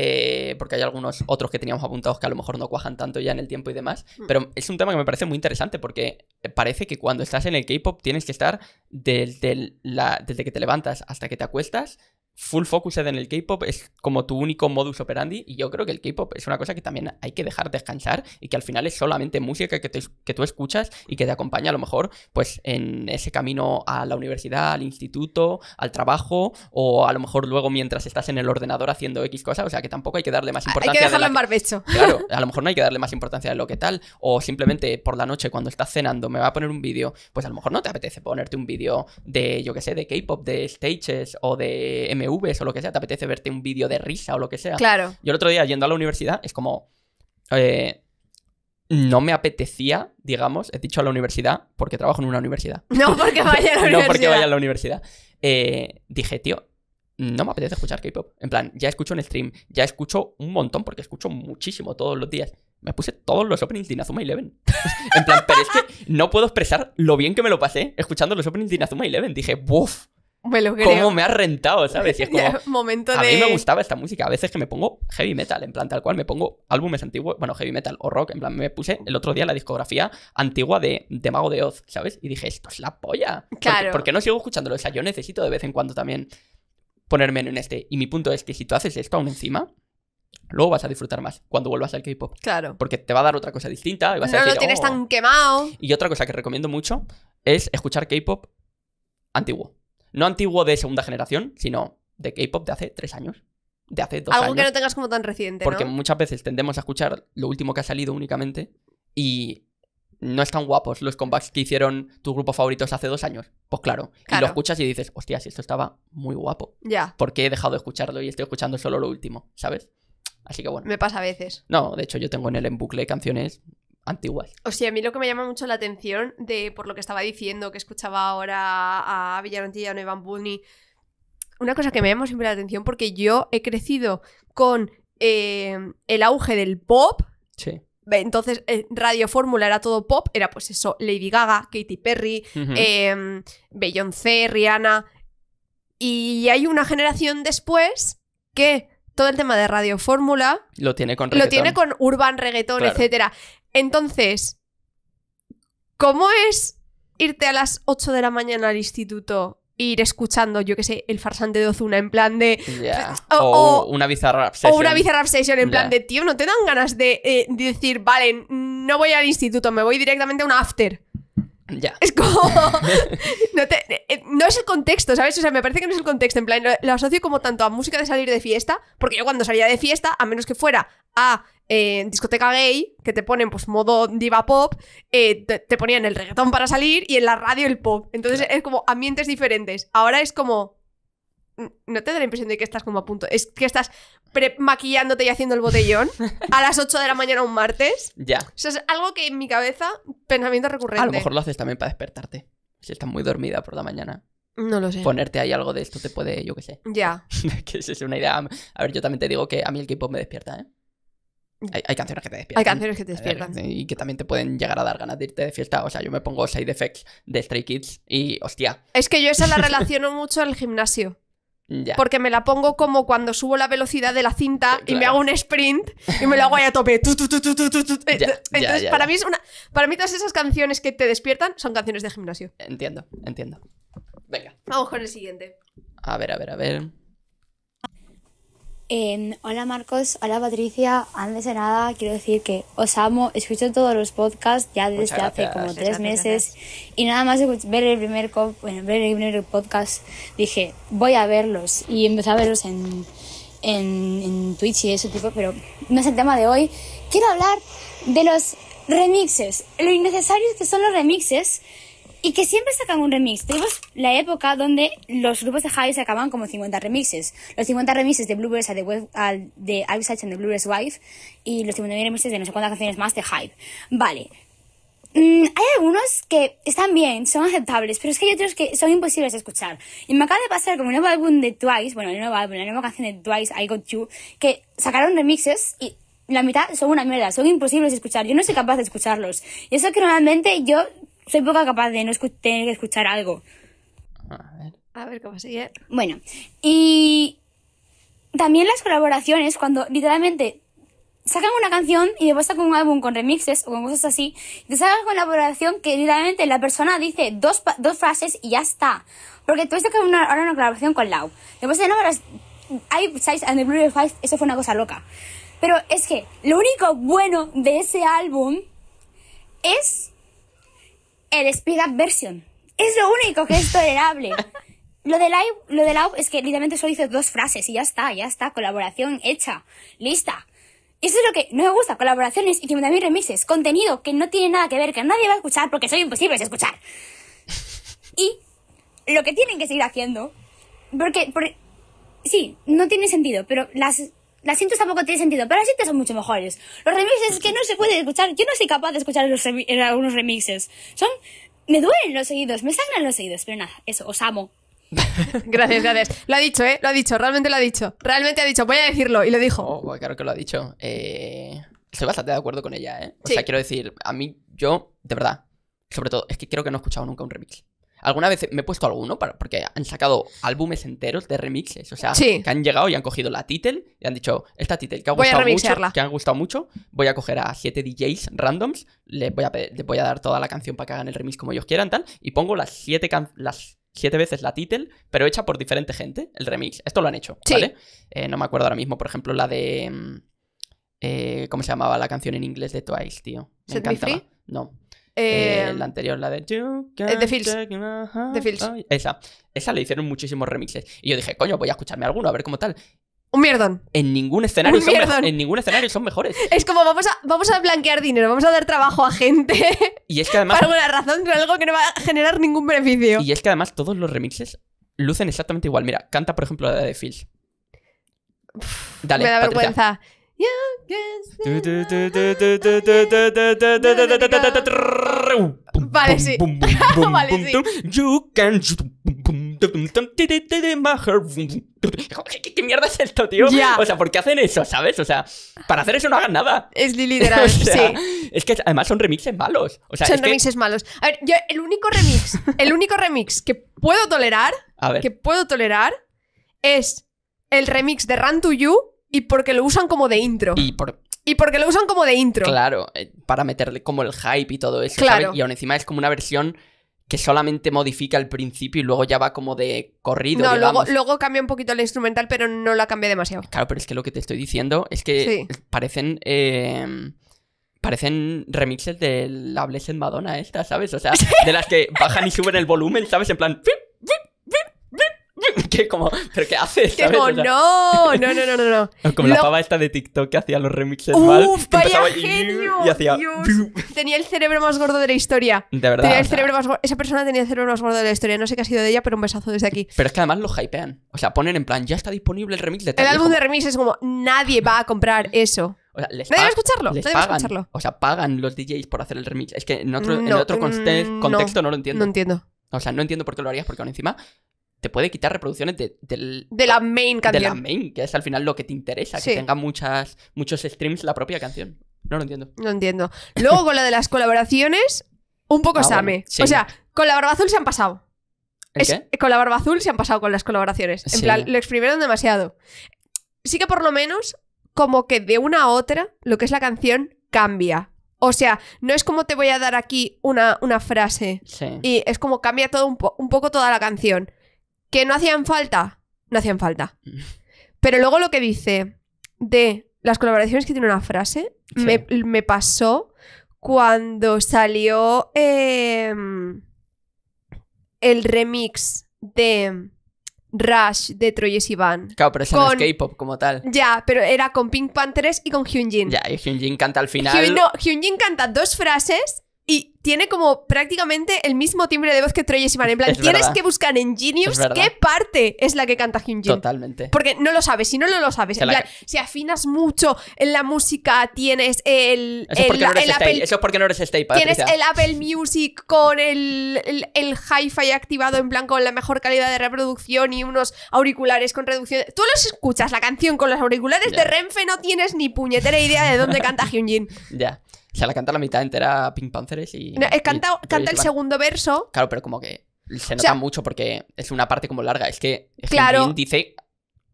Eh, porque hay algunos otros que teníamos apuntados que a lo mejor no cuajan tanto ya en el tiempo y demás. Mm. Pero es un tema que me parece muy interesante porque parece que cuando estás en el K-pop tienes que estar desde que te levantas hasta que te acuestas full focused en el K-pop es como tu único modus operandi y yo creo que el K-pop es una cosa que también hay que dejar descansar y que al final es solamente música que, que tú escuchas y que te acompaña a lo mejor pues en ese camino a la universidad, al instituto, al trabajo o a lo mejor luego mientras estás en el ordenador haciendo X cosa, o sea que tampoco hay que darle más importancia. Hay que dejarlo en barbecho. claro, a lo mejor no hay que darle más importancia de lo que tal o simplemente por la noche cuando estás cenando me va a poner un vídeo, pues a lo mejor no te apetece ponerte un vídeo de yo que sé, de K-pop, de stages o de M Vs o lo que sea, te apetece verte un vídeo de risa o lo que sea. Claro. Yo el otro día yendo a la universidad es como... Eh, no me apetecía, digamos, he dicho a la universidad, porque trabajo en una universidad. No porque vaya a la universidad. no porque vaya a la universidad. Eh, dije, tío, no me apetece escuchar K-pop. En plan, ya escucho en stream, ya escucho un montón, porque escucho muchísimo todos los días. Me puse todos los openings de Inazuma Eleven. en plan, pero es que no puedo expresar lo bien que me lo pasé escuchando los openings de Inazuma Eleven. Dije, ¡buf! Me Cómo me ha rentado, ¿sabes? es como... a mí me gustaba esta música. A veces que me pongo heavy metal, en plan tal cual. Me pongo álbumes antiguos, bueno, heavy metal o rock. En plan, me puse el otro día la discografía antigua de, Mago de Oz, ¿sabes? Y dije, esto es la polla. Claro. Porque, no sigo escuchándolo. O sea, yo necesito de vez en cuando también ponerme en este. Y mi punto es que si tú haces esto aún encima, luego vas a disfrutar más cuando vuelvas al K-pop. Claro. Porque te va a dar otra cosa distinta. no lo tienes oh". tan quemado. Y otra cosa que recomiendo mucho es escuchar K-pop antiguo. No antiguo de segunda generación, sino de K-pop de hace tres años. De hace dos años. Algo que no tengas como tan reciente. Porque muchas veces tendemos a escuchar lo último que ha salido únicamente y no están guapos los comebacks que hicieron tus grupos favoritos hace dos años. Pues claro. Y lo escuchas y dices, hostia, si esto estaba muy guapo. Ya. Porque he dejado de escucharlo y estoy escuchando solo lo último, ¿sabes? Así que bueno. Me pasa a veces. No, de hecho, yo tengo en el en bucle canciones Antigua. O sea, a mí lo que me llama mucho la atención de por lo que estaba diciendo, que escuchaba ahora a o a Evan Bunny, una cosa que me llama siempre la atención porque yo he crecido con eh, el auge del pop. Sí. Entonces, eh, Radio Fórmula era todo pop, era pues eso, Lady Gaga, Katy Perry, em, Beyoncé, Rihanna. Y hay una generación después que todo el tema de Radio Fórmula lo tiene con Lo tiene con urban Reggaeton, etcétera. Entonces, ¿cómo es irte a las 8 de la mañana al instituto e ir escuchando, yo qué sé, el farsante de Ozuna en plan de. O, una bizarra obsesión. O una bizarra obsesión en plan de, tío, ¿no te dan ganas de, eh, de decir, vale, no voy al instituto, me voy directamente a un after? Es como. Eh, no, es el contexto, ¿sabes? O sea, me parece que no es el contexto. En plan, lo, asocio como tanto a música de salir de fiesta, porque yo cuando salía de fiesta, a menos que fuera a eh, discoteca gay, que te ponen pues modo diva pop, eh, te, ponían el reggaetón para salir y en la radio el pop. Entonces es como ambientes diferentes. Ahora es como. No te da la impresión de que estás como a punto. Es que estás maquillándote y haciendo el botellón a las 8 de la mañana un martes. Ya. O sea, es algo que en mi cabeza, pensamiento recurrente. A lo mejor lo haces también para despertarte. Si estás muy dormida por la mañana. No lo sé. Ponerte ahí algo de esto te puede, yo qué sé. Ya. que es una idea. A ver, yo también te digo que a mí el K-pop me despierta, ¿eh? Hay, canciones que te despiertan. Hay canciones que te despiertan. y que también te pueden llegar a dar ganas de irte de fiesta. O sea, yo me pongo side effects de Stray Kids y hostia. Es que yo esa la relaciono mucho al gimnasio. Porque me la pongo como cuando subo la velocidad de la cinta y me hago un sprint y me lo hago ahí a tope. Entonces, para mí Para mí, todas esas canciones que te despiertan son canciones de gimnasio. Entiendo, entiendo. Venga. Vamos con el siguiente. A ver, a ver, a ver hola Marcos, hola Patricia, antes de nada quiero decir que os amo, escucho todos los podcasts ya desde hace como tres meses y nada más ver el, primer ver el primer podcast dije voy a verlos y empecé a verlos en, Twitch y eso tipo, pero no es el tema de hoy. Quiero hablar de los remixes, lo innecesarios que son los remixes y que siempre sacan un remix. Tenemos la época donde los grupos de hype sacaban como 50 remixes. Los 50 remixes de Blueberries de, de I've Such and the Blueberries Wife y los 50 remixes de no sé cuántas canciones más de Hype. Vale. Mm, hay algunos que están bien, son aceptables, pero es que hay otros que son imposibles de escuchar. Y me acaba de pasar con un nuevo álbum de Twice, bueno, el nuevo álbum, la nueva canción de Twice, I Got You, que sacaron remixes y la mitad son una mierda, son imposibles de escuchar, yo no soy capaz de escucharlos. Y eso que normalmente yo soy poca capaz de no tener que escuchar algo. A ver. A ver cómo sigue. Bueno, y también las colaboraciones, cuando literalmente sacan una canción y después sacan un álbum con remixes o con cosas así, y te sacan colaboración que literalmente la persona dice dos, dos frases y ya está. Porque tú que una, ahora una colaboración con Lau. Después de no, hay Size and the Blue Five, eso fue una cosa loca. Pero es que lo único bueno de ese álbum es el speed up version. Es lo único que es tolerable. Lo de live, lo de live es que literalmente solo hice dos frases y ya está, ya está, colaboración hecha, lista. Eso es lo que no me gusta, colaboraciones y 50.000 remixes, contenido que no tiene nada que ver, que nadie va a escuchar porque soy imposible de escuchar. Y lo que tienen que seguir haciendo, porque sí, no tiene sentido, pero las las cintas tampoco tiene sentido, pero las cintas son mucho mejores. Los remixes es que no se puede escuchar, yo no soy capaz de escuchar los en algunos remixes. Son, me duelen los oídos, me sangran los oídos, pero nada, eso, os amo. gracias, gracias. Lo ha dicho, ¿eh? Lo ha dicho, realmente lo ha dicho. Realmente ha dicho, voy a decirlo, y lo dijo. Oh, claro que lo ha dicho. Eh, estoy bastante de acuerdo con ella, ¿eh? O sea, quiero decir, a mí, yo, de verdad, sobre todo, es que creo que no he escuchado nunca un remix. Alguna vez me he puesto alguno porque han sacado álbumes enteros de remixes. O sea, que han llegado y han cogido la title y han dicho, esta title que ha gustado mucho, que han gustado mucho, voy a coger a siete DJs randoms, les voy a, les voy a dar toda la canción para que hagan el remix como ellos quieran, tal, y pongo las las siete veces la title, pero hecha por diferente gente, el remix. Esto lo han hecho, ¿vale? Eh, no me acuerdo ahora mismo, por ejemplo, la de... Mm, eh, ¿Cómo se llamaba la canción en inglés de Twice, tío? Me encantaba. No la anterior, la de... The Feels Esa. Esa le hicieron muchísimos remixes. Y yo dije, coño, voy a escucharme alguno, a ver cómo tal. Un mierdón. En ningún escenario, son, en ningún escenario son mejores. Es como vamos a, vamos a blanquear dinero, vamos a dar trabajo a gente. Y es que además. Por alguna razón, pero algo que no va a generar ningún beneficio. Y es que además todos los remixes lucen exactamente igual. Mira, canta por ejemplo la de Feels Dale. Me da vergüenza. Vale, sí. Vale, sí. ¿Qué mierda es esto, tío? O sea, ¿por qué hacen eso, sabes? O sea, para hacer eso no hagan nada. Es literal, sí. Es que además son remixes malos. O son remixes malos. A ver, yo el único remix, el único remix que puedo tolerar, que puedo tolerar, es el remix de Run to You y porque lo usan como de intro. Y por... Y porque lo usan como de intro. Claro, eh, para meterle como el hype y todo eso. Claro. ¿sabes? Y aún encima es como una versión que solamente modifica el principio y luego ya va como de corrido. No, Luego, luego, cambia un poquito la instrumental, pero no la cambia demasiado. Claro, pero es que lo que te estoy diciendo es que parecen. Eh, parecen remixes de la Blessed Madonna esta, ¿sabes? O sea, de las que bajan y suben el volumen, ¿sabes? En plan. que como, ¿pero qué haces? como, no, no, no, no, no, Como la pava esta de TikTok que hacía los remixes mal. ¡Uf, vaya genio! Y hacía... Tenía el cerebro más gordo de la historia. De verdad. Tenía el cerebro más Esa persona tenía el cerebro más gordo de la historia. No sé qué ha sido de ella, pero un besazo desde aquí. Pero es que además lo hypean. O sea, ponen en plan, ya está disponible el remix de tal. El álbum de remix es como, nadie va a comprar eso. O sea, les nadie escucharlo. va a escucharlo. O sea, pagan los DJs por hacer el remix. Es que en otro, mm, contexto no lo entiendo. No entiendo. O sea, no entiendo por qué lo harías, porque aún encima te puede quitar reproducciones de, de la main canción. De la main, que es al final lo que te interesa, que tenga muchas, muchos streams la propia canción. No lo entiendo. No entiendo. Luego con la de las colaboraciones, un poco ah, same. O sea, con la barba azul se han pasado. Con la barba azul se han pasado con las colaboraciones. En plan, lo exprimieron demasiado. Sí que por lo menos, como que de una a otra, lo que es la canción cambia. O sea, no es como te voy a dar aquí una, una frase. Y es como cambia todo un poco toda la canción que no hacían falta, no hacían falta. Mm. Pero luego lo que dice de las colaboraciones que tiene una frase, me, pasó cuando salió em, el remix de Rush de Troyes Sivan. Claro, pero K-pop como tal. Ya, pero era con Pink Panthers y con Hyunjin. Ya, y Hyunjin canta al final. Hyun, no, Hyunjin canta dos frases y tiene como prácticamente el mismo timbre de voz que y Sivan. En plan, tienes que buscar en Genius qué parte es la que canta Jin. Totalmente. Porque no lo sabes, si no, lo sabes. En plan, si afinas mucho en la música, tienes el. Eso, el, eso es porque no eres stay, Tienes el Apple Music con el, el, hi-fi activado en plan con la mejor calidad de reproducción y unos auriculares con reducción. Tú los escuchas la canción con los auriculares de Renfe, no tienes ni puñetera idea de dónde canta Hyunjin. Ya se la canta la mitad entera Pink Panthers y. No, es canta, canta el segundo verso. Claro, pero como que se nota mucho porque es una parte como larga. Es que claro, dice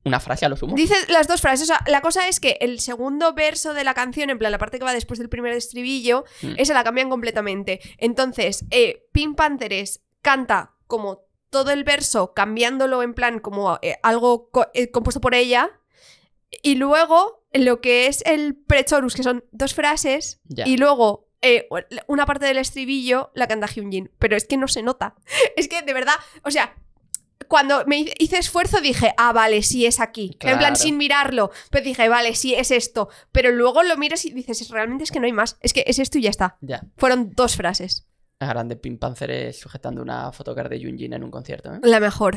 una frase a lo sumo. Dice las dos frases. O sea, la cosa es que el segundo verso de la canción, en plan la parte que va después del primer estribillo, mm. esa la cambian completamente. Entonces, eh, Pink Panthers canta como todo el verso cambiándolo en plan como eh, algo eh, compuesto por ella. Y luego lo que es el prechorus, que son dos frases, y luego eh, una parte del estribillo la canta Hyunjin. Pero es que no se nota. Es que de verdad, o sea, cuando me hice esfuerzo dije, ah, vale, sí es aquí. En plan, sin mirarlo. Pero dije, vale, sí es esto. Pero luego lo miras y dices, realmente es que no hay más. Es que es esto y ya está. Fueron dos frases. Harán grande Pink sujetando una fotocard de Junjin en un concierto. ¿eh? La mejor.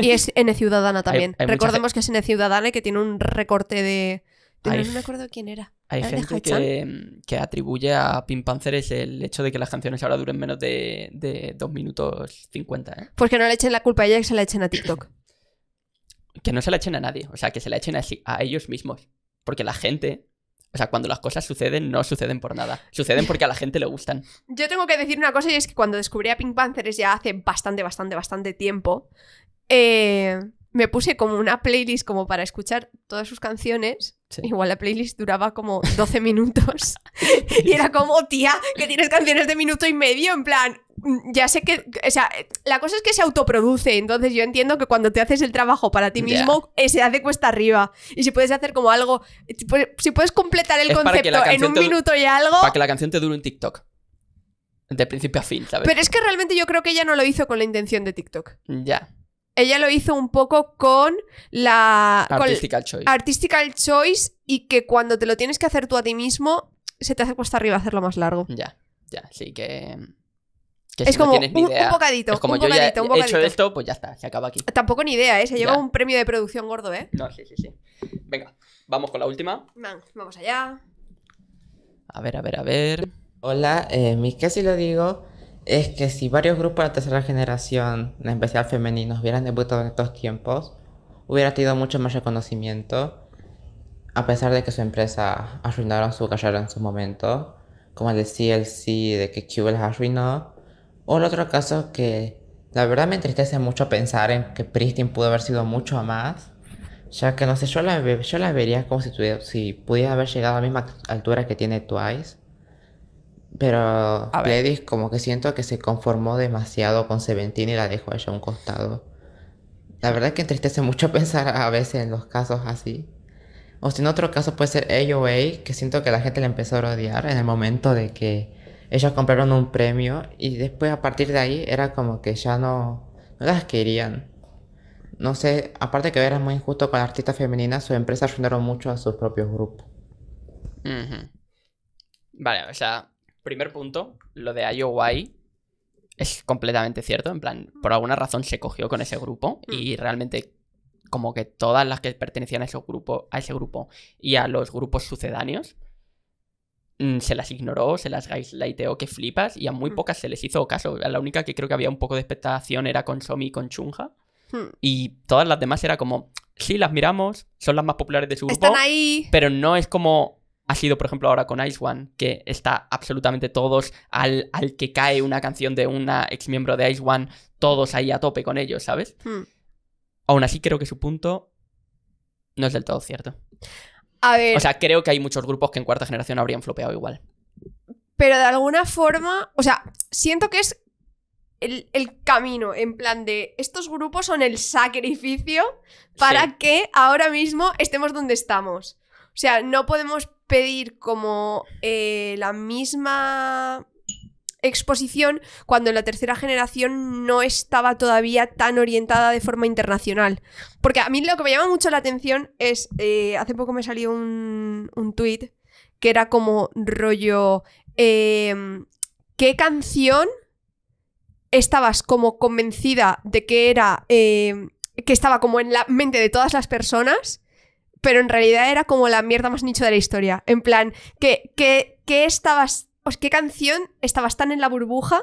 Y es N Ciudadana también. Recordemos que es N Ciudadana y que tiene un recorte de. no me acuerdo quién era. Hay gente que, mm, que, atribuye a Pink el hecho de que las canciones ahora duren menos de, de 2 minutos 50. ¿eh? Pues que no le echen la culpa a ella que se la echen a TikTok. que no se la echen a nadie. O sea, que se la echen a ellos mismos. Porque la gente o sea, cuando las cosas suceden, no suceden por nada. Suceden porque a la gente le gustan. Yo tengo que decir una cosa y es que cuando descubrí a Pink Panthers ya hace bastante, bastante, bastante tiempo, eh, me puse como una playlist como para escuchar todas sus canciones. Igual la playlist duraba como 12 minutos. y era como, oh, tía, que tienes canciones de minuto y medio, en plan, Mm, ya sé que, o sea, la cosa es que se autoproduce, entonces yo entiendo que cuando te haces el trabajo para ti mismo, eh, se hace cuesta arriba. Y si puedes hacer como algo, si puedes completar el concepto en un minuto y algo... Para que la canción te dure un TikTok. De principio a fin, ¿sabes? Pero es que realmente yo creo que ella no lo hizo con la intención de TikTok. Ya. Ella lo hizo un poco con la... Artistical Choice. Artistical Choice y que cuando te lo tienes que hacer tú a ti mismo, se te hace cuesta arriba hacerlo más largo. Ya, ya, así que es como un, bocadito. Es como yo ya he hecho esto, pues ya está, se acaba aquí. Tampoco ni idea, ¿eh? Se lleva un premio de producción gordo, ¿eh? No, sí, sí, sí. Venga, vamos con la última. vamos allá. A ver, a ver, a ver. Hola, eh, mi que si lo digo es que si varios grupos de la tercera generación, en especial femeninos, hubieran debutado en estos tiempos, hubiera tenido mucho más reconocimiento, a pesar de que su empresa arruinaron su carrera en su momento, como decía el de de que Q arruinó o el otro caso que la verdad me entristece mucho pensar en que Pristin pudo haber sido mucho más, ya que no sé, yo la, yo vería como si, pudiera haber llegado a la misma altura que tiene Twice. Pero Gladys como que siento que se conformó demasiado con Seventeen y la dejó ella a un costado. La verdad es que entristece mucho pensar a veces en los casos así. O si en otro caso puede ser AOA, que siento que la gente le empezó a rodear en el momento de que ellas compraron un premio y después a partir de ahí era como que ya no, las querían. No sé, aparte que era muy injusto con artistas femeninas, sus empresas ayudaron mucho a sus propios grupos. Vale, o sea, primer punto, lo de IOY es completamente cierto. En plan, por alguna razón se cogió con ese grupo y mm. realmente como que todas las que pertenecían a ese grupo, a ese grupo y a los grupos sucedáneos Mm, se las ignoró, se las gaslighteó que flipas y a muy mm. pocas se les hizo caso. La única que creo que había un poco de expectación era con Somi y con Chunja. Hmm. Y todas las demás era como, sí, las miramos, son las más populares de su grupo. Están ahí. Pero no es como ha sido, por ejemplo, ahora con Ice One, que está absolutamente todos al, que cae una canción de una ex miembro de Ice One, todos ahí a tope con ellos, ¿sabes? Hmm. Aún así creo que su punto no es del todo cierto. O sea, creo que hay muchos grupos que en cuarta generación habrían flopeado igual. Pero de alguna forma, o sea, siento que es el, camino, en plan de estos grupos son el sacrificio para que ahora mismo estemos donde estamos. O sea, no podemos pedir como eh, la misma exposición cuando la tercera generación no estaba todavía tan orientada de forma internacional. Porque a mí lo que me llama mucho la atención es, eh, hace poco me salió un, un tweet que era como rollo, em, ¿qué canción estabas como convencida de que era, em, que estaba como en la mente de todas las personas? pero en realidad era como la mierda más nicho de la historia. En plan, que, que, que estabas pues, ¿qué canción estabas tan en la burbuja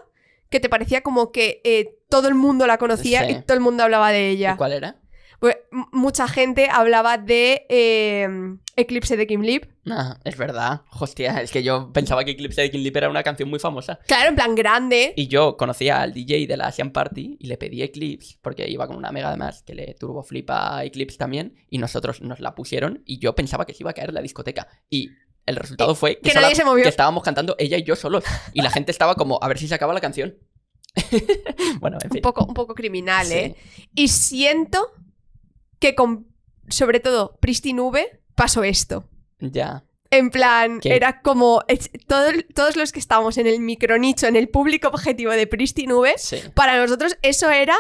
que te parecía como que eh, todo el mundo la conocía y todo el mundo hablaba de ella? ¿Cuál era? Pues, mucha gente hablaba de em, Eclipse de Kim Lip. Ah, es verdad. Hostia, es que yo pensaba que Eclipse de Kim Lip era una canción muy famosa. Claro, en plan grande. Y yo conocía al DJ de la Asian Party y le pedí Eclipse, porque iba con una mega además que le turbo flipa Eclipse también, y nosotros nos la pusieron y yo pensaba que se iba a caer la discoteca. Y el resultado fue que, estábamos cantando ella y yo solos. Y la gente estaba como, a ver si se acaba la canción. bueno, Un poco, un poco criminal, ¿eh? Y siento que con, sobre todo, Pristin V pasó esto. Ya. En plan, era como todos los que estábamos en el micronicho, en el público objetivo de Pristin V, para nosotros eso era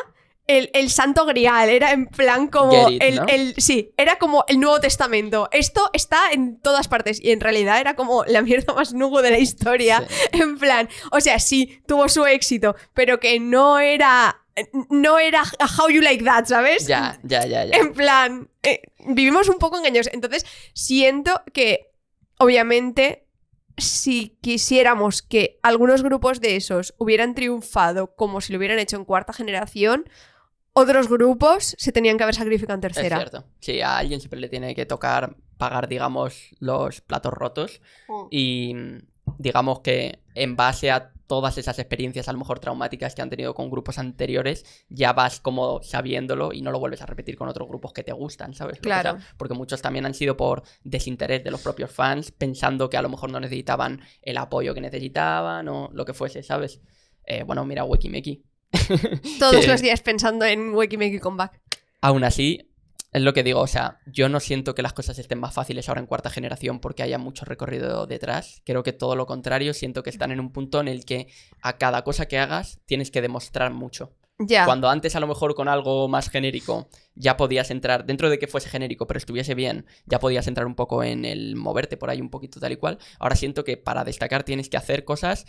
el, santo grial, era en plan como el, Sí, era como el Nuevo Testamento. Esto está en todas partes y en realidad era como la mierda más nugo de la historia. En plan, o sea, sí, tuvo su éxito, pero que no era... No era How You Like That, ¿sabes? Ya, ya, ya. ya. En plan, eh, vivimos un poco engaños Entonces, siento que, obviamente, si quisiéramos que algunos grupos de esos hubieran triunfado como si lo hubieran hecho en cuarta generación, otros grupos se tenían que haber sacrificado en tercera. Es cierto. Sí, a alguien siempre le tiene que tocar pagar, digamos, los platos rotos. Mm. Y mm, digamos que en base a todas esas experiencias, a lo mejor traumáticas que han tenido con grupos anteriores, ya vas como sabiéndolo y no lo vuelves a repetir con otros grupos que te gustan, ¿sabes? Claro. porque muchos también han sido por desinterés de los propios fans, pensando que a lo mejor no necesitaban el apoyo que necesitaban o lo que fuese, ¿sabes? Eh, bueno, mira, Wikimeki Todos los días pensando en Wakey Comeback. Aún así, es lo que digo, o sea, yo no siento que las cosas estén más fáciles ahora en cuarta generación porque haya mucho recorrido detrás. Creo que todo lo contrario, siento que están en un punto en el que a cada cosa que hagas tienes que demostrar mucho. Ya. Cuando antes a lo mejor con algo más genérico ya podías entrar, dentro de que fuese genérico, pero estuviese bien, ya podías entrar un poco en el moverte por ahí un poquito tal y cual. Ahora siento que para destacar tienes que hacer cosas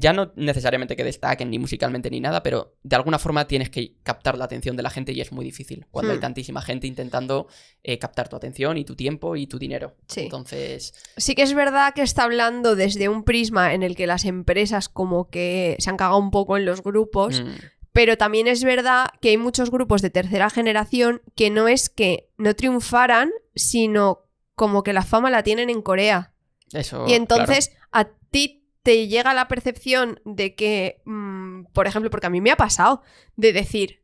ya no necesariamente que destaquen ni musicalmente ni nada, pero de alguna forma tienes que captar la atención de la gente y es muy difícil cuando hay hmm. tantísima gente intentando eh, captar tu atención y tu tiempo y tu dinero. Sí. Entonces. Sí que es verdad que está hablando desde un prisma en el que las empresas como que se han cagado un poco en los grupos. Hmm. Pero también es verdad que hay muchos grupos de tercera generación que no es que no triunfaran, sino como que la fama la tienen en Corea. Eso, y entonces a ti te llega la percepción de que, mm, por ejemplo, porque a mí me ha pasado, de decir,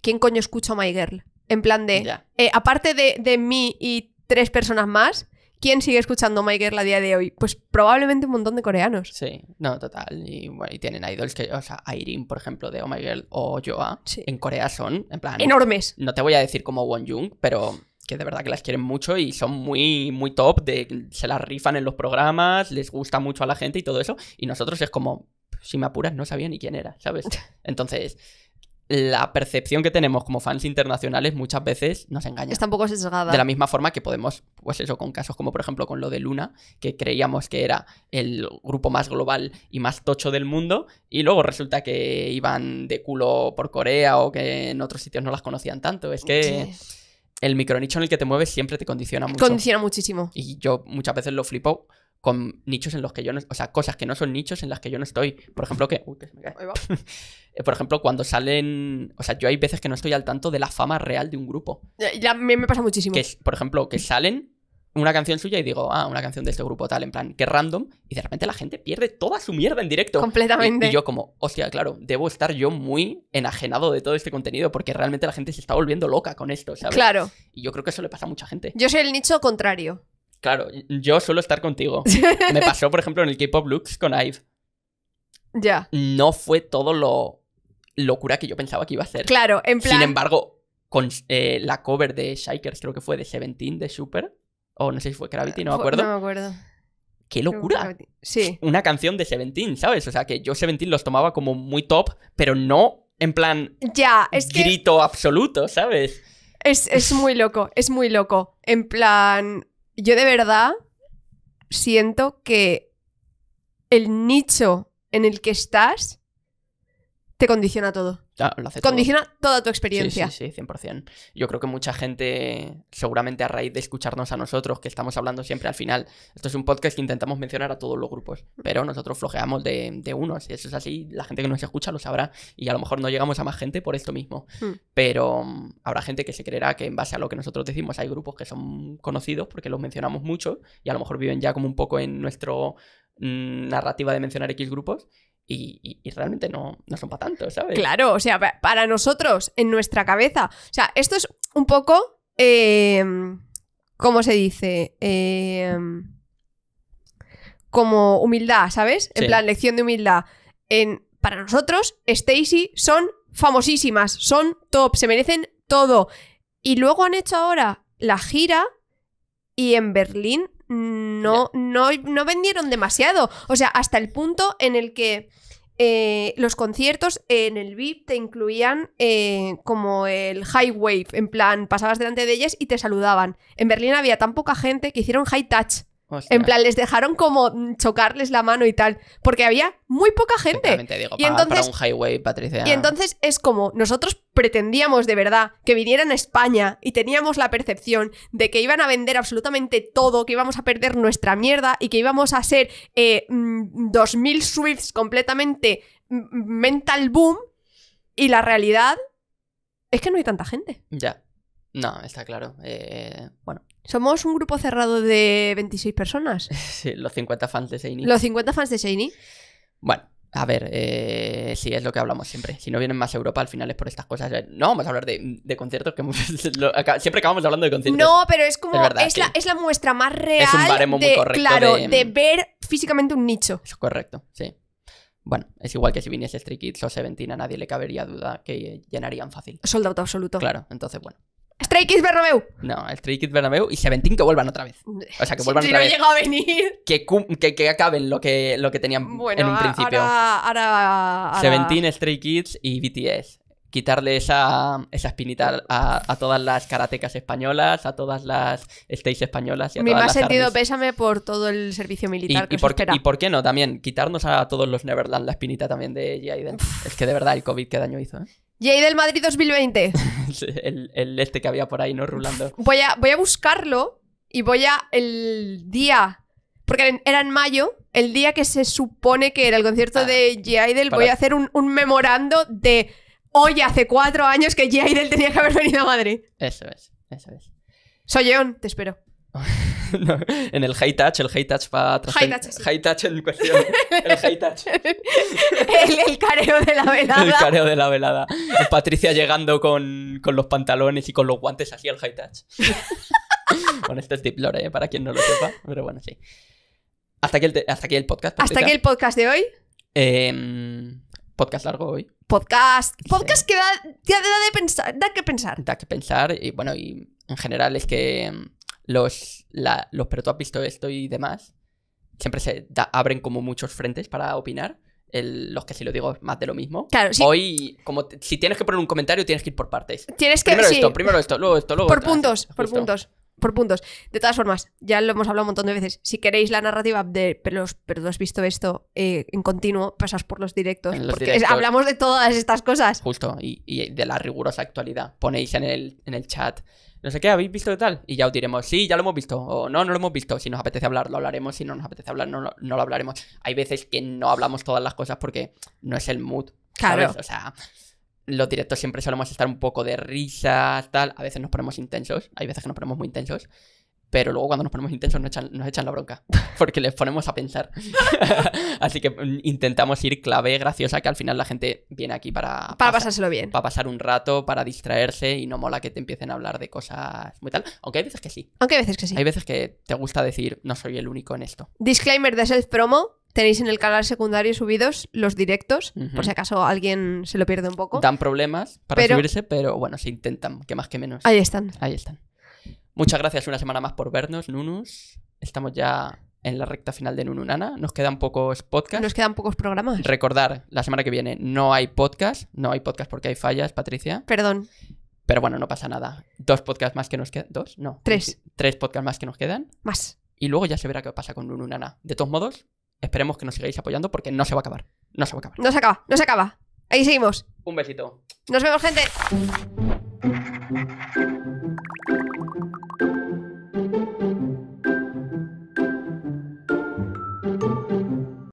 ¿quién coño escucha My Girl? En plan de, eh, aparte de, de, mí y tres personas más, ¿quién sigue escuchando My Girl a día de hoy? Pues probablemente un montón de coreanos. Sí, no, total. Y, tienen idols que, o sea, Irene, por ejemplo, de Oh My Girl o Joa, en Corea son, en plan... Enormes. No te voy a decir como Won Jung, pero que de verdad que las quieren mucho y son muy, muy top, de, se las rifan en los programas, les gusta mucho a la gente y todo eso. Y nosotros es como, si me apuras, no sabía ni quién era, ¿sabes? Entonces, la percepción que tenemos como fans internacionales muchas veces nos engaña. Está un poco sesgada. De la misma forma que podemos, pues eso, con casos como por ejemplo con lo de Luna, que creíamos que era el grupo más global y más tocho del mundo, y luego resulta que iban de culo por Corea o que en otros sitios no las conocían tanto. Es que el nicho en el que te mueves siempre te condiciona mucho. Condiciona muchísimo. Y yo muchas veces lo flipo con nichos en los que yo no, o sea, cosas que no son nichos en las que yo no estoy. Por ejemplo, que, que me cae. Ahí va. Eh, por ejemplo, cuando salen, o sea, yo hay veces que no estoy al tanto de la fama real de un grupo. Ya, a me, me pasa muchísimo. Que, por ejemplo, que salen una canción suya y digo, ah, una canción de este grupo tal, en plan, qué random, y de repente la gente pierde toda su mierda en directo. Completamente. Y, yo como, hostia, claro, debo estar yo muy enajenado de todo este contenido porque realmente la gente se está volviendo loca con esto, ¿sabes? Claro. Y yo creo que eso le pasa a mucha gente. Yo soy el nicho contrario. Claro, yo suelo estar contigo. Me pasó, por ejemplo, en el K-Pop looks con Ive. Ya. No fue todo lo locura que yo pensaba que iba a ser. Claro, en plan... Sin embargo, con eh, la cover de Shikers, creo que fue de Seventeen, de Super o no sé si fue Gravity, no me ah, acuerdo. No me acuerdo. ¡Qué locura! Sí. Una canción de Seventeen, ¿sabes? O sea, que yo Seventeen los tomaba como muy top, pero no en plan. Ya, es Grito absoluto, ¿sabes? Es, es muy loco, es muy loco. En plan. Yo de verdad siento que el nicho en el que estás te condiciona todo. condiciona toda tu experiencia. Sí, sí, 100%. Yo creo que mucha gente, seguramente a raíz de escucharnos a nosotros, que estamos hablando siempre al final, esto es un podcast que intentamos mencionar a todos los grupos, mm. pero nosotros flojeamos de, unos, y eso es así, la gente que nos escucha lo sabrá y a lo mejor no llegamos a más gente por esto mismo. Mm. Pero mm, habrá gente que se creerá que en base a lo que nosotros decimos hay grupos que son conocidos porque los mencionamos mucho y a lo mejor viven ya como un poco en nuestra narrativa de mencionar X grupos y, realmente no, no son para tanto, ¿sabes? Claro, o sea, para nosotros, en nuestra cabeza. O sea, esto es un poco. Em, ¿Cómo se dice? Em, como humildad, ¿sabes? En plan, lección de humildad. En, para nosotros, Stacy son famosísimas, son top, se merecen todo. Y luego han hecho ahora la gira y en Berlín no, no, no vendieron demasiado. O sea, hasta el punto en el que eh, los conciertos en el VIP te incluían eh, como el high wave. En plan, pasabas delante de ellas y te saludaban. En Berlín había tan poca gente que hicieron high touch. En plan, les dejaron como mm, chocarles la mano y tal, porque había muy poca gente. y entonces, Y entonces es como, nosotros pretendíamos de verdad que vinieran a España y teníamos la percepción de que iban a vender absolutamente todo, que íbamos a perder nuestra mierda y que íbamos a ser 2.000 eh, mm, Swifts completamente mm, mental boom. Y la realidad es que no hay tanta gente. Ya. No, está claro. Eh, eh, bueno. Somos un grupo cerrado de 26 personas. Sí, los 50 fans de Seini. Los 50 fans de Shiny. Bueno, a ver, eh, sí, es lo que hablamos siempre. Si no vienen más a Europa, al final es por estas cosas. Eh, no vamos a hablar de, conciertos, que siempre acabamos hablando de conciertos. No, pero es como. Es, la, muestra más real. Es un baremo muy correcto. Claro, de, ver físicamente un nicho. Es correcto, sí. Bueno, es igual que si viniese Street Kids o Seventeen, a nadie le cabería duda que llenarían fácil. Soldado absoluto. Claro, entonces, bueno. Stray Kids Bernabeu. No, Stray Kids Bernabeu y Seventeen que vuelvan otra vez. O sea, que vuelvan si no llega a venir. Que, acaben lo que, lo que tenían en un principio. Ahora, ahora, Seventeen, Stray Kids y BTS. Quitarle esa, esa espinita a, todas las karatecas españolas, a todas las stays españolas. Y a Mi más sentido pésame por todo el servicio militar. Y, que por, espera. y por qué no también quitarnos a todos los Neverland la espinita también de Jaden. es que de verdad el COVID qué daño hizo. ¿eh? Jay del Madrid 2020. el, este que había por ahí, ¿no? Rulando. Voy a, voy a buscarlo y voy a el día. Porque era en mayo, el día que se supone que era el concierto ah, de G. voy a hacer un, memorando de hoy hace cuatro años que G. tenía que haber venido a Madrid. Eso es, eso es. Soy León, te espero. en el high touch, el high touch para High sí. high touch El high touch. el, careo de la velada. El careo de la velada. Patricia llegando con, con los pantalones y con los guantes así el high touch. con este es lore, eh, para quien no lo sepa, pero bueno, sí. Hasta aquí el, hasta aquí el podcast. Hasta aquí el podcast de hoy. Em, podcast largo hoy. Podcast. Podcast que da, de pensar, da que pensar. Da que pensar y bueno, y en general es que los, los pero tú has visto esto y demás, siempre se abren como muchos frentes para opinar. los que si lo digo más de lo mismo. Hoy, como si tienes que poner un comentario, tienes que ir por partes. Tienes que Primero esto, primero esto, luego esto, luego Por puntos, por puntos, por puntos. De todas formas, ya lo hemos hablado un montón de veces. Si queréis la narrativa de pero, los, pero tú has visto esto eh, en continuo, pasas por los directos. hablamos de todas estas cosas. Justo, y, de la rigurosa actualidad. Ponéis en el, en el chat no sé qué, ¿habéis visto de tal? Y ya os diremos, sí, ya lo hemos visto, o no, no lo hemos visto. Si nos apetece hablar, lo hablaremos, si no nos apetece hablar, no, no lo hablaremos. Hay veces que no hablamos todas las cosas porque no es el mood. Claro. O sea, los directos siempre solemos estar un poco de risa, tal. A veces nos ponemos intensos, hay veces que nos ponemos muy intensos pero luego cuando nos ponemos intensos nos echan, la bronca, porque les ponemos a pensar. Así que mm, intentamos ir clave graciosa, que al final la gente viene aquí para... Para pasárselo bien. Para pasar un rato, para distraerse y no mola que te empiecen a hablar de cosas muy tal. Aunque hay veces que sí. Aunque hay veces que sí. Hay veces que te gusta decir, no soy el único en esto. Disclaimer de self-promo, Tenéis en el canal secundario subidos los directos, por si acaso alguien se lo pierde un poco. Dan problemas para subirse, pero bueno, se intentan, que más que menos. Ahí están. Ahí están. Muchas gracias una semana más por vernos, Nunus. Estamos ya en la recta final de Nununana. Nos quedan pocos podcasts. Nos quedan pocos programas. Recordar, la semana que viene no hay podcast. No hay podcast porque hay fallas, Patricia. Perdón. Pero bueno, no pasa nada. Dos podcasts más que nos quedan. ¿Dos? No. Tres. Tres podcasts más que nos quedan. Más. Y luego ya se verá qué pasa con Nununana. De todos modos, esperemos que nos sigáis apoyando porque no se va a acabar. No se va a acabar. No se acaba, no se acaba. Ahí seguimos. Un besito. Nos vemos, gente.